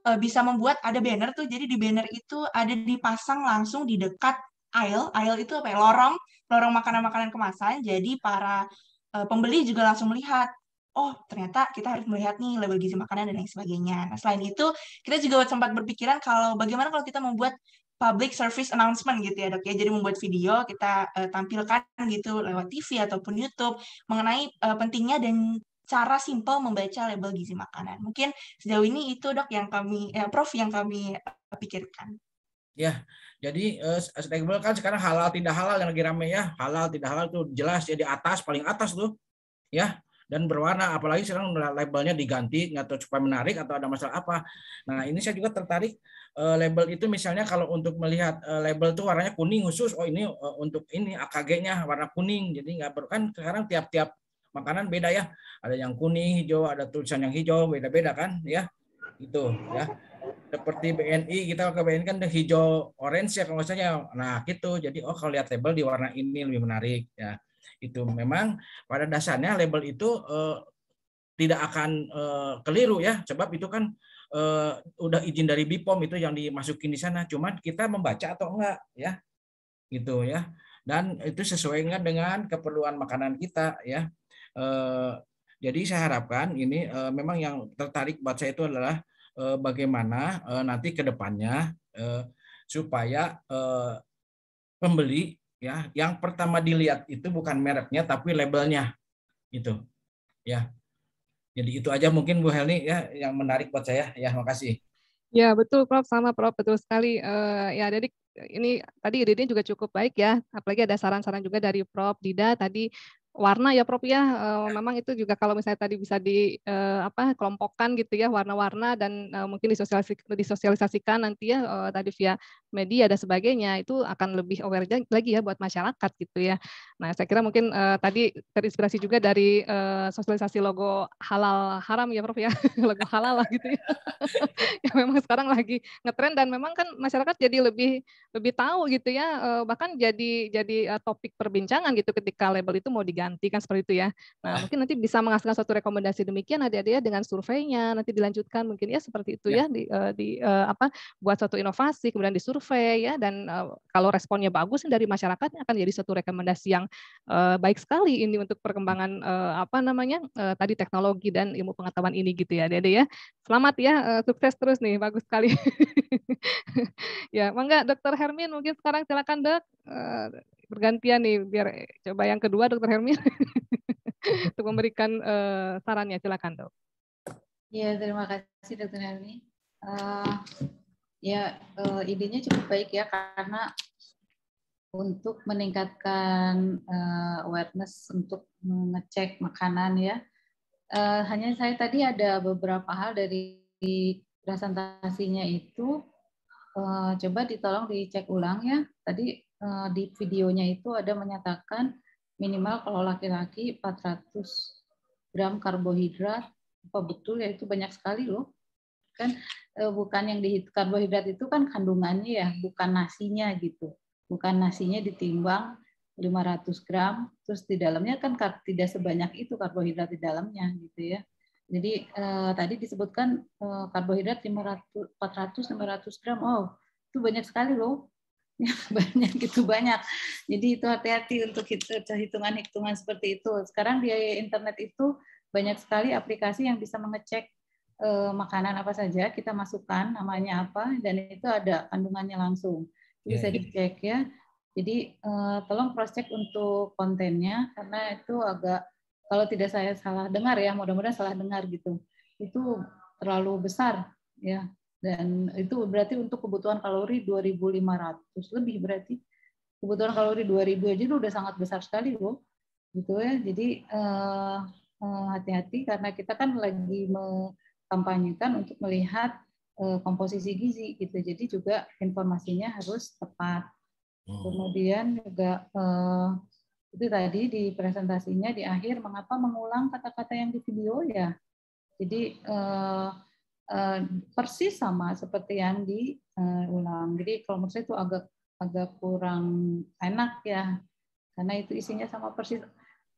uh, bisa membuat ada banner tuh jadi di banner itu ada dipasang langsung di dekat aisle aisle itu apa ya lorong lorong makanan-makanan kemasan jadi para uh, pembeli juga langsung melihat oh ternyata kita harus melihat nih label gizi makanan dan lain sebagainya nah selain itu kita juga sempat berpikiran kalau bagaimana kalau kita membuat public service announcement gitu ya dok ya jadi membuat video kita uh, tampilkan gitu lewat TV ataupun YouTube mengenai uh, pentingnya dan cara simpel membaca label gizi makanan. Mungkin sejauh ini itu dok yang kami, eh, prof yang kami eh, pikirkan. Ya, jadi uh, kan sekarang halal tidak halal yang lagi rame ya. Halal tidak halal tuh jelas ya atas paling atas tuh. Ya, dan berwarna apalagi sekarang labelnya diganti nggak supaya menarik atau ada masalah apa. Nah, ini saya juga tertarik uh, label itu misalnya kalau untuk melihat uh, label tuh warnanya kuning khusus oh ini uh, untuk ini AKG-nya warna kuning. Jadi nggak perlu kan sekarang tiap-tiap makanan beda ya. Ada yang kuning, hijau, ada tulisan yang hijau, beda-beda kan ya. Itu ya. Seperti BNI kita ke BNI kan hijau orange ya kalau misalnya. Nah, gitu. Jadi oh kalau lihat label di warna ini lebih menarik ya. Itu memang pada dasarnya label itu eh, tidak akan eh, keliru ya. Sebab itu kan eh, udah izin dari BIPOM itu yang dimasukin di sana. Cuman kita membaca atau enggak ya. Gitu ya dan itu sesuai dengan keperluan makanan kita ya Eh, jadi saya harapkan ini eh, memang yang tertarik buat saya itu adalah eh, bagaimana nanti ke depannya supaya pembeli ya yang pertama dilihat itu bukan mereknya tapi labelnya itu ya jadi itu aja mungkin Bu Helni ya yang menarik buat saya ya makasih ya betul Prof sama Prof betul sekali uh, ya jadi ini tadi ide juga cukup baik ya apalagi ada saran-saran juga dari Prof Dida tadi warna ya Prof ya eh, memang itu juga kalau misalnya tadi bisa di eh, apa kelompokkan gitu ya warna-warna dan eh, mungkin disosialisasikan, nanti ya tadi via media dan sebagainya itu akan lebih aware lagi ya buat masyarakat gitu ya. Nah, saya kira mungkin uh, tadi terinspirasi juga dari uh, sosialisasi logo halal haram ya Prof ya, logo halal lah gitu ya. ya memang sekarang lagi ngetren dan memang kan masyarakat jadi lebih lebih tahu gitu ya, uh, bahkan jadi jadi uh, topik perbincangan gitu ketika label itu mau diganti kan seperti itu ya. Nah, mungkin nanti bisa menghasilkan suatu rekomendasi demikian ada adik ya dengan surveinya nanti dilanjutkan mungkin ya seperti itu ya, ya di uh, di uh, apa buat suatu inovasi kemudian disurvei survei ya dan uh, kalau responnya bagus dari masyarakatnya akan jadi satu rekomendasi yang uh, baik sekali ini untuk perkembangan uh, apa namanya uh, tadi teknologi dan ilmu pengetahuan ini gitu ya Dede ya. Selamat ya uh, sukses terus nih bagus sekali. ya, mangga Dokter Hermin mungkin sekarang silakan Dok uh, bergantian nih biar coba yang kedua Dokter Hermin untuk memberikan uh, sarannya silakan Dok. Ya, terima kasih Dokter Hermin. Uh, Ya, uh, idenya cukup baik ya karena untuk meningkatkan uh, awareness untuk mengecek makanan ya. Uh, hanya saya tadi ada beberapa hal dari presentasinya itu uh, coba ditolong dicek ulang ya. Tadi uh, di videonya itu ada menyatakan minimal kalau laki-laki 400 gram karbohidrat. Apa betul ya itu banyak sekali loh kan eh, bukan yang di karbohidrat itu kan kandungannya ya bukan nasinya gitu bukan nasinya ditimbang 500 gram terus di dalamnya kan tidak sebanyak itu karbohidrat di dalamnya gitu ya jadi eh, tadi disebutkan eh, karbohidrat 500 400 500 gram oh itu banyak sekali loh banyak gitu banyak jadi itu hati-hati untuk hitungan-hitungan seperti itu sekarang di internet itu banyak sekali aplikasi yang bisa mengecek eh, makanan apa saja kita masukkan namanya apa dan itu ada kandungannya langsung ya, bisa yeah. dicek ya jadi eh, tolong cross check untuk kontennya karena itu agak kalau tidak saya salah dengar ya mudah-mudahan salah dengar gitu itu terlalu besar ya dan itu berarti untuk kebutuhan kalori 2.500 lebih berarti kebutuhan kalori 2.000 aja udah sangat besar sekali loh gitu ya jadi hati-hati eh, eh, karena kita kan lagi me, kampanyekan untuk melihat eh, komposisi gizi gitu. Jadi juga informasinya harus tepat. Hmm. Kemudian juga eh, itu tadi di presentasinya di akhir mengapa mengulang kata-kata yang di video ya. Jadi eh, persis sama seperti yang diulang. Jadi kalau menurut saya itu agak agak kurang enak ya karena itu isinya sama persis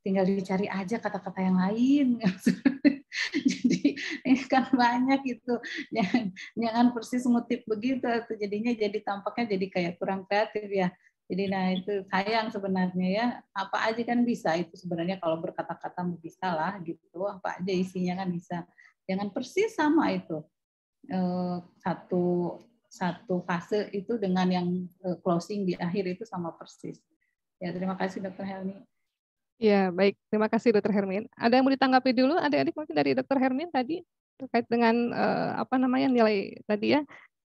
tinggal dicari aja kata-kata yang lain. jadi ini kan banyak itu Jangan, jangan persis ngutip begitu jadinya jadi tampaknya jadi kayak kurang kreatif ya. Jadi nah itu sayang sebenarnya ya apa aja kan bisa itu sebenarnya kalau berkata-kata bisa lah gitu apa aja isinya kan bisa jangan persis sama itu eh, satu satu fase itu dengan yang eh, closing di akhir itu sama persis ya terima kasih dr Helmi. Ya, baik. Terima kasih Dokter Hermin. Ada yang mau ditanggapi dulu adik-adik mungkin dari Dokter Hermin tadi terkait dengan eh, apa namanya nilai tadi ya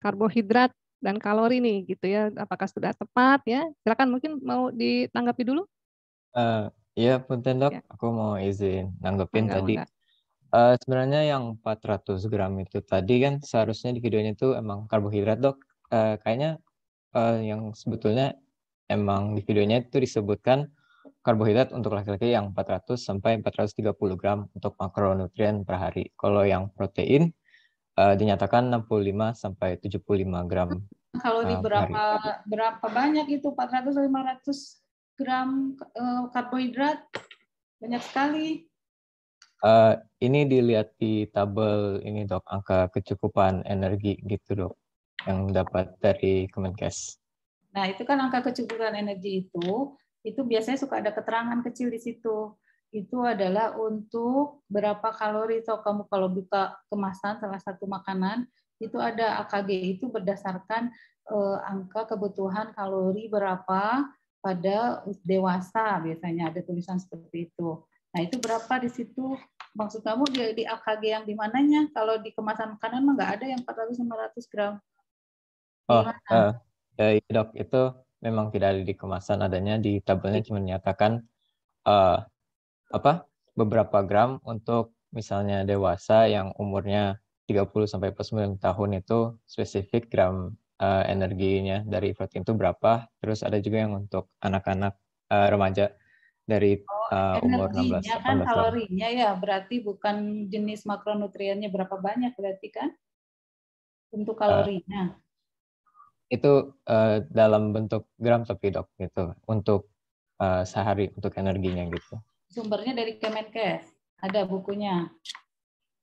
karbohidrat dan kalori nih gitu ya. Apakah sudah tepat ya? Silakan mungkin mau ditanggapi dulu. Uh, ya, punten dok, ya. aku mau izin nanggepin tadi. Enggak. Uh, eh, sebenarnya yang 400 gram itu tadi kan seharusnya di videonya itu emang karbohidrat dok. Uh, kayaknya uh, yang sebetulnya emang di videonya itu disebutkan karbohidrat untuk laki-laki yang 400 sampai 430 gram untuk makronutrien per hari. Kalau yang protein uh, dinyatakan 65 sampai 75 gram. Kalau eh, di berapa hari. berapa banyak itu 400 500 gram uh, karbohidrat banyak sekali. Uh, ini dilihat di tabel ini dok angka kecukupan energi gitu dok yang dapat dari Kemenkes. Nah itu kan angka kecukupan energi itu itu biasanya suka ada keterangan kecil di situ. Itu adalah untuk berapa kalori atau kamu kalau buka kemasan salah satu makanan itu ada AKG itu berdasarkan eh, angka kebutuhan kalori berapa pada dewasa biasanya ada tulisan seperti itu. Nah itu berapa di situ? Maksud kamu di, di AKG yang di mananya? Kalau di kemasan makanan mah nggak ada yang 400-500 gram. oh, uh, ya, dok itu memang tidak ada di kemasan adanya di tabelnya iya. cuma menyatakan uh, apa beberapa gram untuk misalnya dewasa yang umurnya 30 sampai 49 tahun itu spesifik gram uh, energinya dari protein itu berapa terus ada juga yang untuk anak-anak uh, remaja dari uh, oh, umur 16 18 kan kalorinya ya berarti bukan jenis makronutriennya berapa banyak berarti kan untuk kalorinya uh, itu uh, dalam bentuk gram tapi dok gitu untuk uh, sehari untuk energinya gitu. Sumbernya dari Kemenkes. Ada bukunya.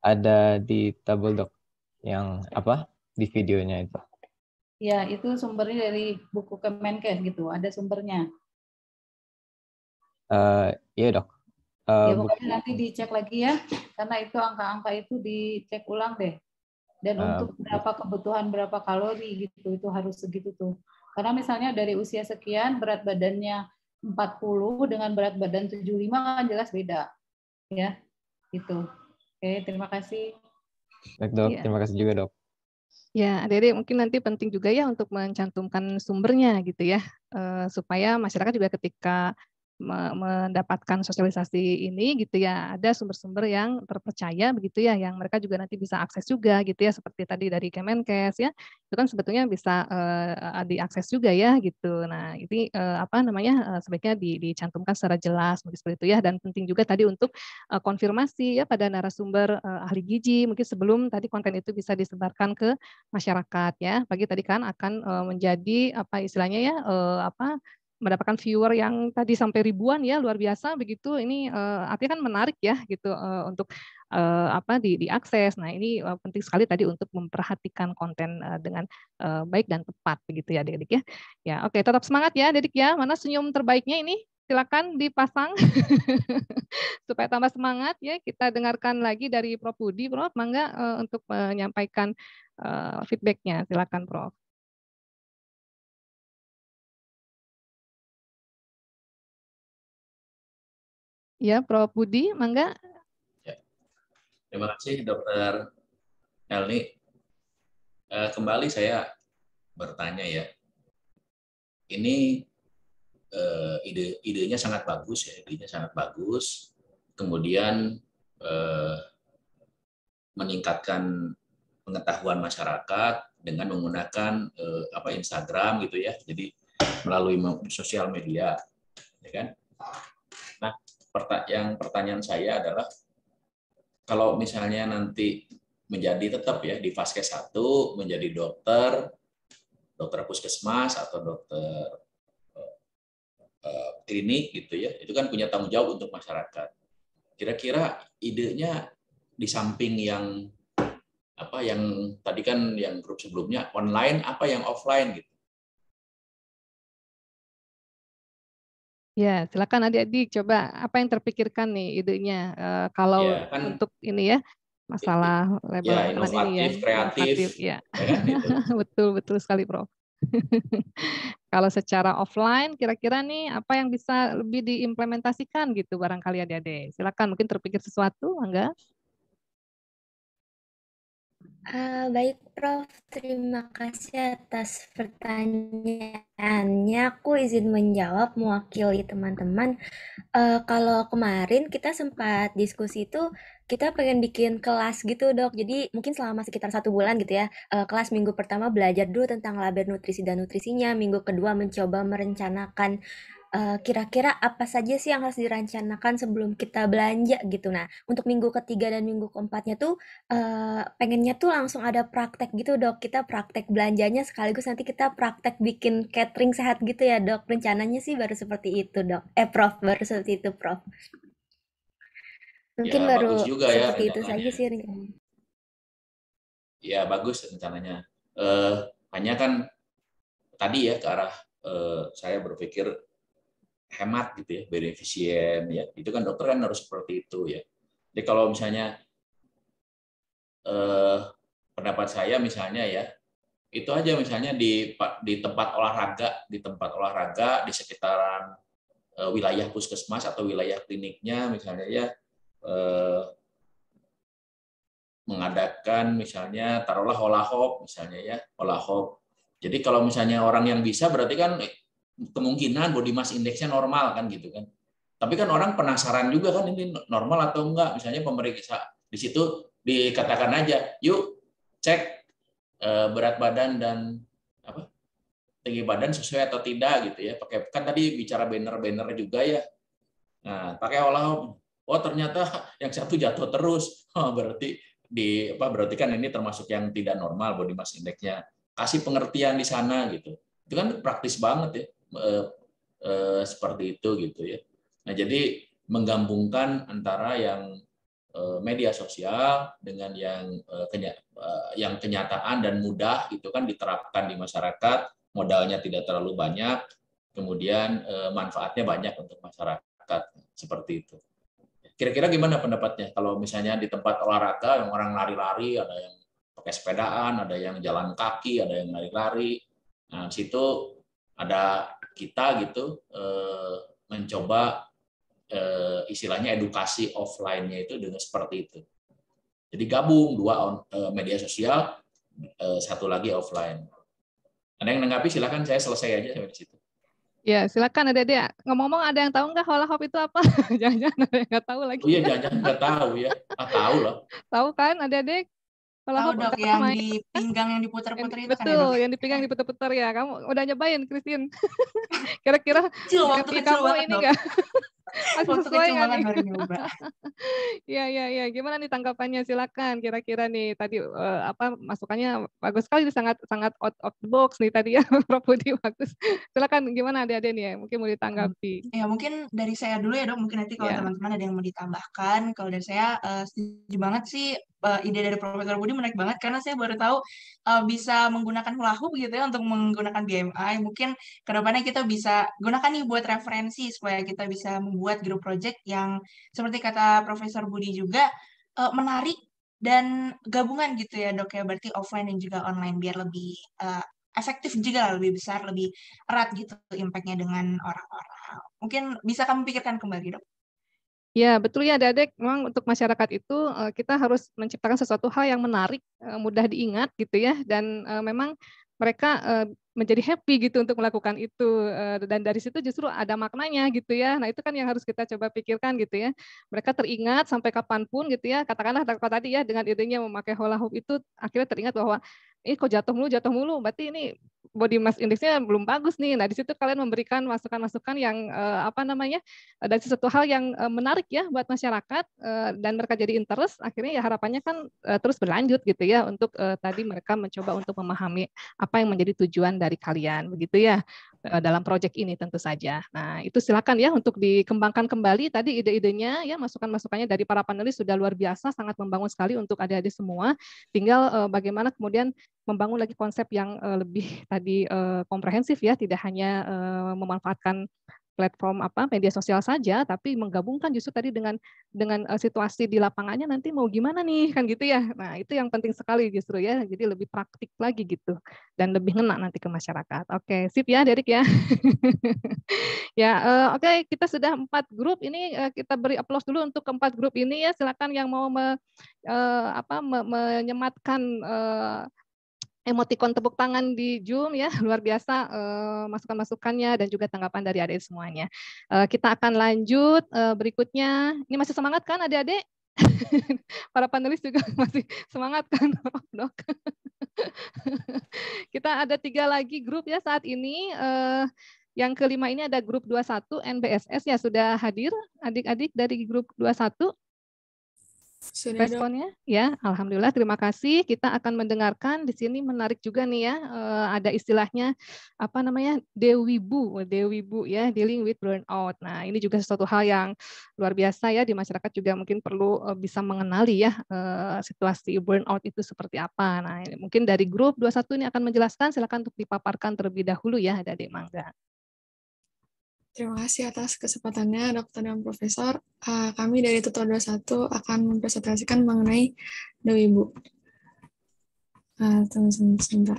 Ada di tabel dok yang apa di videonya itu. Ya, itu sumbernya dari buku Kemenkes gitu. Ada sumbernya. Uh, ya dok. Uh, ya, pokoknya nanti dicek lagi ya, karena itu angka-angka itu dicek ulang deh dan uh, untuk berapa kebutuhan berapa kalori gitu itu harus segitu tuh karena misalnya dari usia sekian berat badannya 40 dengan berat badan 75 kan jelas beda ya itu. oke terima kasih baik dok ya. terima kasih juga dok Ya, Riri, mungkin nanti penting juga ya untuk mencantumkan sumbernya gitu ya, eh, supaya masyarakat juga ketika mendapatkan sosialisasi ini gitu ya ada sumber-sumber yang terpercaya begitu ya yang mereka juga nanti bisa akses juga gitu ya seperti tadi dari Kemenkes ya itu kan sebetulnya bisa uh, diakses juga ya gitu nah ini uh, apa namanya uh, sebaiknya di, dicantumkan secara jelas mungkin seperti itu ya dan penting juga tadi untuk uh, konfirmasi ya pada narasumber uh, ahli gizi mungkin sebelum tadi konten itu bisa disebarkan ke masyarakat ya bagi tadi kan akan uh, menjadi apa istilahnya ya uh, apa mendapatkan viewer yang tadi sampai ribuan ya luar biasa begitu ini uh, artinya kan menarik ya gitu uh, untuk uh, apa di diakses. Nah, ini uh, penting sekali tadi untuk memperhatikan konten uh, dengan uh, baik dan tepat begitu ya Dedik ya. Ya, oke okay, tetap semangat ya Dedik ya. Mana senyum terbaiknya ini? Silakan dipasang supaya tambah semangat ya. Kita dengarkan lagi dari Prof Budi, Prof, mangga uh, untuk menyampaikan uh, feedbacknya. Silakan Prof. Ya, Prof. Budi, mangga. Ya. Terima kasih, Dokter Elni. Eh, kembali saya bertanya ya. Ini eh, ide idenya sangat bagus ya, idenya sangat bagus. Kemudian eh, meningkatkan pengetahuan masyarakat dengan menggunakan eh, apa Instagram gitu ya. Jadi melalui sosial media, ya kan? yang pertanyaan saya adalah kalau misalnya nanti menjadi tetap ya di Vaskes 1 menjadi dokter, dokter puskesmas atau dokter uh, klinik gitu ya. Itu kan punya tanggung jawab untuk masyarakat. Kira-kira idenya di samping yang apa yang tadi kan yang grup sebelumnya online apa yang offline gitu Ya, silakan adik-adik coba apa yang terpikirkan nih idenya uh, kalau ya, kan, untuk ini ya masalah iya, label ya, inovatif, ini iya. ya. kreatif, kreatif ya. betul betul sekali, Prof. kalau secara offline kira-kira nih apa yang bisa lebih diimplementasikan gitu barangkali adik-adik. Silakan mungkin terpikir sesuatu, Angga? Eh, baik Prof, terima kasih atas pertanyaannya. Aku izin menjawab mewakili teman-teman. Uh, kalau kemarin kita sempat diskusi itu, kita pengen bikin kelas gitu dok. Jadi mungkin selama sekitar satu bulan gitu ya, uh, kelas minggu pertama belajar dulu tentang label nutrisi dan nutrisinya, minggu kedua mencoba merencanakan kira eh, kira-kira apa saja sih yang harus direncanakan sebelum kita belanja gitu. Nah, untuk minggu ketiga dan minggu keempatnya tuh, uh, pengennya tuh langsung ada praktek gitu, Dok. Kita praktek belanjanya sekaligus nanti kita praktek bikin catering sehat gitu ya, Dok. Rencananya sih baru seperti itu, Dok. Eh, Prof, baru seperti itu, Prof. Mungkin Ya, baru juga ya seperti itu saja sih rencananya. Ya, bagus rencananya. uh, hanya kan tadi ya ke arah, uh, saya berpikir hemat gitu ya, berefisien ya. Itu kan dokter kan harus seperti itu ya. Jadi kalau misalnya eh, pendapat saya misalnya ya, itu aja misalnya di di tempat olahraga, di tempat olahraga di sekitaran eh, wilayah puskesmas atau wilayah kliniknya misalnya ya eh, mengadakan misalnya taruhlah holahop misalnya ya holahop jadi kalau misalnya orang yang bisa berarti kan eh, kemungkinan body mass indeksnya normal kan gitu kan. Tapi kan orang penasaran juga kan ini normal atau enggak. Misalnya pemeriksa di situ dikatakan aja, yuk cek eh, berat badan dan apa tinggi badan sesuai atau tidak gitu ya. Pakai kan tadi bicara banner-banner juga ya. Nah, pakai olah oh ternyata yang satu jatuh terus. Oh, berarti di apa berarti kan ini termasuk yang tidak normal body mass indeksnya, Kasih pengertian di sana gitu. Itu kan praktis banget ya Eh, eh, seperti itu gitu ya. Nah jadi menggabungkan antara yang eh, media sosial dengan yang yang kenyataan dan mudah itu kan diterapkan di masyarakat modalnya tidak terlalu banyak kemudian manfaatnya banyak untuk masyarakat seperti itu. Kira-kira gimana pendapatnya kalau misalnya di tempat olahraga yang orang lari-lari ada yang pakai sepedaan, ada yang jalan kaki, ada yang lari-lari. Nah, situ ada kita gitu eh, mencoba eh, istilahnya edukasi offline-nya itu dengan seperti itu. Jadi gabung dua on, eh, media sosial, eh, satu lagi offline. Ada yang menanggapi silakan saya selesai aja sampai di situ. Ya, silakan ada dia. Ngomong-ngomong ada yang tahu nggak holahop itu apa? jangan-jangan ada yang nggak tahu lagi. Oh, iya, jangan-jangan nggak tahu ya. Ah, tahu loh Tahu kan ada dek kalau oh, aku dok yang main, di kan pinggang yang diputar-putar itu betul, kan ya, ya? yang di pinggang diputar-putar ya. Kamu udah nyobain, Kristin Kira-kira waktu kecil kamu banget, ini nggak waktu sesuai kecil banget baru nyoba. Iya, iya, iya. Gimana nih tanggapannya? Silakan kira-kira nih tadi uh, apa masukannya bagus sekali sangat sangat out of the box nih tadi ya Prof Budi bagus. Silakan gimana adik-adik nih ya? Mungkin mau hmm, ditanggapi. Ya, mungkin dari saya dulu ya, Dok. Mungkin nanti kalau iya. teman-teman ya. ada yang mau ditambahkan. Kalau dari saya uh, setuju banget sih uh, ide dari Profesor Budi menarik banget karena saya baru tahu uh, bisa menggunakan hula hoop gitu ya untuk menggunakan BMI. Mungkin kedepannya kita bisa gunakan nih buat referensi supaya kita bisa membuat grup project yang seperti kata Profesor Budi juga uh, menarik dan gabungan gitu ya dok ya berarti offline dan juga online biar lebih uh, efektif juga lebih besar lebih erat gitu impactnya dengan orang-orang mungkin bisa kamu pikirkan kembali dok Ya, betul ya adik. Memang untuk masyarakat itu eh, kita harus menciptakan sesuatu hal yang menarik, eh, mudah diingat gitu ya. Dan eh, memang mereka menjadi happy gitu untuk melakukan itu dan dari situ justru ada maknanya gitu ya nah itu kan yang harus kita coba pikirkan gitu ya mereka teringat sampai kapanpun gitu ya katakanlah tadi ya dengan idenya memakai hula hoop itu akhirnya teringat bahwa eh kok jatuh mulu jatuh mulu berarti ini body mass indexnya belum bagus nih. Nah, di situ kalian memberikan masukan-masukan yang uh, apa namanya? Eh, dari sesuatu hal yang uh, menarik ya buat masyarakat uh, dan mereka jadi interest, akhirnya ya harapannya kan uh, terus berlanjut gitu ya untuk uh, tadi mereka mencoba untuk memahami apa yang menjadi tujuan dari kalian begitu ya. Eh, dalam proyek ini tentu saja. Nah, itu silakan ya untuk dikembangkan kembali tadi ide-idenya ya masukan-masukannya dari para panelis sudah luar biasa sangat membangun sekali untuk adik-adik semua. Tinggal uh, bagaimana kemudian membangun lagi konsep yang uh, lebih tadi uh, komprehensif ya, tidak hanya memanfaatkan platform apa media sosial saja tapi menggabungkan justru tadi dengan dengan eh, situasi di lapangannya nanti mau gimana nih kan gitu ya nah itu yang penting sekali justru ya jadi lebih praktik lagi gitu dan lebih ngena nanti ke masyarakat oke sip ya Derek ya ya uh, oke okay, kita sudah empat grup ini uh, kita beri aplaus dulu untuk keempat grup ini ya silakan yang mau me, uh, apa me, menyematkan uh, emotikon tepuk tangan di Zoom ya luar biasa eh, masukan-masukannya dan juga tanggapan dari adik semuanya. Eh, kita akan lanjut eh, berikutnya. Ini masih semangat kan adik-adik? Para panelis juga masih semangat kan, Dok? kita ada tiga lagi grup ya saat ini. yang kelima ini ada grup 21 NBSS ya sudah hadir adik-adik dari grup 21. Sini responnya dong. ya alhamdulillah terima kasih kita akan mendengarkan di sini menarik juga nih ya eh, ada istilahnya apa namanya Dewi Bu, Dewi Bu ya dealing with burnout nah ini juga sesuatu hal yang luar biasa ya di masyarakat juga mungkin perlu eh, bisa mengenali ya eh, situasi burnout itu seperti apa nah ini mungkin dari grup 21 ini akan menjelaskan silakan untuk dipaparkan terlebih dahulu ya ada Dek Mangga Terima kasih atas kesempatannya, Dokter dan Profesor. Eh, kami dari Tutor 21 akan mempresentasikan mengenai Dewi Bu. Uh, tunggu sebentar.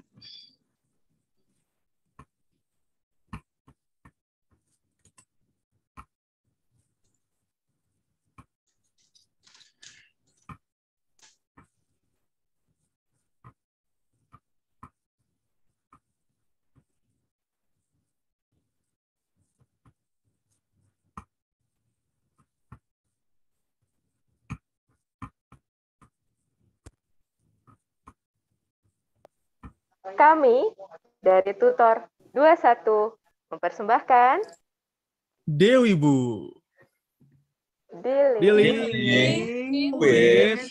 Kami dari Tutor 21 mempersembahkan Dewi Bu. Dealing, Dealing, with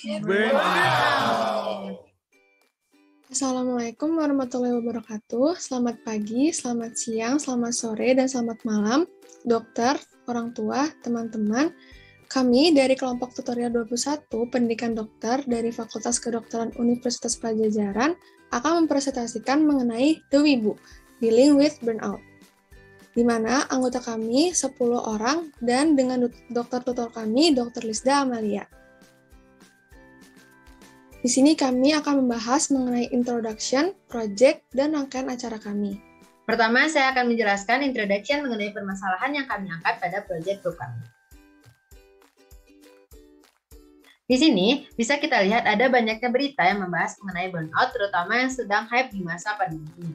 Assalamualaikum warahmatullahi wabarakatuh. Selamat pagi, selamat siang, selamat sore, dan selamat malam. Dokter, orang tua, teman-teman, kami dari kelompok tutorial 21 Pendidikan Dokter dari Fakultas Kedokteran Universitas Pajajaran akan mempresentasikan mengenai The Wibu, Dealing with Burnout. Di mana anggota kami 10 orang dan dengan dokter tutor kami Dr. Lisda Amalia. Di sini kami akan membahas mengenai introduction, project, dan rangkaian acara kami. Pertama, saya akan menjelaskan introduction mengenai permasalahan yang kami angkat pada project program. Di sini bisa kita lihat ada banyaknya berita yang membahas mengenai burnout, terutama yang sedang hype di masa pandemi.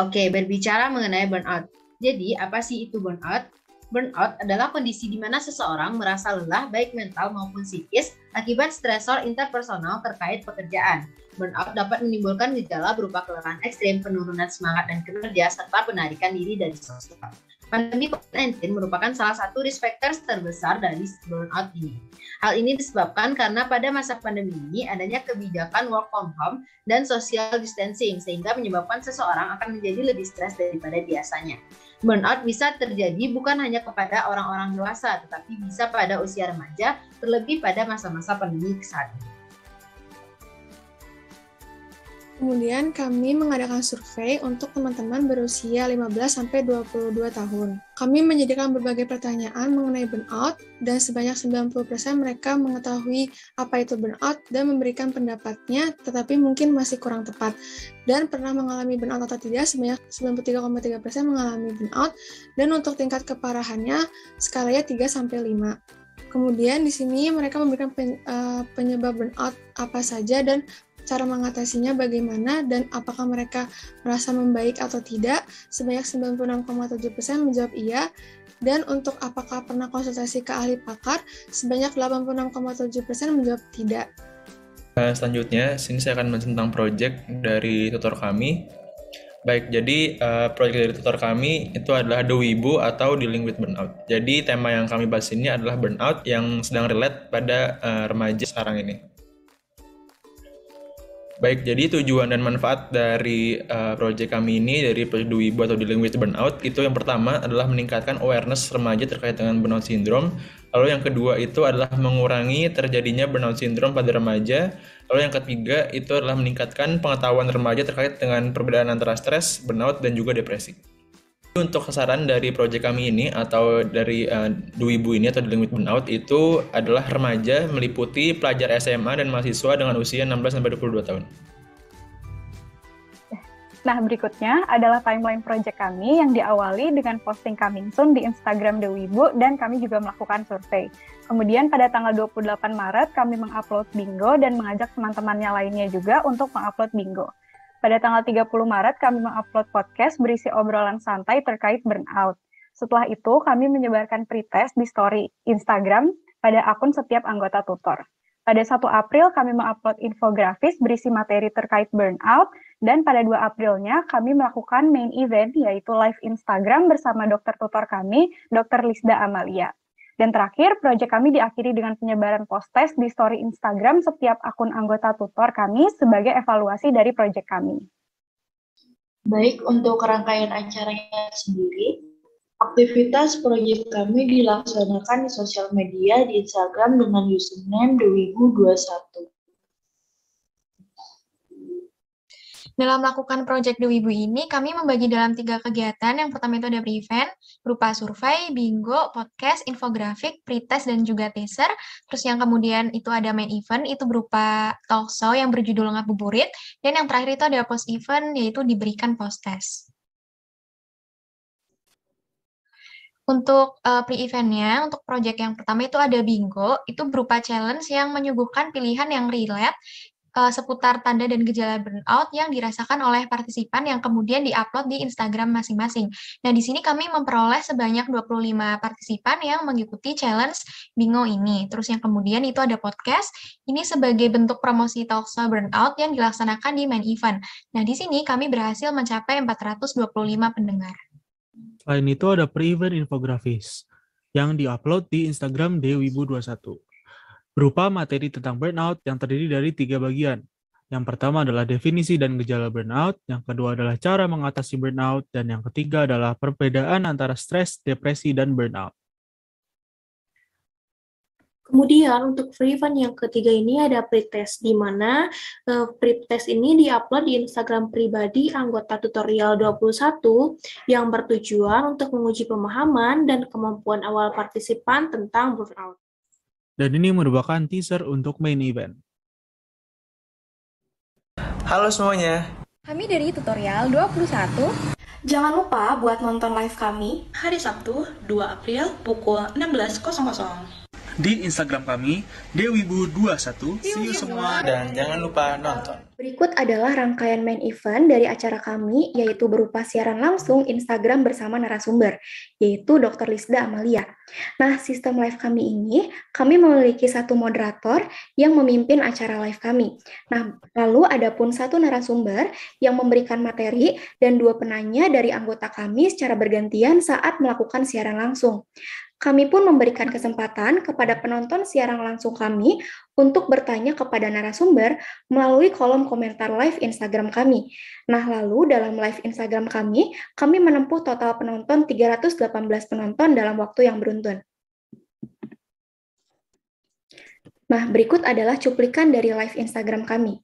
Oke, berbicara mengenai burnout. Jadi, apa sih itu burnout? Burnout adalah kondisi di mana seseorang merasa lelah baik mental maupun psikis akibat stresor interpersonal terkait pekerjaan. Burnout dapat menimbulkan gejala berupa kelelahan ekstrim, penurunan semangat dan kinerja, serta penarikan diri dari sosial. Pandemi COVID-19 merupakan salah satu risk factors terbesar dari burnout ini. Hal ini disebabkan karena pada masa pandemi ini adanya kebijakan work from home dan social distancing sehingga menyebabkan seseorang akan menjadi lebih stres daripada biasanya. Burnout bisa terjadi bukan hanya kepada orang-orang dewasa, tetapi bisa pada usia remaja, terlebih pada masa-masa pandemi saat ini. Kemudian kami mengadakan survei untuk teman-teman berusia 15-22 tahun. Kami menjadikan berbagai pertanyaan mengenai burnout dan sebanyak 90% mereka mengetahui apa itu burnout dan memberikan pendapatnya tetapi mungkin masih kurang tepat. Dan pernah mengalami burnout atau tidak sebanyak 93,3% mengalami burnout dan untuk tingkat keparahannya skalanya 3-5. Kemudian di sini mereka memberikan eh, penyebab burnout apa saja dan cara mengatasinya bagaimana, dan apakah mereka merasa membaik atau tidak, sebanyak 96,7% menjawab iya, dan untuk apakah pernah konsultasi ke ahli pakar, sebanyak 86,7% menjawab tidak. nah, Selanjutnya, sini saya akan mention tentang project dari tutor kami. Baik, jadi uh, eh, proyek dari tutor kami itu adalah The Wibu atau Dealing with Burnout. Jadi tema yang kami bahas ini adalah burnout yang sedang relate pada uh, remaja sekarang ini. Baik, jadi tujuan dan manfaat dari uh, eh, proyek kami ini dari peduli buat atau dealing with burnout itu yang pertama adalah meningkatkan awareness remaja terkait dengan burnout syndrome. Lalu yang kedua itu adalah mengurangi terjadinya burnout syndrome pada remaja. Lalu yang ketiga itu adalah meningkatkan pengetahuan remaja terkait dengan perbedaan antara stres, burnout dan juga depresi. Untuk saran dari proyek kami ini atau dari uh, eh, Duibu ini atau Limit Burnout itu adalah remaja meliputi pelajar SMA dan mahasiswa dengan usia 16 sampai 22 tahun. Nah, berikutnya adalah timeline proyek kami yang diawali dengan posting kami soon di Instagram The Wibu dan kami juga melakukan survei. Kemudian pada tanggal 28 Maret kami mengupload bingo dan mengajak teman-temannya lainnya juga untuk mengupload bingo. Pada tanggal 30 Maret, kami mengupload podcast berisi obrolan santai terkait burnout. Setelah itu, kami menyebarkan pretest di story Instagram pada akun setiap anggota tutor. Pada 1 April, kami mengupload infografis berisi materi terkait burnout, dan pada 2 Aprilnya, kami melakukan main event, yaitu live Instagram bersama dokter tutor kami, Dr. Lisda Amalia. Dan terakhir, proyek kami diakhiri dengan penyebaran post test di story Instagram setiap akun anggota tutor kami sebagai evaluasi dari proyek kami. Baik, untuk rangkaian acaranya sendiri, aktivitas proyek kami dilaksanakan di sosial media di Instagram dengan username 2021. Dalam melakukan proyek Dewi Wibu ini, kami membagi dalam tiga kegiatan. Yang pertama itu ada pre-event, berupa survei, bingo, podcast, infografik, pretest, dan juga teaser. Terus yang kemudian itu ada main event, itu berupa talk show yang berjudul Ngabuburit. Dan yang terakhir itu ada post event, yaitu diberikan post test. Untuk uh, pre-eventnya, untuk proyek yang pertama itu ada bingo, itu berupa challenge yang menyuguhkan pilihan yang relate uh, seputar tanda dan gejala burnout yang dirasakan oleh partisipan yang kemudian diupload di Instagram masing-masing. Nah, di sini kami memperoleh sebanyak 25 partisipan yang mengikuti challenge Bingo ini. Terus yang kemudian itu ada podcast, ini sebagai bentuk promosi Talkshow Burnout yang dilaksanakan di main event. Nah, di sini kami berhasil mencapai 425 pendengar. Selain itu ada pre-event infografis yang diupload di Instagram Dewibu21 berupa materi tentang burnout yang terdiri dari tiga bagian. Yang pertama adalah definisi dan gejala burnout, yang kedua adalah cara mengatasi burnout, dan yang ketiga adalah perbedaan antara stres, depresi, dan burnout. Kemudian untuk free yang ketiga ini ada pretest di mana eh, pretest ini diupload di Instagram pribadi anggota tutorial 21 yang bertujuan untuk menguji pemahaman dan kemampuan awal partisipan tentang burnout dan ini merupakan teaser untuk main event. Halo semuanya. Kami dari tutorial 21. Jangan lupa buat nonton live kami hari Sabtu 2 April pukul 16.00. Di Instagram kami, dewibu21. See you semua dan jangan lupa nonton. Berikut adalah rangkaian main event dari acara kami, yaitu berupa siaran langsung Instagram bersama narasumber, yaitu Dr. Lisda Amalia. Nah, sistem live kami ini, kami memiliki satu moderator yang memimpin acara live kami. Nah, lalu ada pun satu narasumber yang memberikan materi dan dua penanya dari anggota kami secara bergantian saat melakukan siaran langsung kami pun memberikan kesempatan kepada penonton siaran langsung kami untuk bertanya kepada narasumber melalui kolom komentar live Instagram kami. Nah, lalu dalam live Instagram kami, kami menempuh total penonton 318 penonton dalam waktu yang beruntun. Nah, berikut adalah cuplikan dari live Instagram kami.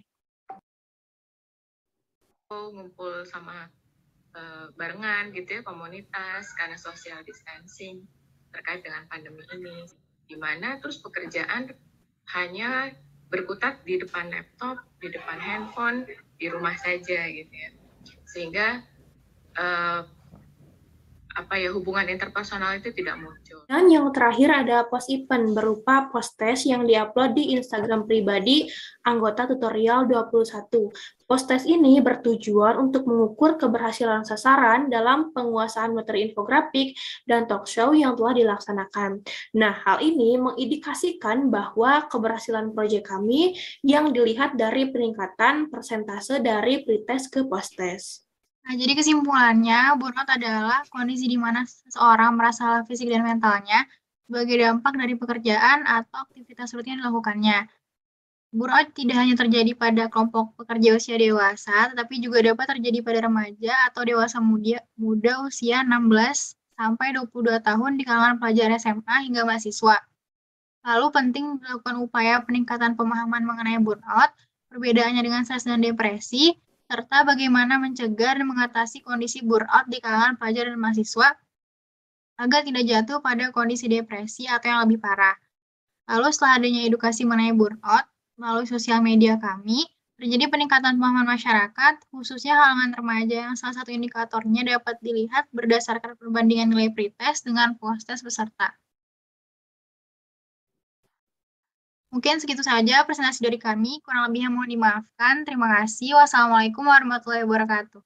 Ngumpul sama uh, barengan gitu ya, komunitas, karena social distancing terkait dengan pandemi ini. Di mana terus pekerjaan hanya berkutat di depan laptop, di depan handphone, di rumah saja gitu ya. Sehingga uh, apa ya hubungan interpersonal itu tidak muncul. Dan yang terakhir ada post event berupa post test yang diupload di Instagram pribadi anggota tutorial 21. Post test ini bertujuan untuk mengukur keberhasilan sasaran dalam penguasaan materi infografik dan talk show yang telah dilaksanakan. Nah, hal ini mengindikasikan bahwa keberhasilan proyek kami yang dilihat dari peningkatan persentase dari pretest ke post test. Nah, jadi kesimpulannya, burnout adalah kondisi di mana seseorang merasa lelah fisik dan mentalnya sebagai dampak dari pekerjaan atau aktivitas rutin yang dilakukannya. Burnout tidak hanya terjadi pada kelompok pekerja usia dewasa, tetapi juga dapat terjadi pada remaja atau dewasa muda, muda usia 16 sampai 22 tahun di kalangan pelajar SMA hingga mahasiswa. Lalu penting dilakukan upaya peningkatan pemahaman mengenai burnout, perbedaannya dengan stres dan depresi, serta bagaimana mencegah dan mengatasi kondisi burnout di kalangan pelajar dan mahasiswa agar tidak jatuh pada kondisi depresi atau yang lebih parah. Lalu setelah adanya edukasi mengenai burnout, melalui sosial media kami, terjadi peningkatan pemahaman masyarakat, khususnya halangan remaja yang salah satu indikatornya dapat dilihat berdasarkan perbandingan nilai pretest dengan posttest peserta. Mungkin segitu saja presentasi dari kami. Kurang lebihnya mohon dimaafkan. Terima kasih. Wassalamualaikum warahmatullahi wabarakatuh.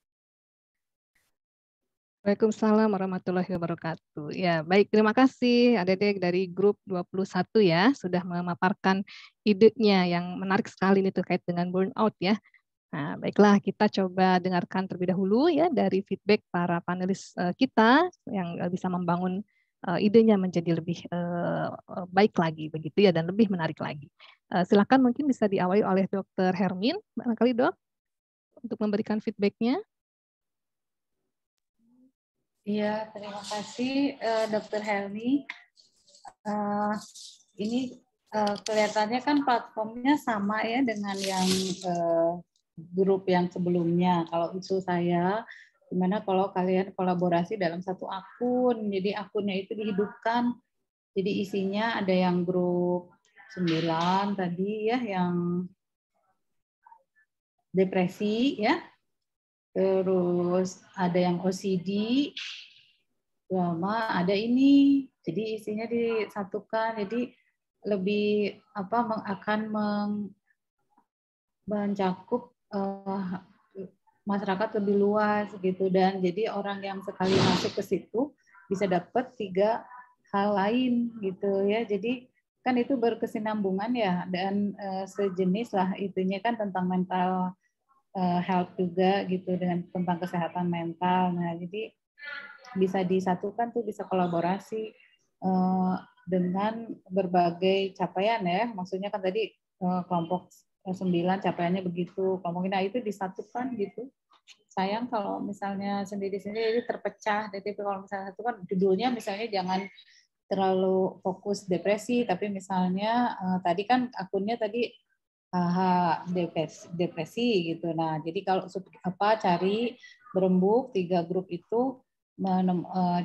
Waalaikumsalam warahmatullahi wabarakatuh. Ya, baik terima kasih adik-adik dari grup 21 ya sudah memaparkan idenya yang menarik sekali ini terkait dengan burnout ya. Nah, baiklah kita coba dengarkan terlebih dahulu ya dari feedback para panelis eh, kita yang bisa membangun uh, idenya menjadi lebih uh, baik lagi begitu ya dan lebih menarik lagi. Uh, silakan mungkin bisa diawali oleh Dr. Hermin, barangkali dok untuk memberikan feedbacknya. Iya, terima kasih uh, Dokter Helmi. Uh, ini uh, kelihatannya kan platformnya sama ya dengan yang uh, grup yang sebelumnya. Kalau itu saya Gimana kalau kalian kolaborasi dalam satu akun, jadi akunnya itu dihidupkan, jadi isinya ada yang grup 9 tadi ya, yang depresi ya, terus ada yang OCD, lama ada ini, jadi isinya disatukan, jadi lebih apa akan meng, mencakup eh, masyarakat lebih luas gitu dan jadi orang yang sekali masuk ke situ bisa dapat tiga hal lain gitu ya jadi kan itu berkesinambungan ya dan uh, sejenis lah itunya kan tentang mental uh, health juga gitu dengan tentang kesehatan mental nah jadi bisa disatukan tuh bisa kolaborasi uh, dengan berbagai capaian ya maksudnya kan tadi kelompok sembilan capaiannya begitu. Kalau mungkin nah itu disatukan gitu. Sayang kalau misalnya sendiri-sendiri terpecah. Jadi kalau misalnya satu kan judulnya misalnya jangan terlalu fokus depresi, tapi misalnya uh, tadi kan akunnya tadi uh, depresi, depresi gitu. Nah, jadi kalau apa cari berembuk tiga grup itu menem, uh,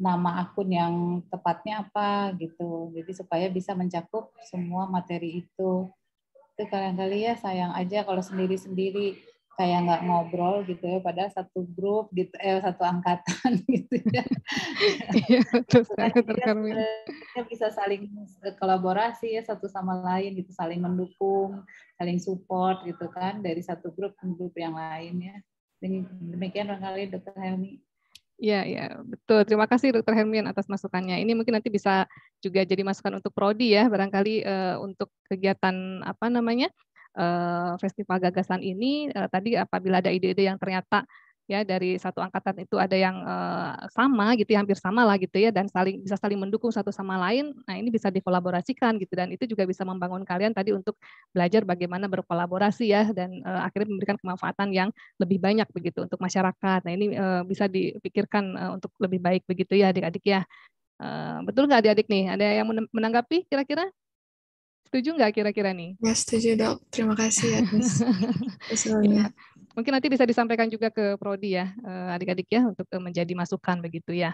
nama akun yang tepatnya apa gitu. Jadi supaya bisa mencakup semua materi itu itu kadang-kali ya sayang aja kalau sendiri-sendiri kayak nggak ngobrol gitu ya padahal satu grup gitu eh satu angkatan gitu ya iya betul eh, bisa saling kolaborasi ya satu sama lain gitu saling mendukung saling support gitu kan dari satu grup ke grup yang lain ya demikian kali dokter Helmi Ya, ya, betul. Terima kasih Dr Hermian atas masukannya. Ini mungkin nanti bisa juga jadi masukan untuk prodi ya, barangkali uh, untuk kegiatan apa namanya? Uh, festival gagasan ini uh, tadi apabila ada ide-ide yang ternyata ya dari satu angkatan itu ada yang eh, sama gitu ya, hampir sama lah gitu ya dan saling bisa saling mendukung satu sama lain nah ini bisa dikolaborasikan gitu dan itu juga bisa membangun kalian tadi untuk belajar bagaimana berkolaborasi ya dan eh, akhirnya memberikan kemanfaatan yang lebih banyak begitu untuk masyarakat nah ini eh, bisa dipikirkan untuk lebih baik begitu ya adik-adik ya betul nggak adik-adik nih ada yang menanggapi kira-kira setuju nggak kira-kira nih? Ya setuju dok terima kasih atas usulnya. Mungkin nanti bisa disampaikan juga ke prodi ya, eh, adik-adik ya, untuk eh, menjadi masukan begitu ya.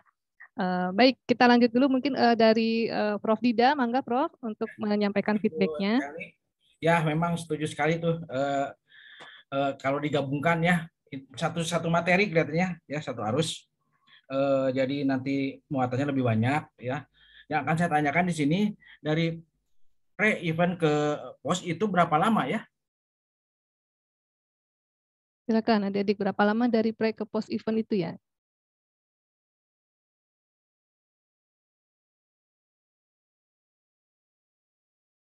Eh, baik, kita lanjut dulu mungkin dari Prof. Dida, mangga Prof, untuk menyampaikan feedbacknya. Ya, memang setuju sekali tuh. Kalau digabungkan ya, satu-satu materi kelihatannya, ya satu arus. Jadi nanti muatannya lebih banyak ya. Yang akan saya tanyakan di sini dari pre-event ke post itu berapa lama ya? Silakan adik-adik berapa lama dari pre ke post event itu ya?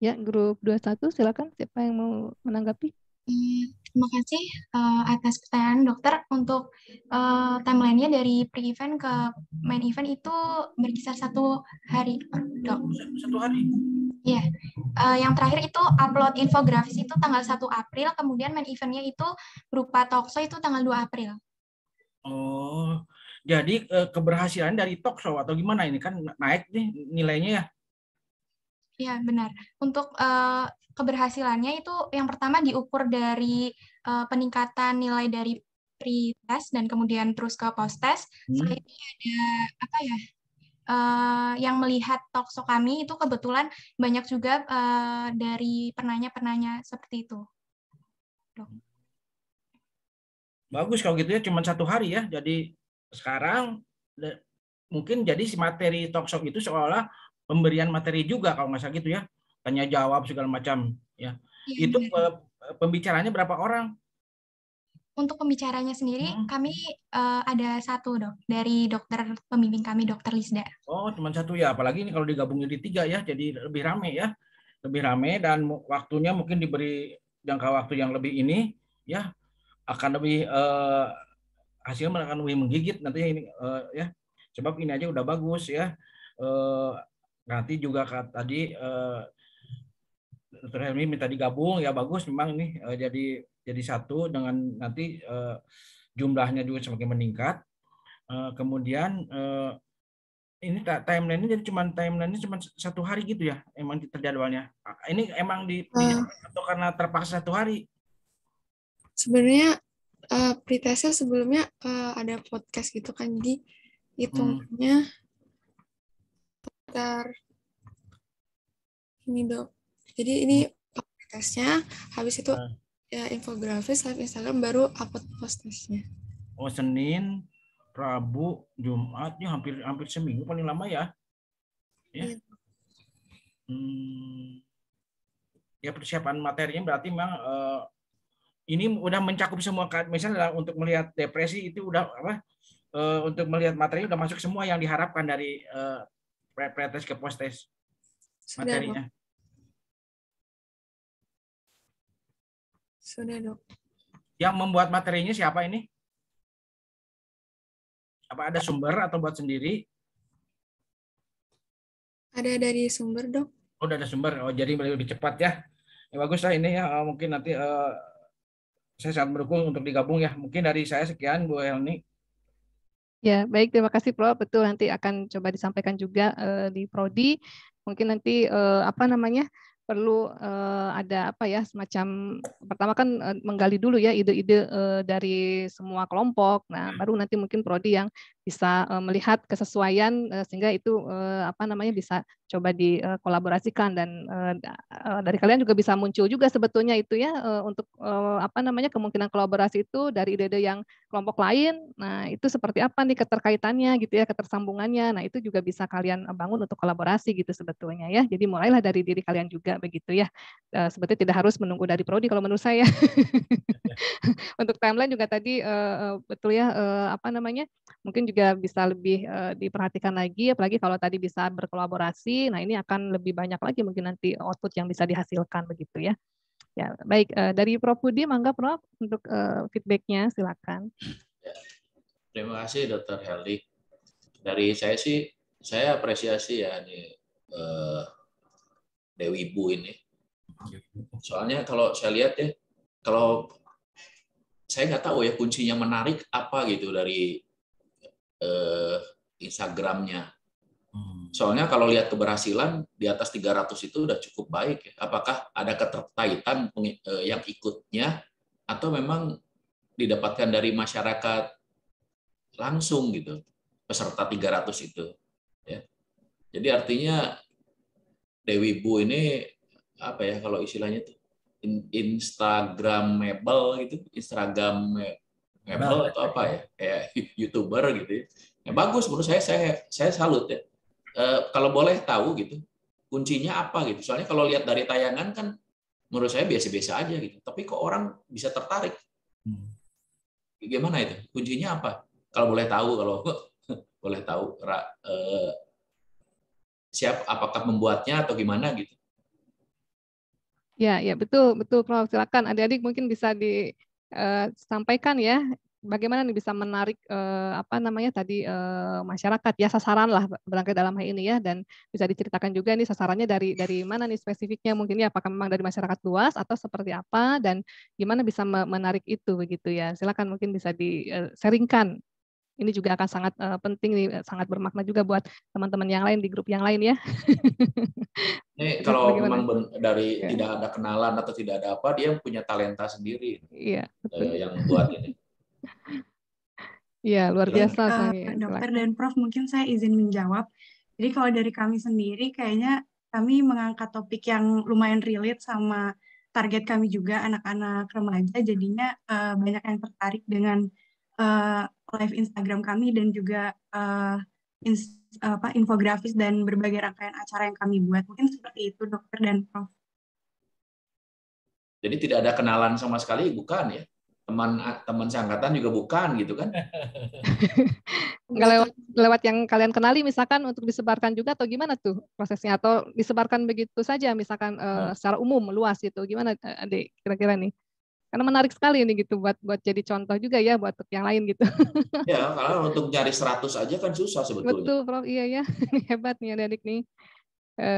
Ya, grup 21 silakan siapa yang mau menanggapi? Hmm, terima kasih uh, atas pertanyaan dokter. Untuk uh, timelinenya dari pre-event ke main event itu berkisar satu hari, dok. Satu hari? Iya, uh, yang terakhir itu upload infografis itu tanggal 1 April, kemudian main eventnya itu berupa talkshow itu tanggal 2 April. Oh, jadi uh, keberhasilan dari talkshow atau gimana ini kan naik nih nilainya ya? Iya benar. Untuk uh, keberhasilannya itu yang pertama diukur dari uh, peningkatan nilai dari pre-test dan kemudian terus ke post-test. Hmm. Selain itu ada apa ya? uh, yang melihat talkshow kami itu kebetulan banyak juga uh, dari penanya-penanya seperti itu. Dok. Bagus kalau gitu ya, cuma satu hari ya. Jadi sekarang mungkin jadi si materi talkshow itu seolah pemberian materi juga kalau nggak salah gitu ya, tanya jawab segala macam ya. ya itu ya. pembicaranya berapa orang? untuk pembicaranya sendiri hmm. kami uh, ada satu dok dari dokter pembimbing kami dokter Lisda. Oh cuma satu ya apalagi ini kalau digabung jadi tiga ya jadi lebih rame ya lebih rame dan waktunya mungkin diberi jangka waktu yang lebih ini ya akan lebih uh, hasilnya akan lebih menggigit nanti ini uh, ya sebab ini aja udah bagus ya uh, nanti juga tadi uh, terakhir ini minta digabung ya bagus memang ini uh, jadi jadi satu dengan nanti uh, jumlahnya juga semakin meningkat. Uh, kemudian uh, ini timeline ini jadi cuma timeline ini cuma satu hari gitu ya emang terjadwalnya. Ini emang di, uh, atau karena terpaksa satu hari? Sebenarnya uh, pretestnya sebelumnya uh, ada podcast gitu kan jadi hitungnya hmm. sekitar ini dok. Jadi ini hmm. pretestnya habis itu ah ya infografis live Instagram baru upload postingnya. Oh Senin, Rabu, Jumat, ya hampir hampir seminggu paling lama ya. Ya. ya. Hmm, ya persiapan materinya berarti memang uh, ini udah mencakup semua kan. misalnya untuk melihat depresi itu udah apa uh, untuk melihat materi udah masuk semua yang diharapkan dari uh, eh, pretest ke postes materinya. Sudah, Sudah, Dok. Yang membuat materinya siapa ini? Apa ada sumber atau buat sendiri? Ada dari sumber, Dok. Oh, udah ada sumber. Oh, jadi lebih cepat ya. Ya bagus lah ini ya. Eh, mungkin nanti uh, saya sangat mendukung untuk digabung ya. Mungkin dari saya sekian Bu elni Ya, baik terima kasih Prof. Betul nanti akan coba disampaikan juga uh, di prodi. Mungkin nanti uh, apa namanya? perlu uh, ada apa ya semacam pertama kan uh, menggali dulu ya ide-ide uh, dari semua kelompok. Nah, hmm. baru nanti mungkin prodi yang bisa eh, melihat kesesuaian eh, sehingga itu eh, apa namanya bisa coba dikolaborasikan dan dari kalian juga bisa muncul juga sebetulnya itu ya untuk apa namanya kemungkinan kolaborasi itu dari ide-ide yang kelompok lain. Nah, itu seperti apa nih keterkaitannya gitu ya, ketersambungannya. Nah, itu juga bisa kalian bangun untuk kolaborasi gitu sebetulnya ya. Jadi mulailah dari diri kalian juga begitu ya. sebetulnya tidak harus menunggu dari prodi kalau menurut saya. untuk timeline juga tadi betul ya apa namanya? Mungkin juga juga bisa lebih uh, diperhatikan lagi apalagi kalau tadi bisa berkolaborasi nah ini akan lebih banyak lagi mungkin nanti output yang bisa dihasilkan begitu ya ya baik uh, dari Prof Budi mangga Prof untuk uh, feedbacknya silakan terima kasih Dr Heli dari saya sih saya apresiasi ya nih uh, Dewi Ibu ini soalnya kalau saya lihat ya kalau saya nggak tahu ya kuncinya menarik apa gitu dari Eh, Instagramnya. Hmm. Soalnya kalau lihat keberhasilan di atas 300 itu udah cukup baik. Ya. Apakah ada keterkaitan eh, yang ikutnya atau memang didapatkan dari masyarakat langsung gitu peserta 300 itu. Ya. Jadi artinya Dewi Bu ini apa ya kalau istilahnya itu Instagramable gitu, Instagram ngebel atau apa ya kayak youtuber gitu ya. ya bagus menurut saya saya saya salut ya e, kalau boleh tahu gitu kuncinya apa gitu soalnya kalau lihat dari tayangan kan menurut saya biasa-biasa aja gitu tapi kok orang bisa tertarik hmm. gimana itu kuncinya apa kalau boleh tahu kalau boleh tahu ra, e, siap apakah membuatnya atau gimana gitu ya ya betul betul Prof silakan adik-adik mungkin bisa di uh, sampaikan ya bagaimana nih bisa menarik eh, apa namanya tadi eh, masyarakat ya sasaran lah berangkat dalam hal ini ya dan bisa diceritakan juga nih sasarannya dari dari mana nih spesifiknya mungkin ya apakah memang dari masyarakat luas atau seperti apa dan gimana bisa menarik itu begitu ya silakan mungkin bisa di eh, sharingkan ini juga akan sangat uh, penting, eh, sangat bermakna juga buat teman-teman yang lain di grup yang lain ya. Ini kalau Bagaimana? memang dari ya. tidak ada kenalan atau tidak ada apa, dia punya talenta sendiri. ya, Betul. Yang buat ini. Iya, luar biasa. Uh, Dokter dan Prof, mungkin saya izin menjawab. Jadi kalau dari kami sendiri, kayaknya kami mengangkat topik yang lumayan relate sama target kami juga anak-anak remaja. Jadinya uh, banyak yang tertarik dengan uh, live Instagram kami dan juga uh, eh, in, apa, infografis dan berbagai rangkaian acara yang kami buat. Mungkin seperti itu dokter dan prof. Jadi tidak ada kenalan sama sekali, bukan ya? Teman eh, teman seangkatan juga bukan gitu kan? Nggak lewat lewat yang kalian kenali misalkan untuk disebarkan juga atau gimana tuh prosesnya atau disebarkan begitu saja misalkan uh, secara umum luas gitu gimana adik kira-kira nih? karena menarik sekali ini gitu buat buat jadi contoh juga ya buat yang lain gitu. Ya, karena untuk nyari 100 aja kan susah sebetulnya. Betul, Prof. Iya ya. hebat nih Adik nih. E,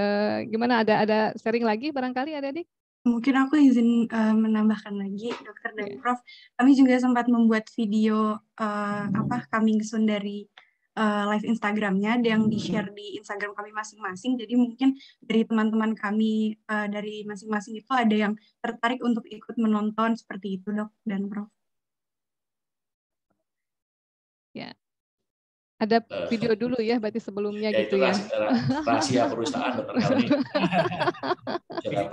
gimana ada ada sharing lagi barangkali Adik? Mungkin aku izin uh, menambahkan lagi Dokter dan yeah. Prof. Kami juga sempat membuat video uh, apa coming soon dari uh, live Instagramnya yang di-share di Instagram kami masing-masing. Jadi mungkin dari teman-teman kami uh, dari masing-masing itu ada yang tertarik untuk ikut menonton seperti itu, Dok dan bro. Ya. Ada eh, video dulu ya berarti sebelumnya ya, gitu itu ya. Rahasia, rahasia perusahaan dokter kami. Iya.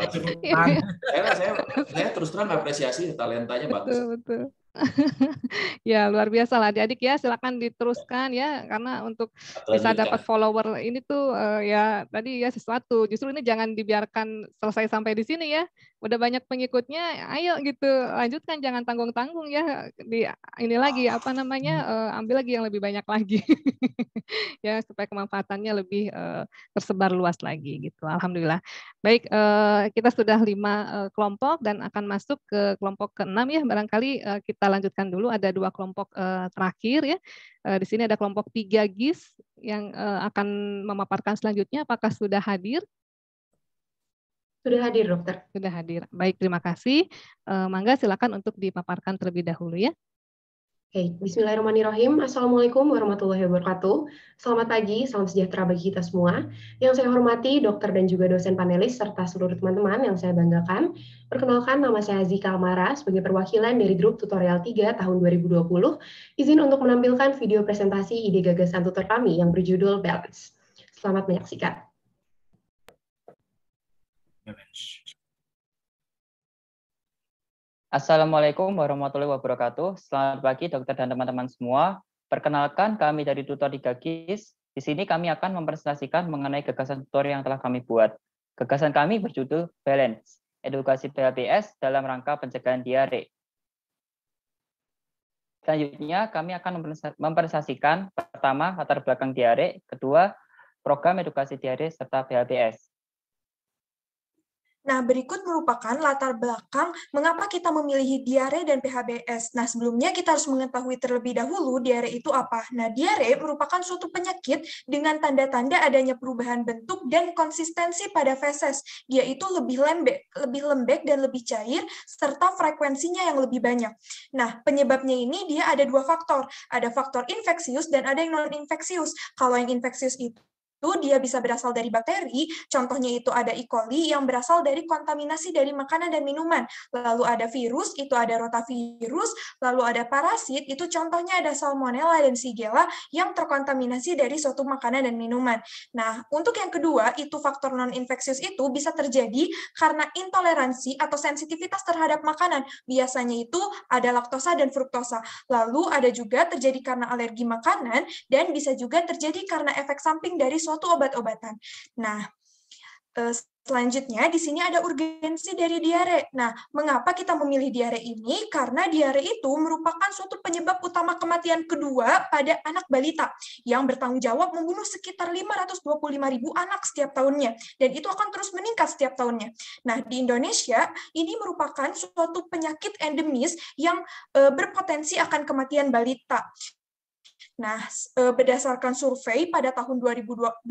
saya, saya, saya terus terang apresiasi talentanya bagus. betul. ya luar biasa lah adik-adik ya silakan diteruskan ya karena untuk bisa dapat follower ini tuh eh, ya tadi ya sesuatu justru ini jangan dibiarkan selesai sampai di sini ya udah banyak pengikutnya ayo gitu lanjutkan jangan tanggung tanggung ya di ini lagi apa namanya uh, ambil lagi yang lebih banyak lagi ya supaya kemanfaatannya lebih uh, tersebar luas lagi gitu alhamdulillah baik uh, kita sudah lima uh, kelompok dan akan masuk ke kelompok keenam ya barangkali uh, kita lanjutkan dulu ada dua kelompok uh, terakhir ya di sini ada kelompok tiga gis yang akan memaparkan selanjutnya apakah sudah hadir sudah hadir, dokter. Sudah hadir. Baik, terima kasih. Uh, Mangga, silakan untuk dipaparkan terlebih dahulu ya. Oke, okay. Bismillahirrahmanirrahim. Assalamualaikum warahmatullahi wabarakatuh. Selamat pagi, salam sejahtera bagi kita semua. Yang saya hormati, dokter dan juga dosen panelis, serta seluruh teman-teman yang saya banggakan. Perkenalkan, nama saya Zika Almara sebagai perwakilan dari grup tutorial 3 tahun 2020. Izin untuk menampilkan video presentasi ide gagasan tutor kami yang berjudul Balance. Selamat menyaksikan. Assalamualaikum warahmatullahi wabarakatuh. Selamat pagi dokter dan teman-teman semua. Perkenalkan kami dari Tutor 3 GIS. Di sini kami akan mempresentasikan mengenai gagasan tutor yang telah kami buat. Gagasan kami berjudul Balance, Edukasi PLTS dalam rangka pencegahan diare. Selanjutnya, kami akan mempresentasikan pertama latar belakang diare, kedua program edukasi diare serta PLTS. Nah, berikut merupakan latar belakang mengapa kita memilih diare dan PHBS. Nah, sebelumnya kita harus mengetahui terlebih dahulu diare itu apa. Nah, diare merupakan suatu penyakit dengan tanda-tanda adanya perubahan bentuk dan konsistensi pada feses. Dia itu lebih lembek, lebih lembek dan lebih cair serta frekuensinya yang lebih banyak. Nah, penyebabnya ini dia ada dua faktor. Ada faktor infeksius dan ada yang non-infeksius. Kalau yang infeksius itu itu dia bisa berasal dari bakteri, contohnya itu ada E. coli yang berasal dari kontaminasi dari makanan dan minuman. Lalu ada virus, itu ada rotavirus, lalu ada parasit, itu contohnya ada salmonella dan shigella yang terkontaminasi dari suatu makanan dan minuman. Nah, untuk yang kedua, itu faktor non-infeksius itu bisa terjadi karena intoleransi atau sensitivitas terhadap makanan. Biasanya itu ada laktosa dan fruktosa. Lalu ada juga terjadi karena alergi makanan dan bisa juga terjadi karena efek samping dari suatu suatu obat-obatan. Nah, eh, selanjutnya di sini ada urgensi dari diare. Nah, mengapa kita memilih diare ini? Karena diare itu merupakan suatu penyebab utama kematian kedua pada anak balita yang bertanggung jawab membunuh sekitar 525 ribu anak setiap tahunnya dan itu akan terus meningkat setiap tahunnya. Nah, di Indonesia ini merupakan suatu penyakit endemis yang eh, berpotensi akan kematian balita. Nah, eh, berdasarkan survei pada tahun 2014,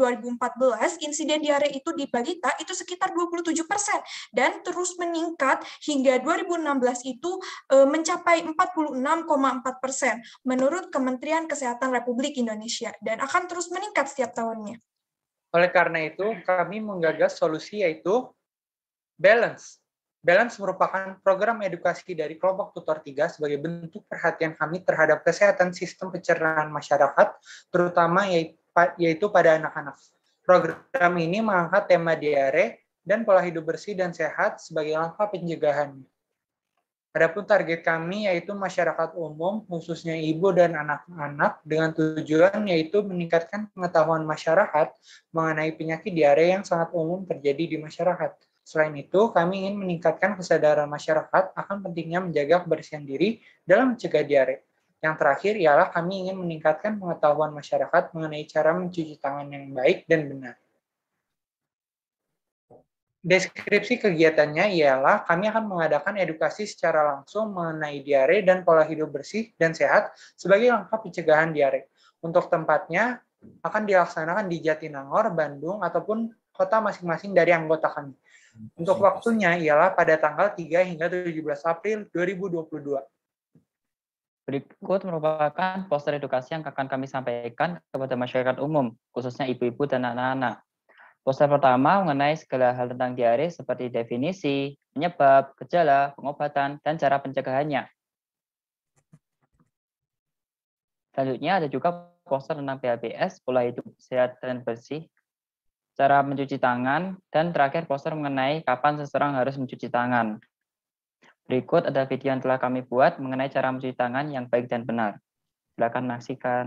insiden diare itu di balita itu sekitar 27 persen dan terus meningkat hingga 2016 itu eh, mencapai 46,4 persen menurut Kementerian Kesehatan Republik Indonesia dan akan terus meningkat setiap tahunnya. Oleh karena itu, kami menggagas solusi yaitu balance Balance merupakan program edukasi dari kelompok tutor 3 sebagai bentuk perhatian kami terhadap kesehatan sistem pencernaan masyarakat, terutama yaitu pada anak-anak. Program ini mengangkat tema diare dan pola hidup bersih dan sehat sebagai langkah pencegahannya. Adapun target kami yaitu masyarakat umum, khususnya ibu dan anak-anak, dengan tujuan yaitu meningkatkan pengetahuan masyarakat mengenai penyakit diare yang sangat umum terjadi di masyarakat Selain itu, kami ingin meningkatkan kesadaran masyarakat akan pentingnya menjaga kebersihan diri dalam mencegah diare. Yang terakhir ialah kami ingin meningkatkan pengetahuan masyarakat mengenai cara mencuci tangan yang baik dan benar. Deskripsi kegiatannya ialah kami akan mengadakan edukasi secara langsung mengenai diare dan pola hidup bersih dan sehat sebagai langkah pencegahan diare. Untuk tempatnya akan dilaksanakan di Jatinangor, Bandung, ataupun kota masing-masing dari anggota kami. Untuk waktunya ialah pada tanggal 3 hingga 17 April 2022. Berikut merupakan poster edukasi yang akan kami sampaikan kepada masyarakat umum, khususnya ibu-ibu dan anak-anak. Poster pertama mengenai segala hal tentang diare seperti definisi, penyebab, gejala, pengobatan, dan cara pencegahannya. Selanjutnya ada juga poster tentang PHBS, pola hidup sehat dan bersih, cara mencuci tangan, dan terakhir poster mengenai kapan seseorang harus mencuci tangan. Berikut ada video yang telah kami buat mengenai cara mencuci tangan yang baik dan benar. Silakan saksikan.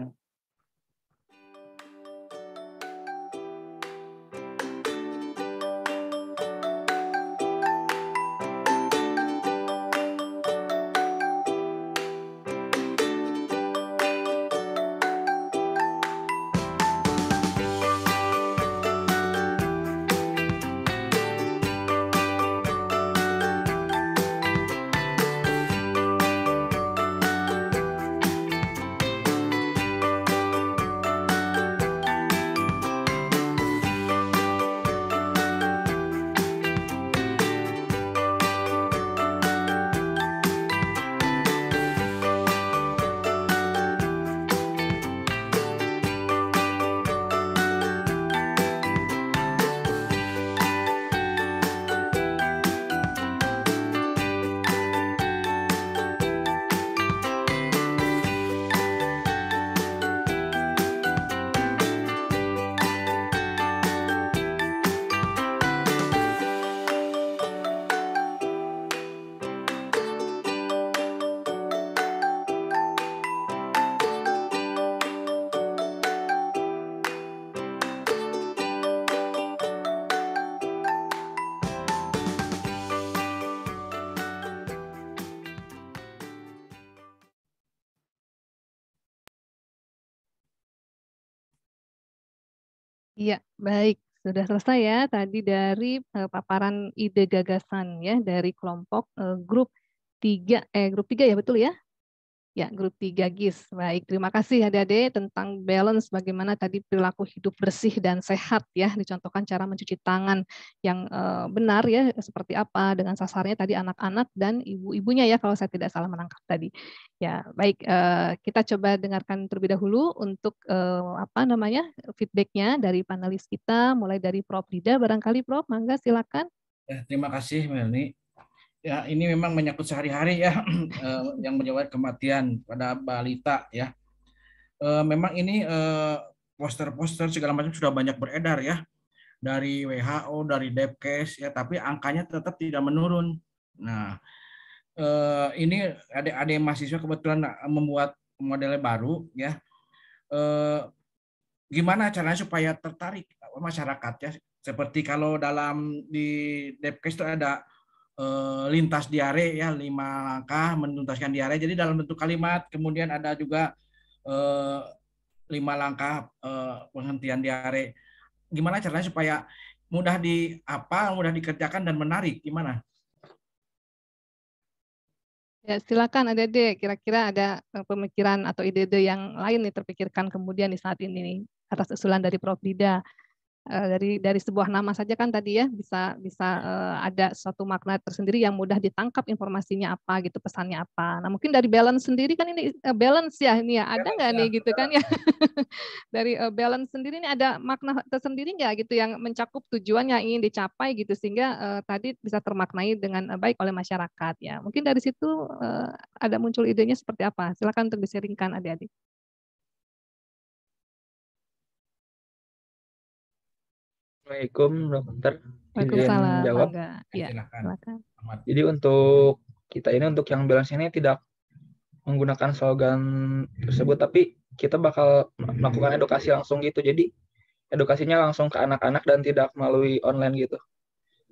Baik, sudah selesai ya tadi dari eh, paparan ide gagasan ya dari kelompok eh, grup tiga eh grup 3 ya betul ya Ya, grup 3 GIS. Baik, terima kasih adik-adik ya, tentang balance bagaimana tadi perilaku hidup bersih dan sehat ya dicontohkan cara mencuci tangan yang eh, benar ya seperti apa dengan sasarnya tadi anak-anak dan ibu-ibunya ya kalau saya tidak salah menangkap tadi. Ya, baik eh, kita coba dengarkan terlebih dahulu untuk eh, apa namanya feedbacknya dari panelis kita mulai dari Prof Dida barangkali Prof, mangga silakan. Ya, terima kasih Melni ya ini memang menyangkut sehari-hari ya eh, yang menyebabkan kematian pada balita ya. Eh, memang ini eh, poster-poster segala macam sudah banyak beredar ya dari WHO, dari Depkes ya, tapi angkanya tetap tidak menurun. Nah, ini ada adik mahasiswa kebetulan membuat modelnya baru ya. gimana caranya supaya tertarik masyarakat ya? Seperti kalau dalam di Depkes itu ada Eh, lintas diare ya lima langkah menuntaskan diare. Jadi dalam bentuk kalimat, kemudian ada juga eh, lima langkah eh, penghentian diare. Gimana caranya supaya mudah di apa, mudah dikerjakan dan menarik? Gimana? Ya, silakan ada deh. Kira-kira ada pemikiran atau ide-ide yang lain nih terpikirkan kemudian di saat ini nih atas usulan dari Prof. Dida. Eh, dari dari sebuah nama saja kan tadi ya bisa bisa eh, ada suatu makna tersendiri yang mudah ditangkap informasinya apa gitu pesannya apa. Nah mungkin dari balance sendiri kan ini eh, balance ya ini ya ada nggak ya, nih gitu kan ya dari balance sendiri ini ada makna tersendiri nggak gitu yang mencakup tujuan yang ingin dicapai gitu sehingga uh, tadi bisa termaknai dengan baik oleh masyarakat ya. Mungkin dari situ uh, ada muncul idenya seperti apa? Silakan untuk diseringkan adik-adik. Assalamualaikum dokter. Waalaikumsalam. Jawab. Ya, iya, silakan. silakan. Jadi untuk kita ini untuk yang balance ini tidak menggunakan slogan tersebut tapi kita bakal melakukan edukasi langsung gitu. Jadi edukasinya langsung ke anak-anak dan tidak melalui online gitu.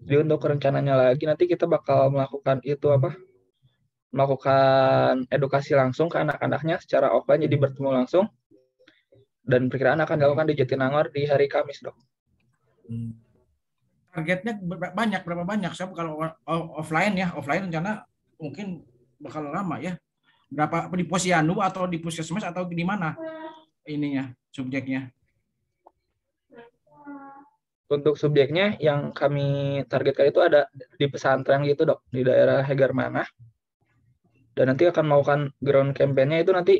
Jadi untuk rencananya lagi nanti kita bakal melakukan itu apa? Melakukan edukasi langsung ke anak-anaknya secara offline jadi bertemu langsung. Dan perkiraan akan dilakukan di Jatinangor di hari Kamis, Dok. Targetnya banyak berapa banyak? siapa kalau offline ya, offline rencana mungkin bakal lama ya. Berapa di posyandu atau di puskesmas atau di mana ininya subjeknya? Untuk subjeknya yang kami targetkan itu ada di pesantren gitu dok di daerah mana Dan nanti akan melakukan ground campaign-nya itu nanti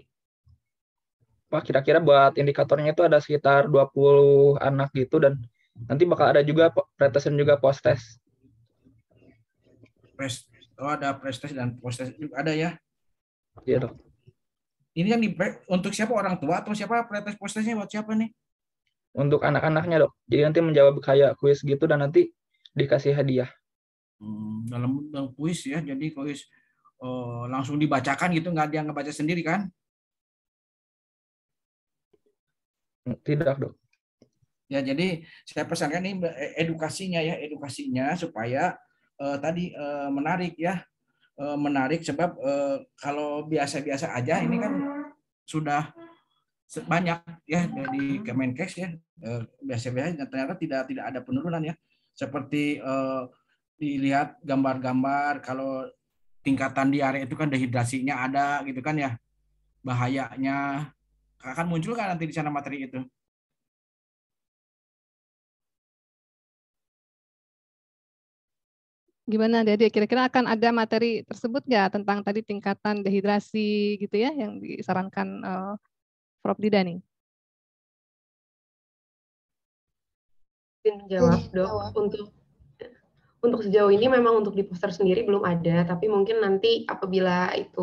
wah kira-kira buat indikatornya itu ada sekitar 20 anak gitu dan Nanti bakal ada juga pretest dan juga post test. oh ada pretest dan post test juga ada ya? Iya dok. Ini kan di untuk siapa orang tua atau siapa pretest post testnya buat siapa nih? Untuk anak-anaknya dok. Jadi nanti menjawab kayak kuis gitu dan nanti dikasih hadiah. Hmm, dalam, bentuk kuis ya, jadi kuis oh, langsung dibacakan gitu, nggak dia ngebaca sendiri kan? Tidak dok. Ya, jadi saya pesankan ini e-, edukasinya ya, edukasinya supaya uh, tadi uh, menarik ya. uh, menarik sebab uh, kalau biasa-biasa aja ini kan sudah banyak ya dari Kemenkes ya biasa biasa-biasa ternyata tidak tidak ada penurunan ya. Seperti uh, dilihat gambar-gambar kalau tingkatan diare itu kan dehidrasinya ada gitu kan ya. Bahayanya akan muncul kan nanti di sana materi itu. Gimana Dede, kira-kira akan ada materi tersebut nggak tentang tadi tingkatan dehidrasi gitu ya yang disarankan uh, Prof. Dida nih? menjawab iya, dok, untuk untuk sejauh ini memang untuk di poster sendiri belum ada, tapi mungkin nanti apabila itu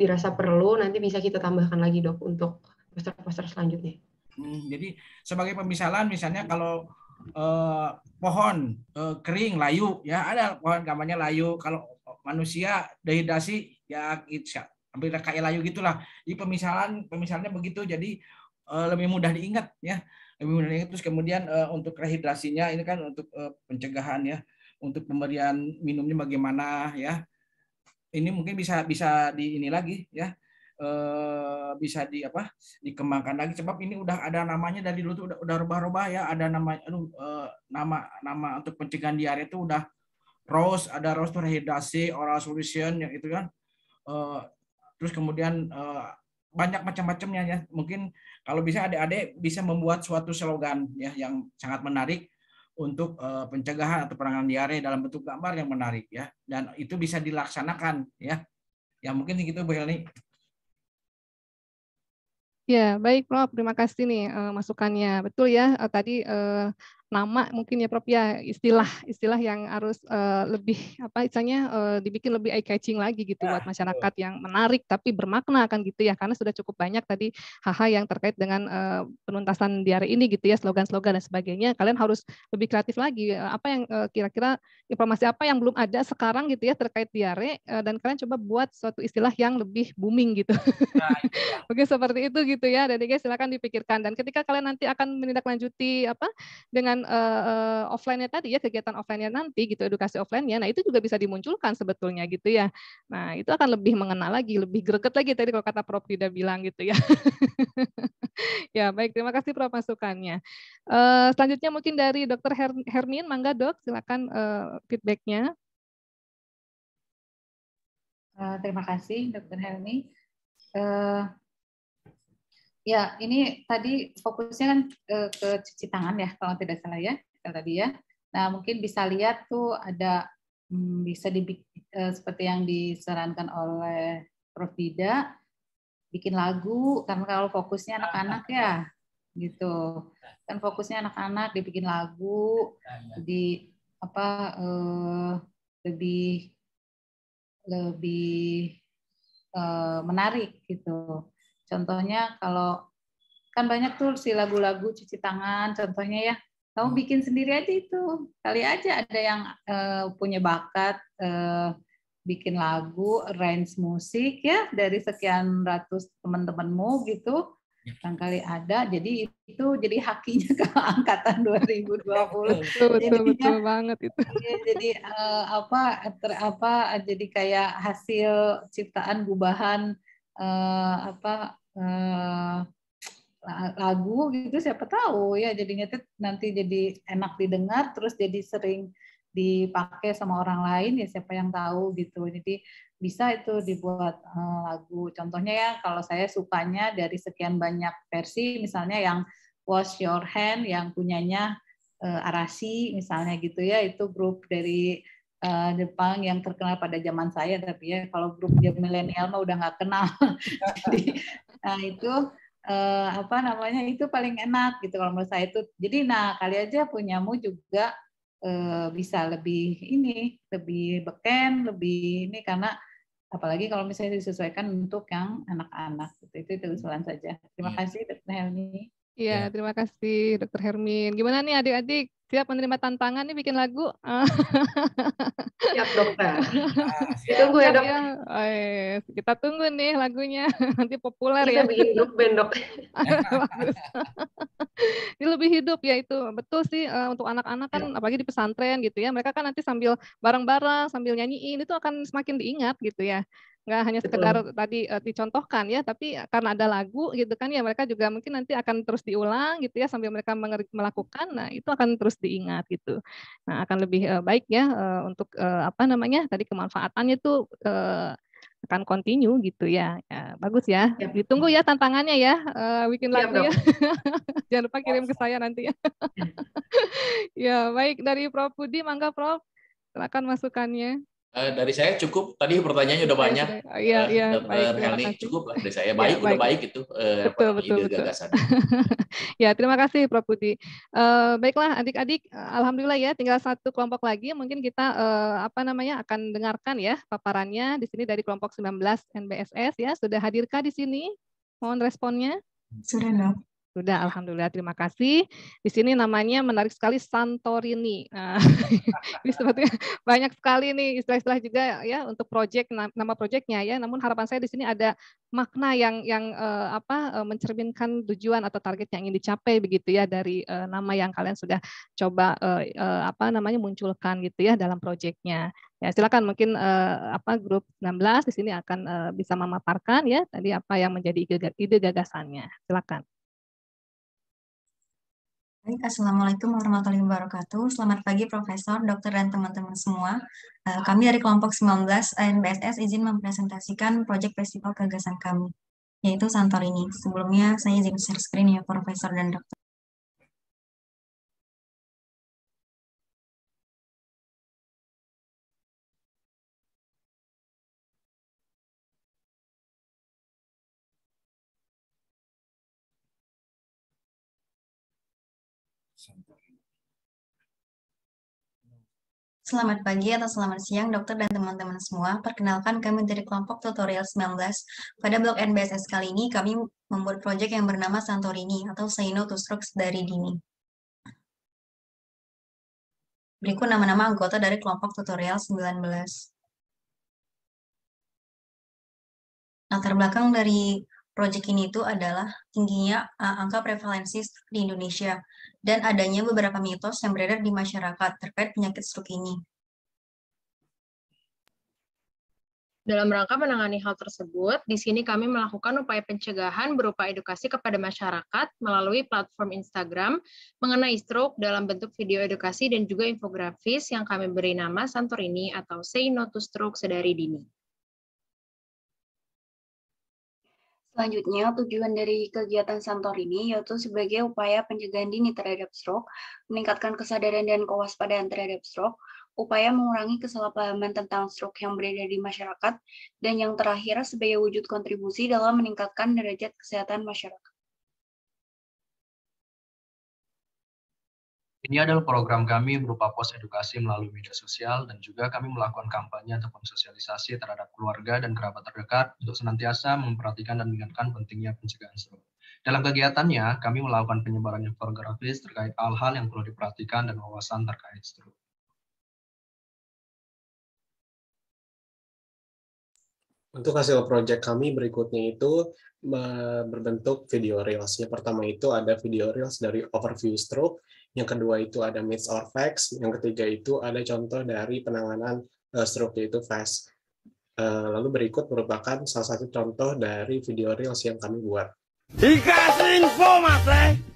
dirasa perlu, nanti bisa kita tambahkan lagi dok untuk poster-poster selanjutnya. Hmm, jadi sebagai pemisalan misalnya kalau eh, pohon eh, kering layu ya ada pohon gambarnya layu kalau manusia dehidrasi ya gitu, hampir kayak layu gitulah ini pemisalan pemisahannya begitu jadi eh, lebih mudah diingat ya lebih mudah diingat terus kemudian eh, untuk rehidrasinya ini kan untuk eh, pencegahan ya untuk pemberian minumnya bagaimana ya ini mungkin bisa bisa di ini lagi ya Eh, bisa di apa dikembangkan lagi sebab ini udah ada namanya dari dulu tuh udah udah rubah-rubah ya ada nama aduh, eh, nama nama untuk pencegahan diare itu udah rose ada rose terhidrasi oral solution yang itu kan eh, terus kemudian banyak macam-macamnya ya mungkin kalau bisa adik-adik bisa membuat suatu slogan ya yang sangat menarik untuk pencegahan atau penanganan diare dalam bentuk gambar yang menarik ya dan itu bisa dilaksanakan ya ya mungkin gitu Bu Helni Ya, baik Prof. Terima kasih nih uh, masukannya. Betul ya, uh, tadi uh, nama mungkin ya Prof ya istilah istilah yang harus uh, lebih apa istilahnya uh, dibikin lebih eye catching lagi gitu ya, buat masyarakat yang menarik tapi bermakna kan gitu ya karena sudah cukup banyak tadi hal yang terkait dengan uh, penuntasan diare ini gitu ya slogan-slogan dan sebagainya kalian harus lebih kreatif lagi apa yang uh, kira-kira informasi apa yang belum ada sekarang gitu ya terkait diare uh, dan kalian coba buat suatu istilah yang lebih booming gitu nah, ya. mungkin seperti itu gitu ya dan guys silakan dipikirkan dan ketika kalian nanti akan menindaklanjuti apa dengan uh, offline-nya tadi ya, kegiatan offline-nya nanti gitu, edukasi offline-nya, nah itu juga bisa dimunculkan sebetulnya gitu ya. Nah itu akan lebih mengenal lagi, lebih greget lagi tadi kalau kata Prof tidak bilang gitu ya. ya baik, terima kasih Prof masukannya. Uh, selanjutnya mungkin dari Dr. Her Hermin, mangga dok, silakan uh, feedbacknya. Uh, terima kasih Dr. Hermin Uh, Ya, ini tadi fokusnya kan ke, eh, ke cuci tangan ya, kalau tidak salah ya, tadi ya. Nah, mungkin bisa lihat tuh ada hmm, bisa dibikin eh, seperti yang disarankan oleh Prof. Dida, bikin lagu, karena kalau fokusnya anak-anak ya, gitu. Kan fokusnya anak-anak, dibikin lagu, di apa eh, lebih lebih eh, menarik gitu Contohnya kalau kan banyak tuh si lagu-lagu cuci tangan contohnya ya. Kamu hmm. bikin sendiri aja itu. Kali aja ada yang uh, punya bakat uh, bikin lagu, range musik ya dari sekian ratus teman-temanmu gitu. Barangkali ya. ada. Jadi itu jadi hakinya ke angkatan 2020. Betul, betul, betul banget itu. Ya, jadi uh, apa ter, apa jadi kayak hasil ciptaan gubahan uh, apa Eh, lagu gitu siapa tahu ya jadinya nanti jadi enak didengar terus jadi sering dipakai sama orang lain ya siapa yang tahu gitu jadi bisa itu dibuat eh, lagu contohnya ya kalau saya sukanya dari sekian banyak versi misalnya yang wash your hand yang punyanya eh, Arashi Arasi misalnya gitu ya itu grup dari Jepang yang terkenal pada zaman saya tapi ya kalau grup milenial mah udah nggak kenal jadi Nah itu eh, apa namanya itu paling enak gitu kalau menurut saya itu. Jadi nah kali aja punyamu juga eh, bisa lebih ini lebih beken lebih ini karena apalagi kalau misalnya disesuaikan untuk yang anak-anak itu itu usulan saja terima iya. kasih dokter Helmi Iya, ya. terima kasih Dokter Hermin. Gimana nih adik-adik? Siap menerima tantangan nih bikin lagu? siap dokter. siap, tunggu ya dok. Ya. Oh, yes. Iya, iya, iya. Kita tunggu nih lagunya nanti populer Kita ya. Kita bikin grup band Ini lebih hidup ya itu. Betul sih eh, untuk anak-anak kan ya. apalagi di pesantren gitu ya. Mereka kan nanti sambil bareng-bareng sambil nyanyiin itu akan semakin diingat gitu ya nggak hanya sekedar Betul. tadi uh, dicontohkan ya tapi karena ada lagu gitu kan ya mereka juga mungkin nanti akan terus diulang gitu ya sambil mereka melakukan nah itu akan terus diingat gitu nah akan lebih uh, baik ya uh, untuk uh, apa namanya tadi kemanfaatannya tuh uh, akan continue gitu ya. ya bagus ya. ya. Ditunggu ya tantangannya ya uh, bikin ya, lagu ya. Jangan lupa kirim ke saya nanti ya. Ya. ya baik dari Prof Budi, mangga Prof. Silakan masukannya. Eh, dari saya cukup. Tadi pertanyaannya udah banyak. Oh, iya, uh, iya. Dokter cukup lah dari saya. Iya, baik, ya, udah baik, itu eh, betul, uh, betul, ide betul. gagasan. ya, terima kasih Prof Budi. Uh, baiklah adik-adik, alhamdulillah ya tinggal satu kelompok lagi. Mungkin kita uh, apa namanya akan dengarkan ya paparannya di sini dari kelompok 19 NBSS ya. Sudah hadirkah di sini? Mohon responnya. Sudah, sudah, alhamdulillah. Terima kasih. Di sini namanya menarik sekali Santorini. Nah, ini sebetulnya banyak sekali nih istilah-istilah juga ya untuk proyek nama proyeknya ya. Namun harapan saya di sini ada makna yang yang eh, apa eh, mencerminkan tujuan atau target yang ingin dicapai begitu ya dari eh, nama yang kalian sudah coba apa namanya munculkan gitu ya dalam proyeknya. Ya, silakan mungkin eh, apa grup 16 di sini akan eh, bisa memaparkan ya tadi apa yang menjadi ide, ide gagasannya. Silakan. Baik, Assalamualaikum warahmatullahi wabarakatuh. Selamat pagi Profesor, Dokter, dan teman-teman semua. Eh, kami dari kelompok 19 ANBSS izin mempresentasikan proyek festival gagasan kami, yaitu Santorini. Sebelumnya, saya izin share screen ya Profesor dan Dokter. Selamat pagi atau selamat siang dokter dan teman-teman semua. Perkenalkan kami dari kelompok tutorial 19. Pada blog NBSS kali ini kami membuat proyek yang bernama Santorini atau Say No to Strokes dari Dini. Berikut nama-nama anggota dari kelompok tutorial 19. Latar belakang dari Proyek ini itu adalah tingginya eh, angka prevalensi di Indonesia dan adanya beberapa mitos yang beredar di masyarakat terkait penyakit stroke ini. Dalam rangka menangani hal tersebut, di sini kami melakukan upaya pencegahan berupa edukasi kepada masyarakat melalui platform Instagram mengenai stroke dalam bentuk video edukasi dan juga infografis yang kami beri nama Santorini atau Say No to Stroke Sedari Dini. Selanjutnya, tujuan dari kegiatan santor ini yaitu sebagai upaya pencegahan dini terhadap stroke, meningkatkan kesadaran dan kewaspadaan terhadap stroke, upaya mengurangi kesalahpahaman tentang stroke yang berada di masyarakat, dan yang terakhir sebagai wujud kontribusi dalam meningkatkan derajat kesehatan masyarakat. Ini adalah program kami berupa pos edukasi melalui media sosial dan juga kami melakukan kampanye ataupun sosialisasi terhadap keluarga dan kerabat terdekat untuk senantiasa memperhatikan dan mengingatkan pentingnya pencegahan stroke. Dalam kegiatannya, kami melakukan penyebaran infografis terkait hal-hal yang perlu diperhatikan dan wawasan terkait stroke. Untuk hasil proyek kami berikutnya itu berbentuk video reels. Yang pertama itu ada video reels dari overview stroke, yang kedua itu ada myths or facts, yang ketiga itu ada contoh dari penanganan uh, stroke yaitu FAST. Eh, lalu berikut merupakan salah satu contoh dari video reels yang kami buat. Dikasih info, Mas, eh?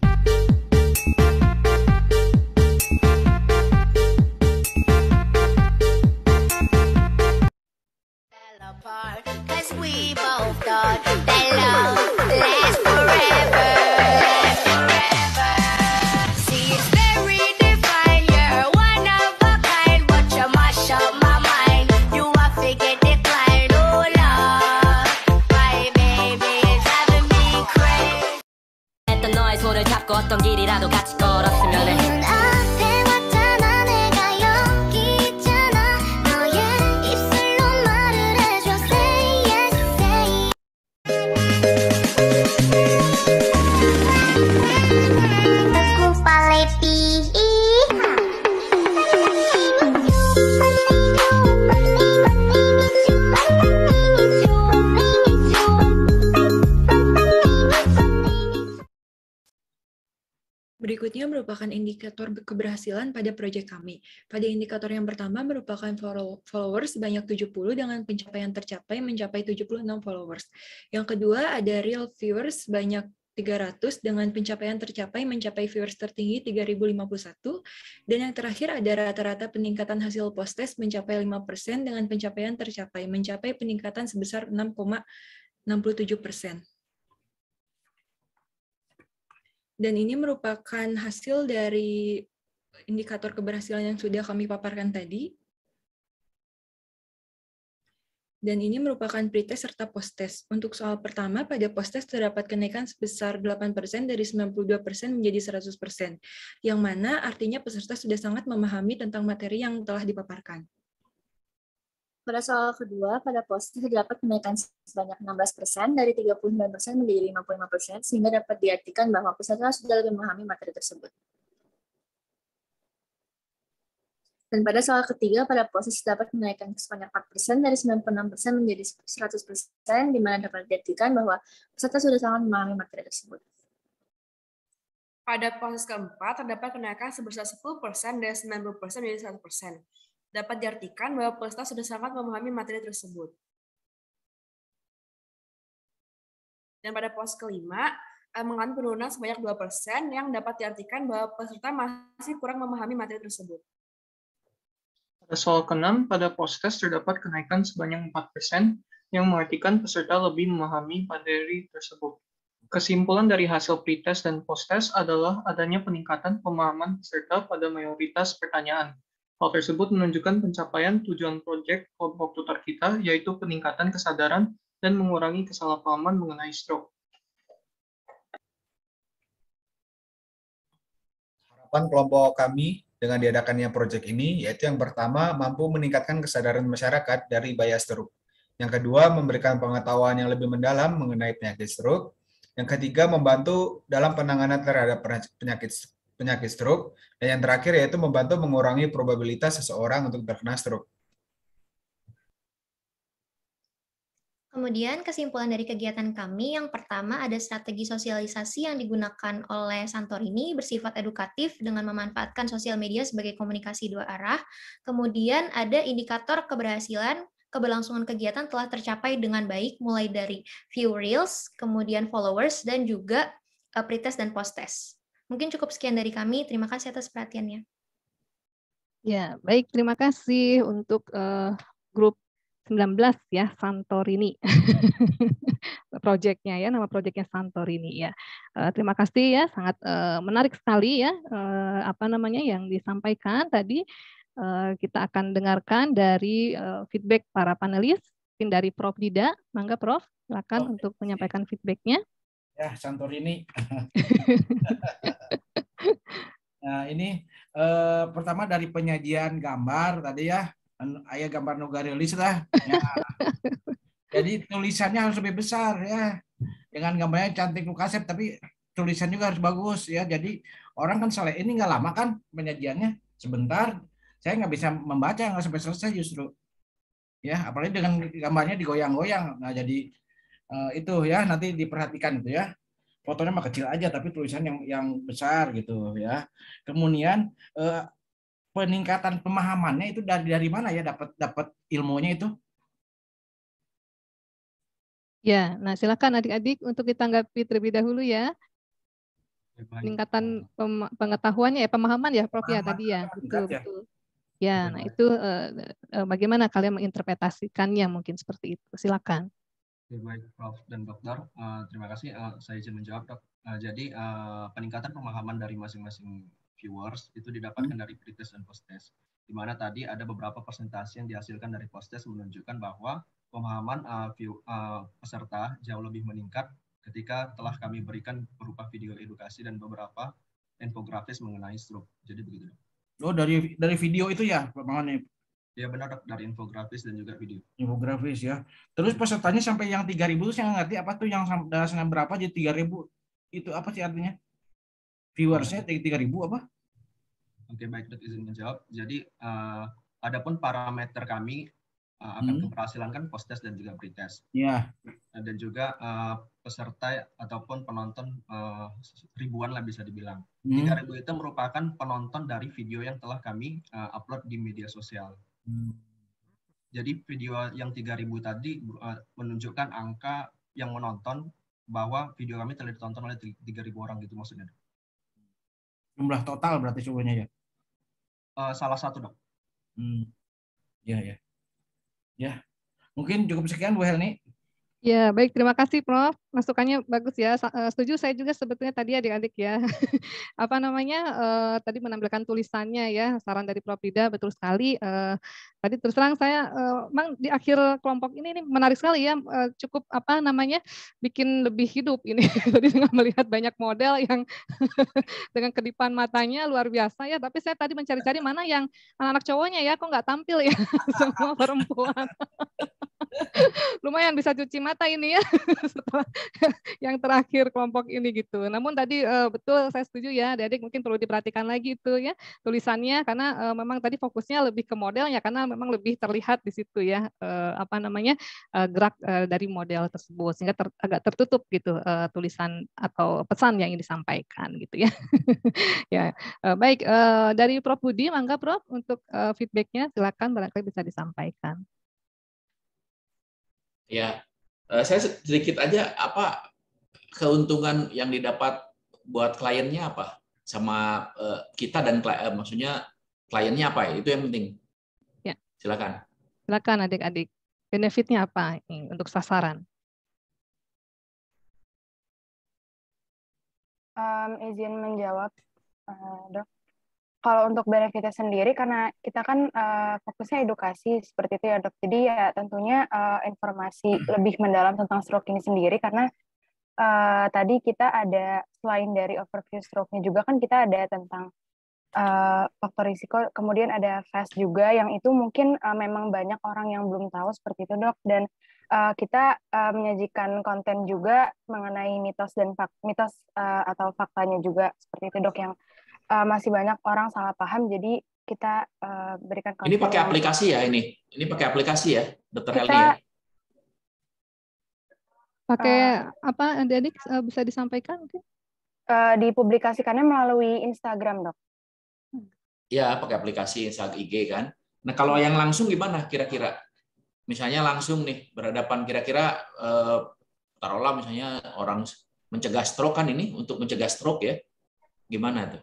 Berikutnya merupakan indikator keberhasilan pada proyek kami. Pada indikator yang pertama merupakan followers sebanyak 70 dengan pencapaian tercapai mencapai 76 followers. Yang kedua ada real viewers sebanyak 300 dengan pencapaian tercapai mencapai viewers tertinggi 3051 dan yang terakhir ada rata-rata peningkatan hasil post test mencapai 5% dengan pencapaian tercapai mencapai peningkatan sebesar 6,67% dan ini merupakan hasil dari indikator keberhasilan yang sudah kami paparkan tadi. Dan ini merupakan pretest serta posttest. Untuk soal pertama, pada posttest terdapat kenaikan sebesar 8% dari 92% menjadi 100%, yang mana artinya peserta sudah sangat memahami tentang materi yang telah dipaparkan. Pada soal kedua, pada posisi dapat kenaikan sebanyak 16% dari 39% menjadi 55% sehingga dapat diartikan bahwa peserta sudah lebih memahami materi tersebut. Dan pada soal ketiga, pada posisi dapat kenaikan sebanyak 4% dari 96% menjadi 100%, di mana dapat diartikan bahwa peserta sudah sangat memahami materi tersebut. Pada proses keempat, terdapat kenaikan sebesar 10% dari 90% menjadi 100% dapat diartikan bahwa peserta sudah sangat memahami materi tersebut. Dan pada pos kelima, eh, mengalami penurunan sebanyak 2% yang dapat diartikan bahwa peserta masih kurang memahami materi tersebut. Pada soal ke-6, pada pos tes terdapat kenaikan sebanyak 4% yang mengartikan peserta lebih memahami materi tersebut. Kesimpulan dari hasil pretest dan post-test adalah adanya peningkatan pemahaman peserta pada mayoritas pertanyaan, Hal tersebut menunjukkan pencapaian tujuan proyek kelompok tutor kita, yaitu peningkatan kesadaran dan mengurangi kesalahpahaman mengenai stroke. Harapan kelompok kami dengan diadakannya proyek ini, yaitu yang pertama, mampu meningkatkan kesadaran masyarakat dari bahaya stroke. Yang kedua, memberikan pengetahuan yang lebih mendalam mengenai penyakit stroke. Yang ketiga, membantu dalam penanganan terhadap penyakit stroke penyakit stroke, dan yang terakhir yaitu membantu mengurangi probabilitas seseorang untuk terkena stroke. Kemudian kesimpulan dari kegiatan kami, yang pertama ada strategi sosialisasi yang digunakan oleh Santorini bersifat edukatif dengan memanfaatkan sosial media sebagai komunikasi dua arah. Kemudian ada indikator keberhasilan keberlangsungan kegiatan telah tercapai dengan baik mulai dari view reels, kemudian followers, dan juga eh, pretest dan posttest. Mungkin cukup sekian dari kami. Terima kasih atas perhatiannya. Ya, baik. Terima kasih untuk uh, grup 19 ya, Santorini. Projectnya ya, nama projectnya Santorini ya. Uh, terima kasih ya, sangat uh, menarik sekali ya, uh, apa namanya yang disampaikan tadi. Uh, kita akan dengarkan dari uh, feedback para panelis, mungkin dari Prof. Dida. Mangga Prof, silakan oh. untuk menyampaikan feedbacknya ya Santorini. nah ini eh, pertama dari penyajian gambar tadi ya, anu, ayah gambar nugarilis lah. Ya. Jadi tulisannya harus lebih besar ya, Dengan gambarnya cantik lukasep tapi tulisan juga harus bagus ya. Jadi orang kan selesai ini nggak lama kan penyajiannya sebentar. Saya nggak bisa membaca nggak sampai selesai justru ya apalagi dengan gambarnya digoyang-goyang nah jadi Eh, itu ya nanti diperhatikan itu ya fotonya mah kecil aja tapi tulisan yang yang besar gitu ya kemudian eh, peningkatan pemahamannya itu dari dari mana ya dapat dapat ilmunya itu ya nah silakan adik-adik untuk ditanggapi terlebih dahulu ya, ya peningkatan pengetahuannya ya pemahaman ya prof ya tadi ya betul ya. betul ya nah itu eh, eh, bagaimana kalian menginterpretasikannya mungkin seperti itu silakan Ya, baik, Prof. dan Dokter. Uh, terima kasih. Uh, saya izin menjawab, Dok. Uh, jadi uh, peningkatan pemahaman dari masing-masing viewers itu didapatkan hmm. dari pretest dan posttest. Di mana tadi ada beberapa presentasi yang dihasilkan dari posttest menunjukkan bahwa pemahaman uh, view, uh, peserta jauh lebih meningkat ketika telah kami berikan berupa video edukasi dan beberapa infografis mengenai stroke. Jadi begitu, Dok. Oh, dari dari video itu ya, pemahamannya Ya benar dari infografis dan juga video. Infografis ya. Terus pesertanya sampai yang 3000 itu saya ngerti apa tuh yang dasarnya berapa jadi 3000 itu apa sih artinya? Viewersnya dari 3000 apa? Oke baik dok izin menjawab. Jadi uh, adapun parameter kami uh, akan hmm. keberhasilan kan post test dan juga pretest. Iya. Yeah. Dan juga uh, peserta ataupun penonton uh, ribuan lah bisa dibilang. Hmm. 3000 itu merupakan penonton dari video yang telah kami uh, upload di media sosial. Hmm. Jadi video yang 3000 tadi eh, menunjukkan angka yang menonton bahwa video kami telah ditonton oleh 3000 orang gitu maksudnya. Jumlah total berarti semuanya ya? Uh, salah satu dok. Hmm. Ya ya. Ya. Mungkin cukup sekian Bu Helni. Ya, baik. Terima kasih, Prof. Masukannya bagus ya. Eh, setuju saya juga sebetulnya tadi adik-adik ya. Apa namanya, uh, tadi menampilkan tulisannya ya, saran dari Prof. Dida, betul sekali. Uh, tadi terus terang saya, memang memang di akhir kelompok ini, ini menarik sekali ya, uh, cukup apa namanya, bikin lebih hidup ini. tadi dengan melihat banyak model yang dengan kedipan matanya luar biasa ya, tapi saya tadi mencari-cari mana yang anak-anak cowoknya ya, kok nggak tampil ya, semua perempuan. lumayan bisa cuci mata ini ya setelah yang terakhir kelompok ini gitu. Namun tadi eh, betul saya setuju ya, adik mungkin perlu diperhatikan lagi itu ya tulisannya karena eh, memang tadi fokusnya lebih ke modelnya karena memang lebih terlihat di situ ya eh, apa namanya gerak dari model tersebut sehingga ter, agak tertutup gitu tulisan atau pesan yang ingin disampaikan gitu ya. ya baik dari Prof Budi, mangga Prof untuk feedbacknya silakan barangkali bisa disampaikan. Ya, eh, saya sedikit aja apa keuntungan yang didapat buat kliennya apa sama eh, kita dan eh, maksudnya kliennya apa ya? itu yang penting. Ya. Silakan. Silakan adik-adik. Benefitnya apa ini untuk sasaran? Um, izin menjawab, uh, dok kalau untuk benefitnya sendiri karena kita kan uh, fokusnya edukasi seperti itu ya dok. Jadi ya tentunya uh, informasi hmm. lebih mendalam tentang stroke ini sendiri karena uh, tadi kita ada selain dari overview stroke-nya juga kan kita ada tentang uh, faktor risiko, kemudian ada fast juga yang itu mungkin uh, memang banyak orang yang belum tahu seperti itu dok dan uh, kita uh, menyajikan konten juga mengenai mitos dan fak mitos uh, atau faktanya juga seperti itu dok yang uh, masih banyak orang salah paham jadi kita uh, berikan konten. Ini pakai aplikasi ya ini. Ini pakai aplikasi ya, Dokter Helmi ya. Pakai uh, apa adik uh, bisa disampaikan mungkin? Uh, dipublikasikannya melalui Instagram, Dok. Ya, pakai aplikasi Instagram IG kan. Nah, kalau yang langsung gimana kira-kira? Misalnya langsung nih berhadapan kira-kira eh, taruhlah misalnya orang mencegah stroke kan ini untuk mencegah stroke ya. Gimana tuh?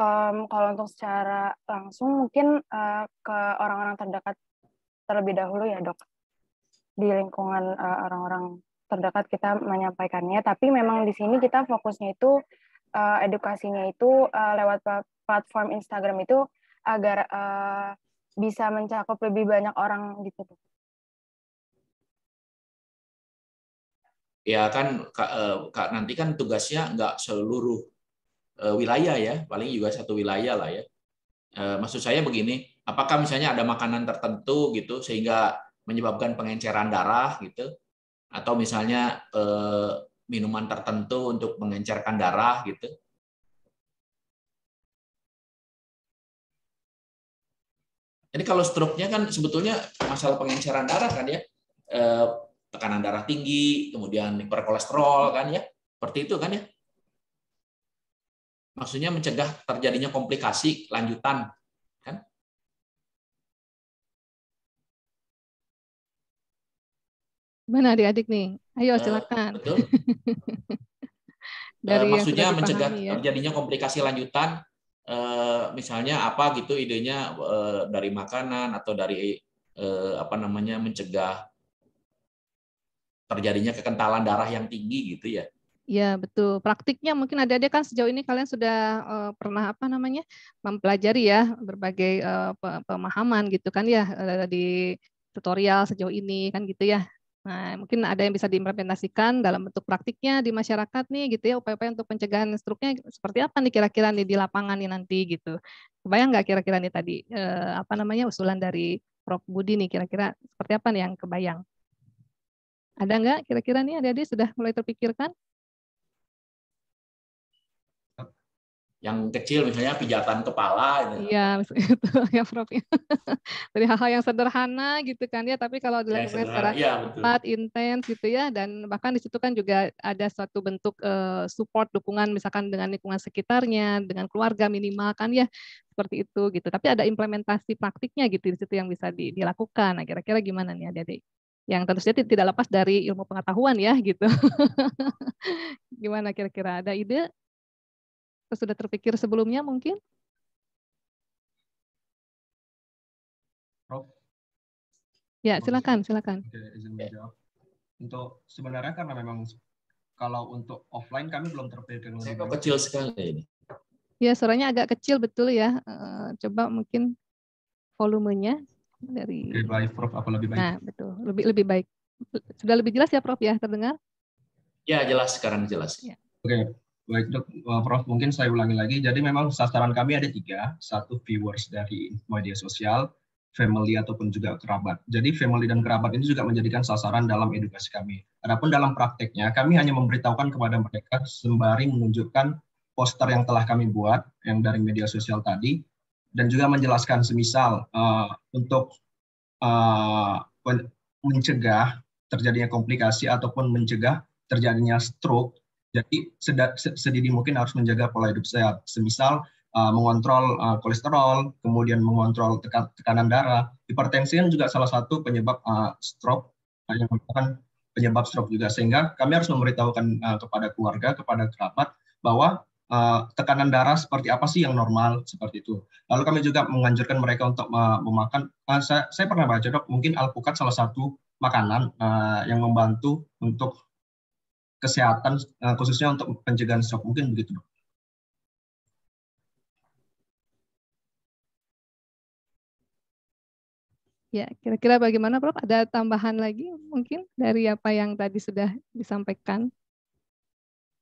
um, kalau untuk secara langsung mungkin uh, ke orang-orang terdekat terlebih dahulu ya dok di lingkungan uh, orang-orang terdekat kita menyampaikannya tapi memang di sini kita fokusnya itu uh, edukasinya itu uh, lewat platform Instagram itu agar uh, bisa mencakup lebih banyak orang gitu dok. ya kan kak, kak nanti kan tugasnya nggak seluruh Eh, wilayah ya, paling juga satu wilayah lah ya. Eh, maksud saya begini, apakah misalnya ada makanan tertentu gitu sehingga menyebabkan pengenceran darah gitu, atau misalnya eh, minuman tertentu untuk mengencerkan darah gitu? Jadi kalau stroke-nya kan sebetulnya masalah pengenceran darah kan ya, tekanan darah tinggi, kemudian hiperkolesterol kan ya, seperti itu kan ya. Maksudnya mencegah terjadinya komplikasi lanjutan, kan? Mana adik-adik nih? Ayo eh, silakan. Uh, betul. Eh, dari uh, maksudnya mencegah ya. terjadinya komplikasi lanjutan uh, misalnya apa gitu idenya uh, dari makanan atau dari uh, apa namanya mencegah terjadinya kekentalan darah yang tinggi gitu ya Ya betul. Praktiknya mungkin ada ada kan sejauh ini kalian sudah uh, pernah apa namanya mempelajari ya berbagai uh, pemahaman gitu kan ya eh, di tutorial sejauh ini kan gitu ya. Nah mungkin ada yang bisa diimplementasikan dalam bentuk praktiknya di masyarakat nih gitu ya upaya-upaya untuk pencegahan struknya seperti apa nih kira-kira nih di lapangan nih nanti gitu. Kebayang nggak kira-kira nih tadi uh, apa namanya usulan dari Prof Budi nih kira-kira seperti apa nih yang kebayang? Ada nggak kira-kira nih ada adik sudah mulai terpikirkan? yang kecil misalnya pijatan kepala gitu. Iya, itu ya Prof. Ya. Dari hal-hal yang sederhana gitu kan ya, tapi kalau dilakukan secara ya, cepat, intens gitu ya dan bahkan di situ kan juga ada suatu bentuk uh, support dukungan misalkan dengan lingkungan sekitarnya, dengan keluarga minimal kan ya seperti itu gitu. Tapi ada implementasi praktiknya gitu di situ yang bisa di, dilakukan. Nah, kira-kira gimana nih Adik-adik? yang tentu saja tidak lepas dari ilmu pengetahuan ya gitu. Gimana kira-kira ada ide sudah terpikir sebelumnya mungkin? Prof. Ya, silakan, silakan. Untuk sebenarnya karena memang kalau untuk offline kami belum terpikir. Saya kecil sekali ini. Ya, suaranya agak kecil betul ya. Eh, coba mungkin volumenya dari lebih baik Prof apa lebih baik? Nah, betul. Lebih lebih baik. Sudah lebih jelas ya Prof ya, terdengar? Ya, jelas sekarang jelas. Ya. Oke. Baik dok, eh, Prof mungkin saya ulangi lagi. Jadi memang sasaran kami ada tiga. Satu viewers dari media sosial, family ataupun juga kerabat. Jadi family dan kerabat ini juga menjadikan sasaran dalam edukasi kami. Adapun dalam prakteknya, kami hanya memberitahukan kepada mereka sembari menunjukkan poster yang telah kami buat yang dari media sosial tadi dan juga menjelaskan semisal uh, untuk uh, mencegah terjadinya komplikasi ataupun mencegah terjadinya stroke jadi sedini mungkin harus menjaga pola hidup sehat. Semisal eh, mengontrol eh, kolesterol, kemudian mengontrol tekanan darah. Hipertensi juga salah satu penyebab eh, stroke yang merupakan penyebab stroke juga. Sehingga kami harus memberitahukan kepada keluarga, kepada kerabat bahwa tekanan darah seperti apa sih yang normal seperti itu. Lalu kami juga menganjurkan mereka untuk memakan. saya, pernah baca dok, mungkin alpukat salah satu makanan yang membantu untuk kesehatan eh, khususnya untuk pencegahan stroke mungkin begitu dok. Ya, kira-kira bagaimana Prof? Ada tambahan lagi mungkin dari apa yang tadi sudah disampaikan?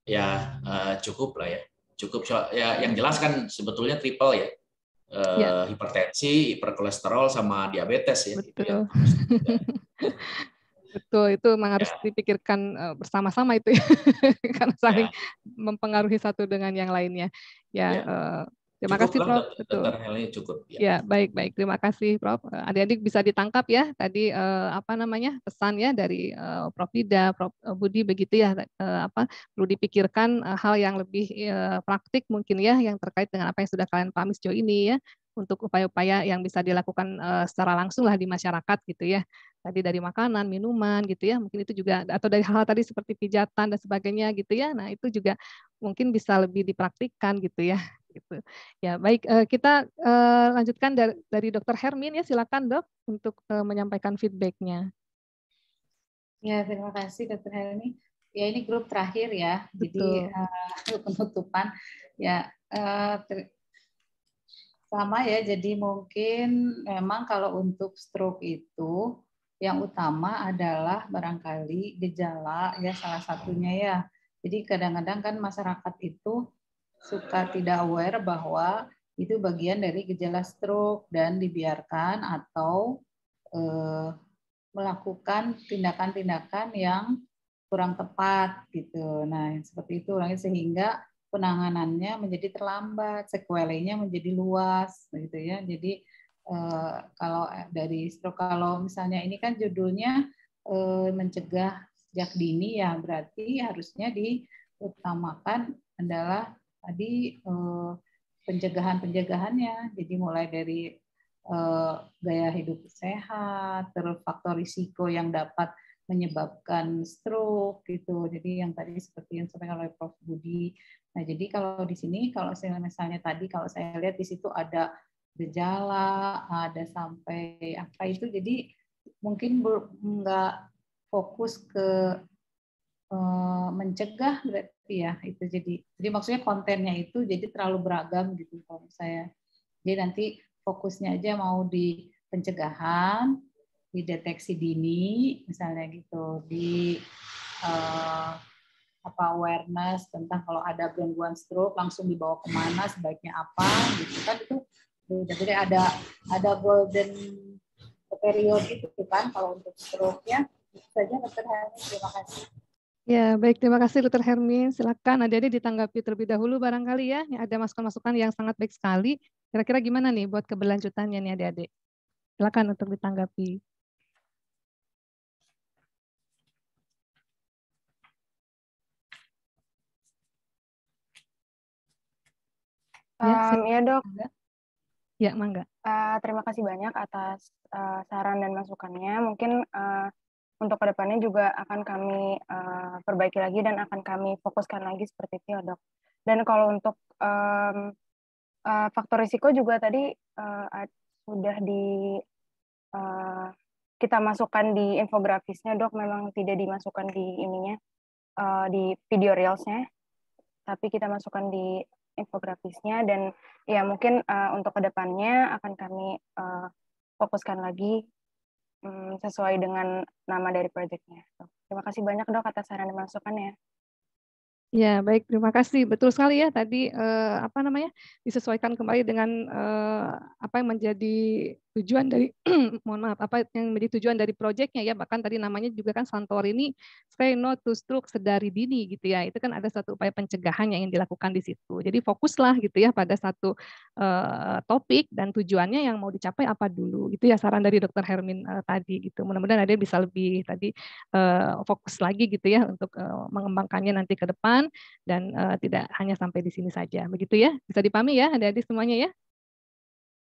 Ya, uh, cukup lah ya. Cukup ya yang jelas kan sebetulnya triple ya. Uh, ya. hipertensi, hiperkolesterol sama diabetes ya Betul. Gitu ya. Betul, itu memang harus dipikirkan eh, bersama-sama itu ya. karena ya. saling ya. mempengaruhi satu dengan yang lainnya. Ya, ya. Uh, Terima cukup kasih Prof. Betul. cukup. Ya. ya, baik baik. Terima kasih Prof. Eh, adik-adik bisa ditangkap ya tadi uh, apa namanya pesan ya dari uh, Prof. Ida, Prof. Budi begitu ya uh, apa perlu dipikirkan uh, hal yang lebih uh, praktik mungkin ya yang terkait dengan apa yang sudah kalian pahami sejauh ini ya untuk upaya-upaya yang bisa dilakukan secara langsung lah di masyarakat gitu ya. Tadi dari makanan, minuman gitu ya, mungkin itu juga atau dari hal-hal tadi seperti pijatan dan sebagainya gitu ya. Nah, itu juga mungkin bisa lebih dipraktikkan gitu ya. Gitu. Ya, baik kita lanjutkan dari, Dokter Dr. Hermin ya, silakan Dok untuk menyampaikan feedbacknya. Ya, terima kasih Dr. Helmi. Ya, ini grup terakhir ya. Betul. Jadi penutupan ya sama ya, jadi mungkin memang kalau untuk stroke itu yang utama adalah barangkali gejala ya salah satunya ya. Jadi kadang-kadang kan masyarakat itu suka tidak aware bahwa itu bagian dari gejala stroke dan dibiarkan atau eh, melakukan tindakan-tindakan yang kurang tepat gitu. Nah, seperti itu orangnya sehingga penanganannya menjadi terlambat, sekuelenya menjadi luas, gitu ya. Jadi eh, kalau eh, dari stroke, kalau misalnya ini kan judulnya eh, mencegah sejak dini, ya berarti harusnya diutamakan adalah tadi eh, pencegahan-pencegahannya. Jadi mulai dari gaya hidup sehat, terus faktor risiko yang dapat menyebabkan stroke gitu. Jadi yang tadi seperti yang sampaikan oleh Prof Budi Nah, jadi kalau di sini, kalau misalnya tadi, kalau saya lihat di situ ada gejala, ada sampai apa itu, jadi mungkin nggak fokus ke uh, mencegah berarti ya itu jadi jadi maksudnya kontennya itu jadi terlalu beragam gitu kalau saya jadi nanti fokusnya aja mau di pencegahan di deteksi dini misalnya gitu di uh, apa awareness tentang kalau ada gangguan stroke langsung dibawa kemana sebaiknya apa gitu kan itu jadi ada ada golden period itu kan kalau untuk stroke-nya saja dokter Hermin terima kasih Ya, baik. Terima kasih, Dr. Hermin. Silakan adik-adik ditanggapi terlebih dahulu barangkali ya. Ada masukan-masukan yang sangat baik sekali. Kira-kira gimana nih buat keberlanjutannya nih adik-adik? Silakan untuk ditanggapi. Ya, iya dok. Ya, mangga. Uh, terima kasih banyak atas uh, saran dan masukannya. Mungkin uh, untuk kedepannya juga akan kami uh, perbaiki lagi dan akan kami fokuskan lagi seperti itu, ya, dok. Dan kalau untuk um, uh, faktor risiko juga tadi uh, sudah di uh, kita masukkan di infografisnya, dok. Memang tidak dimasukkan di ininya uh, di video reelsnya, tapi kita masukkan di infografisnya dan ya mungkin uh, untuk kedepannya akan kami uh, fokuskan lagi um, sesuai dengan nama dari proyeknya. Terima kasih banyak dok atas saran dan masukannya. Ya, baik. Terima kasih. Betul sekali ya tadi uh, apa namanya? disesuaikan kembali dengan uh, apa yang menjadi tujuan dari mohon maaf apa yang menjadi tujuan dari proyeknya ya bahkan tadi namanya juga kan Santorini say no to stroke sedari dini gitu ya itu kan ada satu upaya pencegahan yang ingin dilakukan di situ jadi fokuslah gitu ya pada satu uh, topik dan tujuannya yang mau dicapai apa dulu itu ya saran dari dokter Hermin uh, tadi gitu mudah-mudahan ada bisa lebih tadi uh, fokus lagi gitu ya untuk uh, mengembangkannya nanti ke depan dan uh, tidak hanya sampai di sini saja begitu ya bisa dipahami ya ada di semuanya ya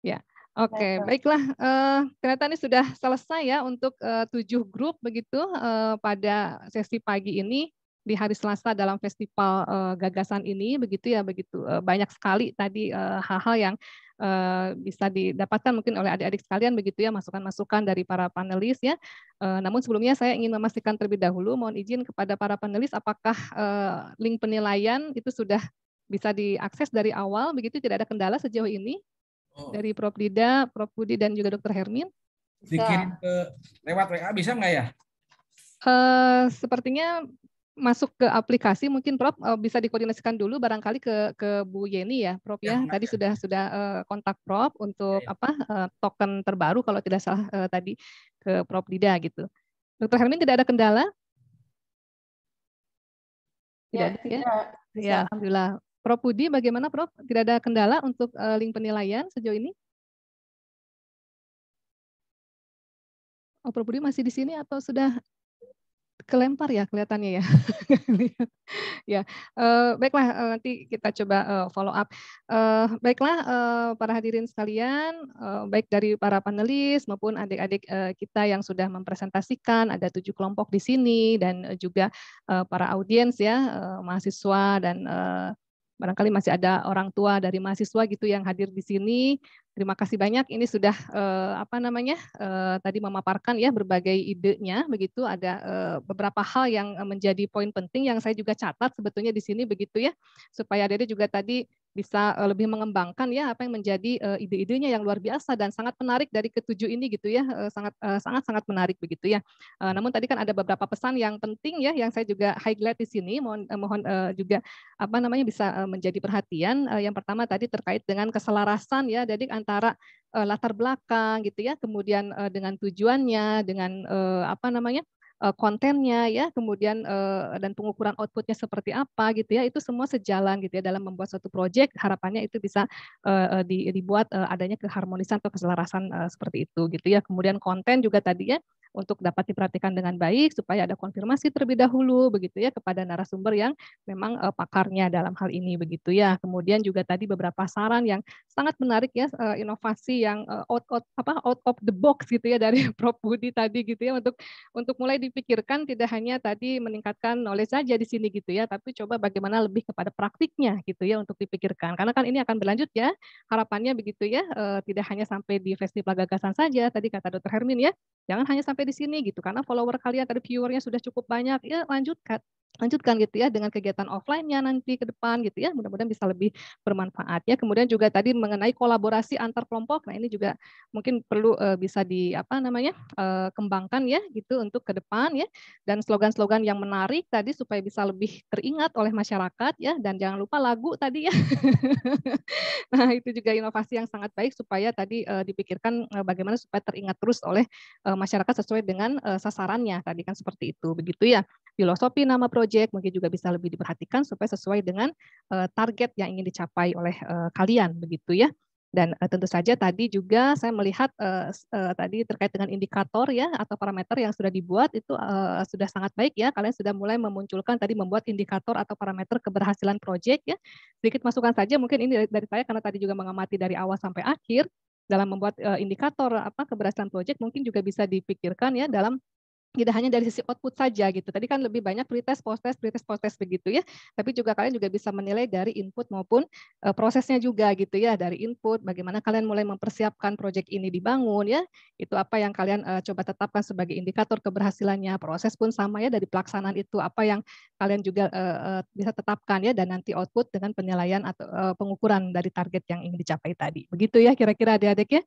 ya yeah. Oke, okay, baiklah. Uh, ternyata ini sudah selesai ya untuk uh, tujuh grup begitu uh, pada sesi pagi ini di hari Selasa dalam festival uh, gagasan ini begitu ya begitu uh, banyak sekali tadi hal-hal uh, yang uh, bisa didapatkan mungkin oleh adik-adik sekalian begitu ya masukan-masukan dari para panelis ya. Uh, namun sebelumnya saya ingin memastikan terlebih dahulu mohon izin kepada para panelis apakah uh, link penilaian itu sudah bisa diakses dari awal begitu tidak ada kendala sejauh ini? Oh. dari Prof Dida, Prof Budi dan juga Dokter Hermin. Dikirim ke lewat WA bisa nggak ya? Uh, sepertinya masuk ke aplikasi mungkin Prof uh, bisa dikoordinasikan dulu barangkali ke ke Bu Yeni ya Prof ya, ya. tadi ya. sudah sudah uh, kontak Prof untuk ya, ya. apa uh, token terbaru kalau tidak salah uh, tadi ke Prof Dida gitu. Dokter Hermin tidak ada kendala? Tidak ya, ada ya. Ya, ya alhamdulillah. Prof Budi, bagaimana Prof? Tidak ada kendala untuk eh, link penilaian sejauh ini? Oh, Prof Budi masih di sini atau sudah kelempar ya kelihatannya ya. ya, eh, baiklah eh, nanti kita coba follow up. baiklah para hadirin sekalian, baik dari para panelis maupun adik-adik kita yang sudah mempresentasikan, ada tujuh kelompok di sini dan juga para audiens ya, mahasiswa dan uh, barangkali masih ada orang tua dari mahasiswa gitu yang hadir di sini. Terima kasih banyak. Ini sudah eh, apa namanya eh, tadi memaparkan ya berbagai idenya. Begitu ada eh, beberapa hal yang menjadi poin penting yang saya juga catat sebetulnya di sini begitu ya supaya Dede juga tadi bisa eh, lebih mengembangkan ya apa yang menjadi uh, ide-idenya yang luar biasa dan sangat menarik dari ketujuh ini gitu ya eh, sangat sangat sangat menarik begitu ya. namun tadi kan ada beberapa pesan yang penting ya yang saya juga highlight di sini mohon mohon juga apa namanya bisa menjadi perhatian. yang pertama tadi terkait dengan keselarasan ya jadi antara latar belakang gitu ya kemudian dengan tujuannya dengan apa namanya Eh, kontennya ya, kemudian eh, dan pengukuran outputnya seperti apa gitu ya, itu semua sejalan gitu ya dalam membuat suatu proyek harapannya itu bisa eh, dibuat adanya keharmonisan atau keselarasan seperti itu gitu ya. Kemudian konten juga tadi ya untuk dapat diperhatikan dengan baik supaya ada konfirmasi terlebih dahulu begitu ya kepada narasumber yang memang pakarnya dalam hal ini begitu ya. Kemudian juga tadi beberapa saran yang sangat menarik ya inovasi yang out, out apa out of the box gitu ya dari Prof Budi tadi gitu ya untuk untuk mulai dipikirkan tidak hanya tadi meningkatkan knowledge saja di sini gitu ya, tapi coba bagaimana lebih kepada praktiknya gitu ya untuk dipikirkan. Karena kan ini akan berlanjut ya, harapannya begitu ya, e, tidak hanya sampai di festival gagasan saja, tadi kata Dokter Hermin ya, jangan hanya sampai di sini gitu, karena follower kalian, tadi viewernya sudah cukup banyak, ya lanjutkan lanjutkan gitu ya dengan kegiatan offline-nya nanti ke depan gitu ya mudah-mudahan bisa lebih bermanfaat ya kemudian juga tadi mengenai kolaborasi antar kelompok nah ini juga mungkin perlu uh, bisa di apa namanya uh, kembangkan ya gitu untuk ke depan ya dan slogan-slogan yang menarik tadi supaya bisa lebih teringat oleh masyarakat ya dan jangan lupa lagu tadi ya nah itu juga inovasi yang sangat baik supaya tadi uh, dipikirkan uh, bagaimana supaya teringat terus oleh uh, masyarakat sesuai dengan uh, sasarannya tadi kan seperti itu begitu ya filosofi nama project mungkin juga bisa lebih diperhatikan supaya sesuai dengan uh, target yang ingin dicapai oleh uh, kalian begitu ya. Dan uh, tentu saja tadi juga saya melihat uh, uh, tadi terkait dengan indikator ya atau parameter yang sudah dibuat itu uh, sudah sangat baik ya. Kalian sudah mulai memunculkan tadi membuat indikator atau parameter keberhasilan project ya. Sedikit masukan saja mungkin ini dari saya karena tadi juga mengamati dari awal sampai akhir dalam membuat uh, indikator apa keberhasilan project mungkin juga bisa dipikirkan ya dalam tidak hanya dari sisi output saja gitu. Tadi kan lebih banyak pretest, posttest, pretest, posttest begitu ya. Tapi juga kalian juga bisa menilai dari input maupun e, prosesnya juga gitu ya. Dari input, bagaimana kalian mulai mempersiapkan proyek ini dibangun ya. Itu apa yang kalian e, coba tetapkan sebagai indikator keberhasilannya. Proses pun sama ya dari pelaksanaan itu. Apa yang kalian juga e, bisa tetapkan ya. Dan nanti output dengan penilaian atau e, pengukuran dari target yang ingin dicapai tadi. Begitu ya kira-kira adik-adik ya.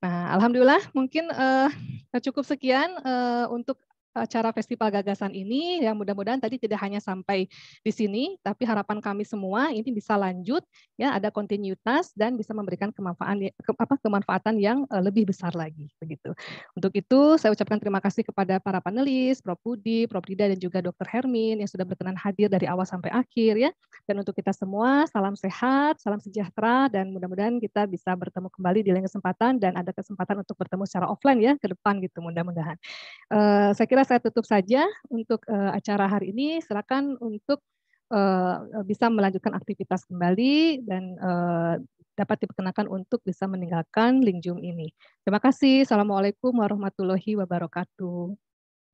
Nah, alhamdulillah mungkin uh, cukup sekian uh, untuk acara Festival Gagasan ini yang mudah-mudahan tadi tidak hanya sampai di sini, tapi harapan kami semua ini bisa lanjut, ya ada kontinuitas dan bisa memberikan kemanfaatan ya, ke, apa kemanfaatan yang eh, lebih besar lagi begitu. Untuk itu saya ucapkan terima kasih kepada para panelis, Prof. Budi, Prof. Dida dan juga Dr. Hermin yang sudah berkenan hadir dari awal sampai akhir ya. Dan untuk kita semua salam sehat, salam sejahtera dan mudah-mudahan kita bisa bertemu kembali di lain kesempatan dan ada kesempatan untuk bertemu secara offline ya ke depan gitu mudah-mudahan. Uh, saya kira kira saya tutup saja untuk uh, acara hari ini. Silakan untuk uh, bisa melanjutkan aktivitas kembali dan uh, dapat diperkenakan untuk bisa meninggalkan link Zoom ini. Terima kasih. Assalamualaikum warahmatullahi wabarakatuh.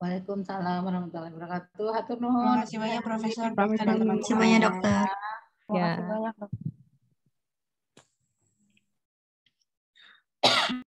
Waalaikumsalam warahmatullahi wabarakatuh. Hatur nuhun. Terima kasih banyak Profesor. Terima kasih banyak Dokter. Ya. Terima kasih banyak Dokter.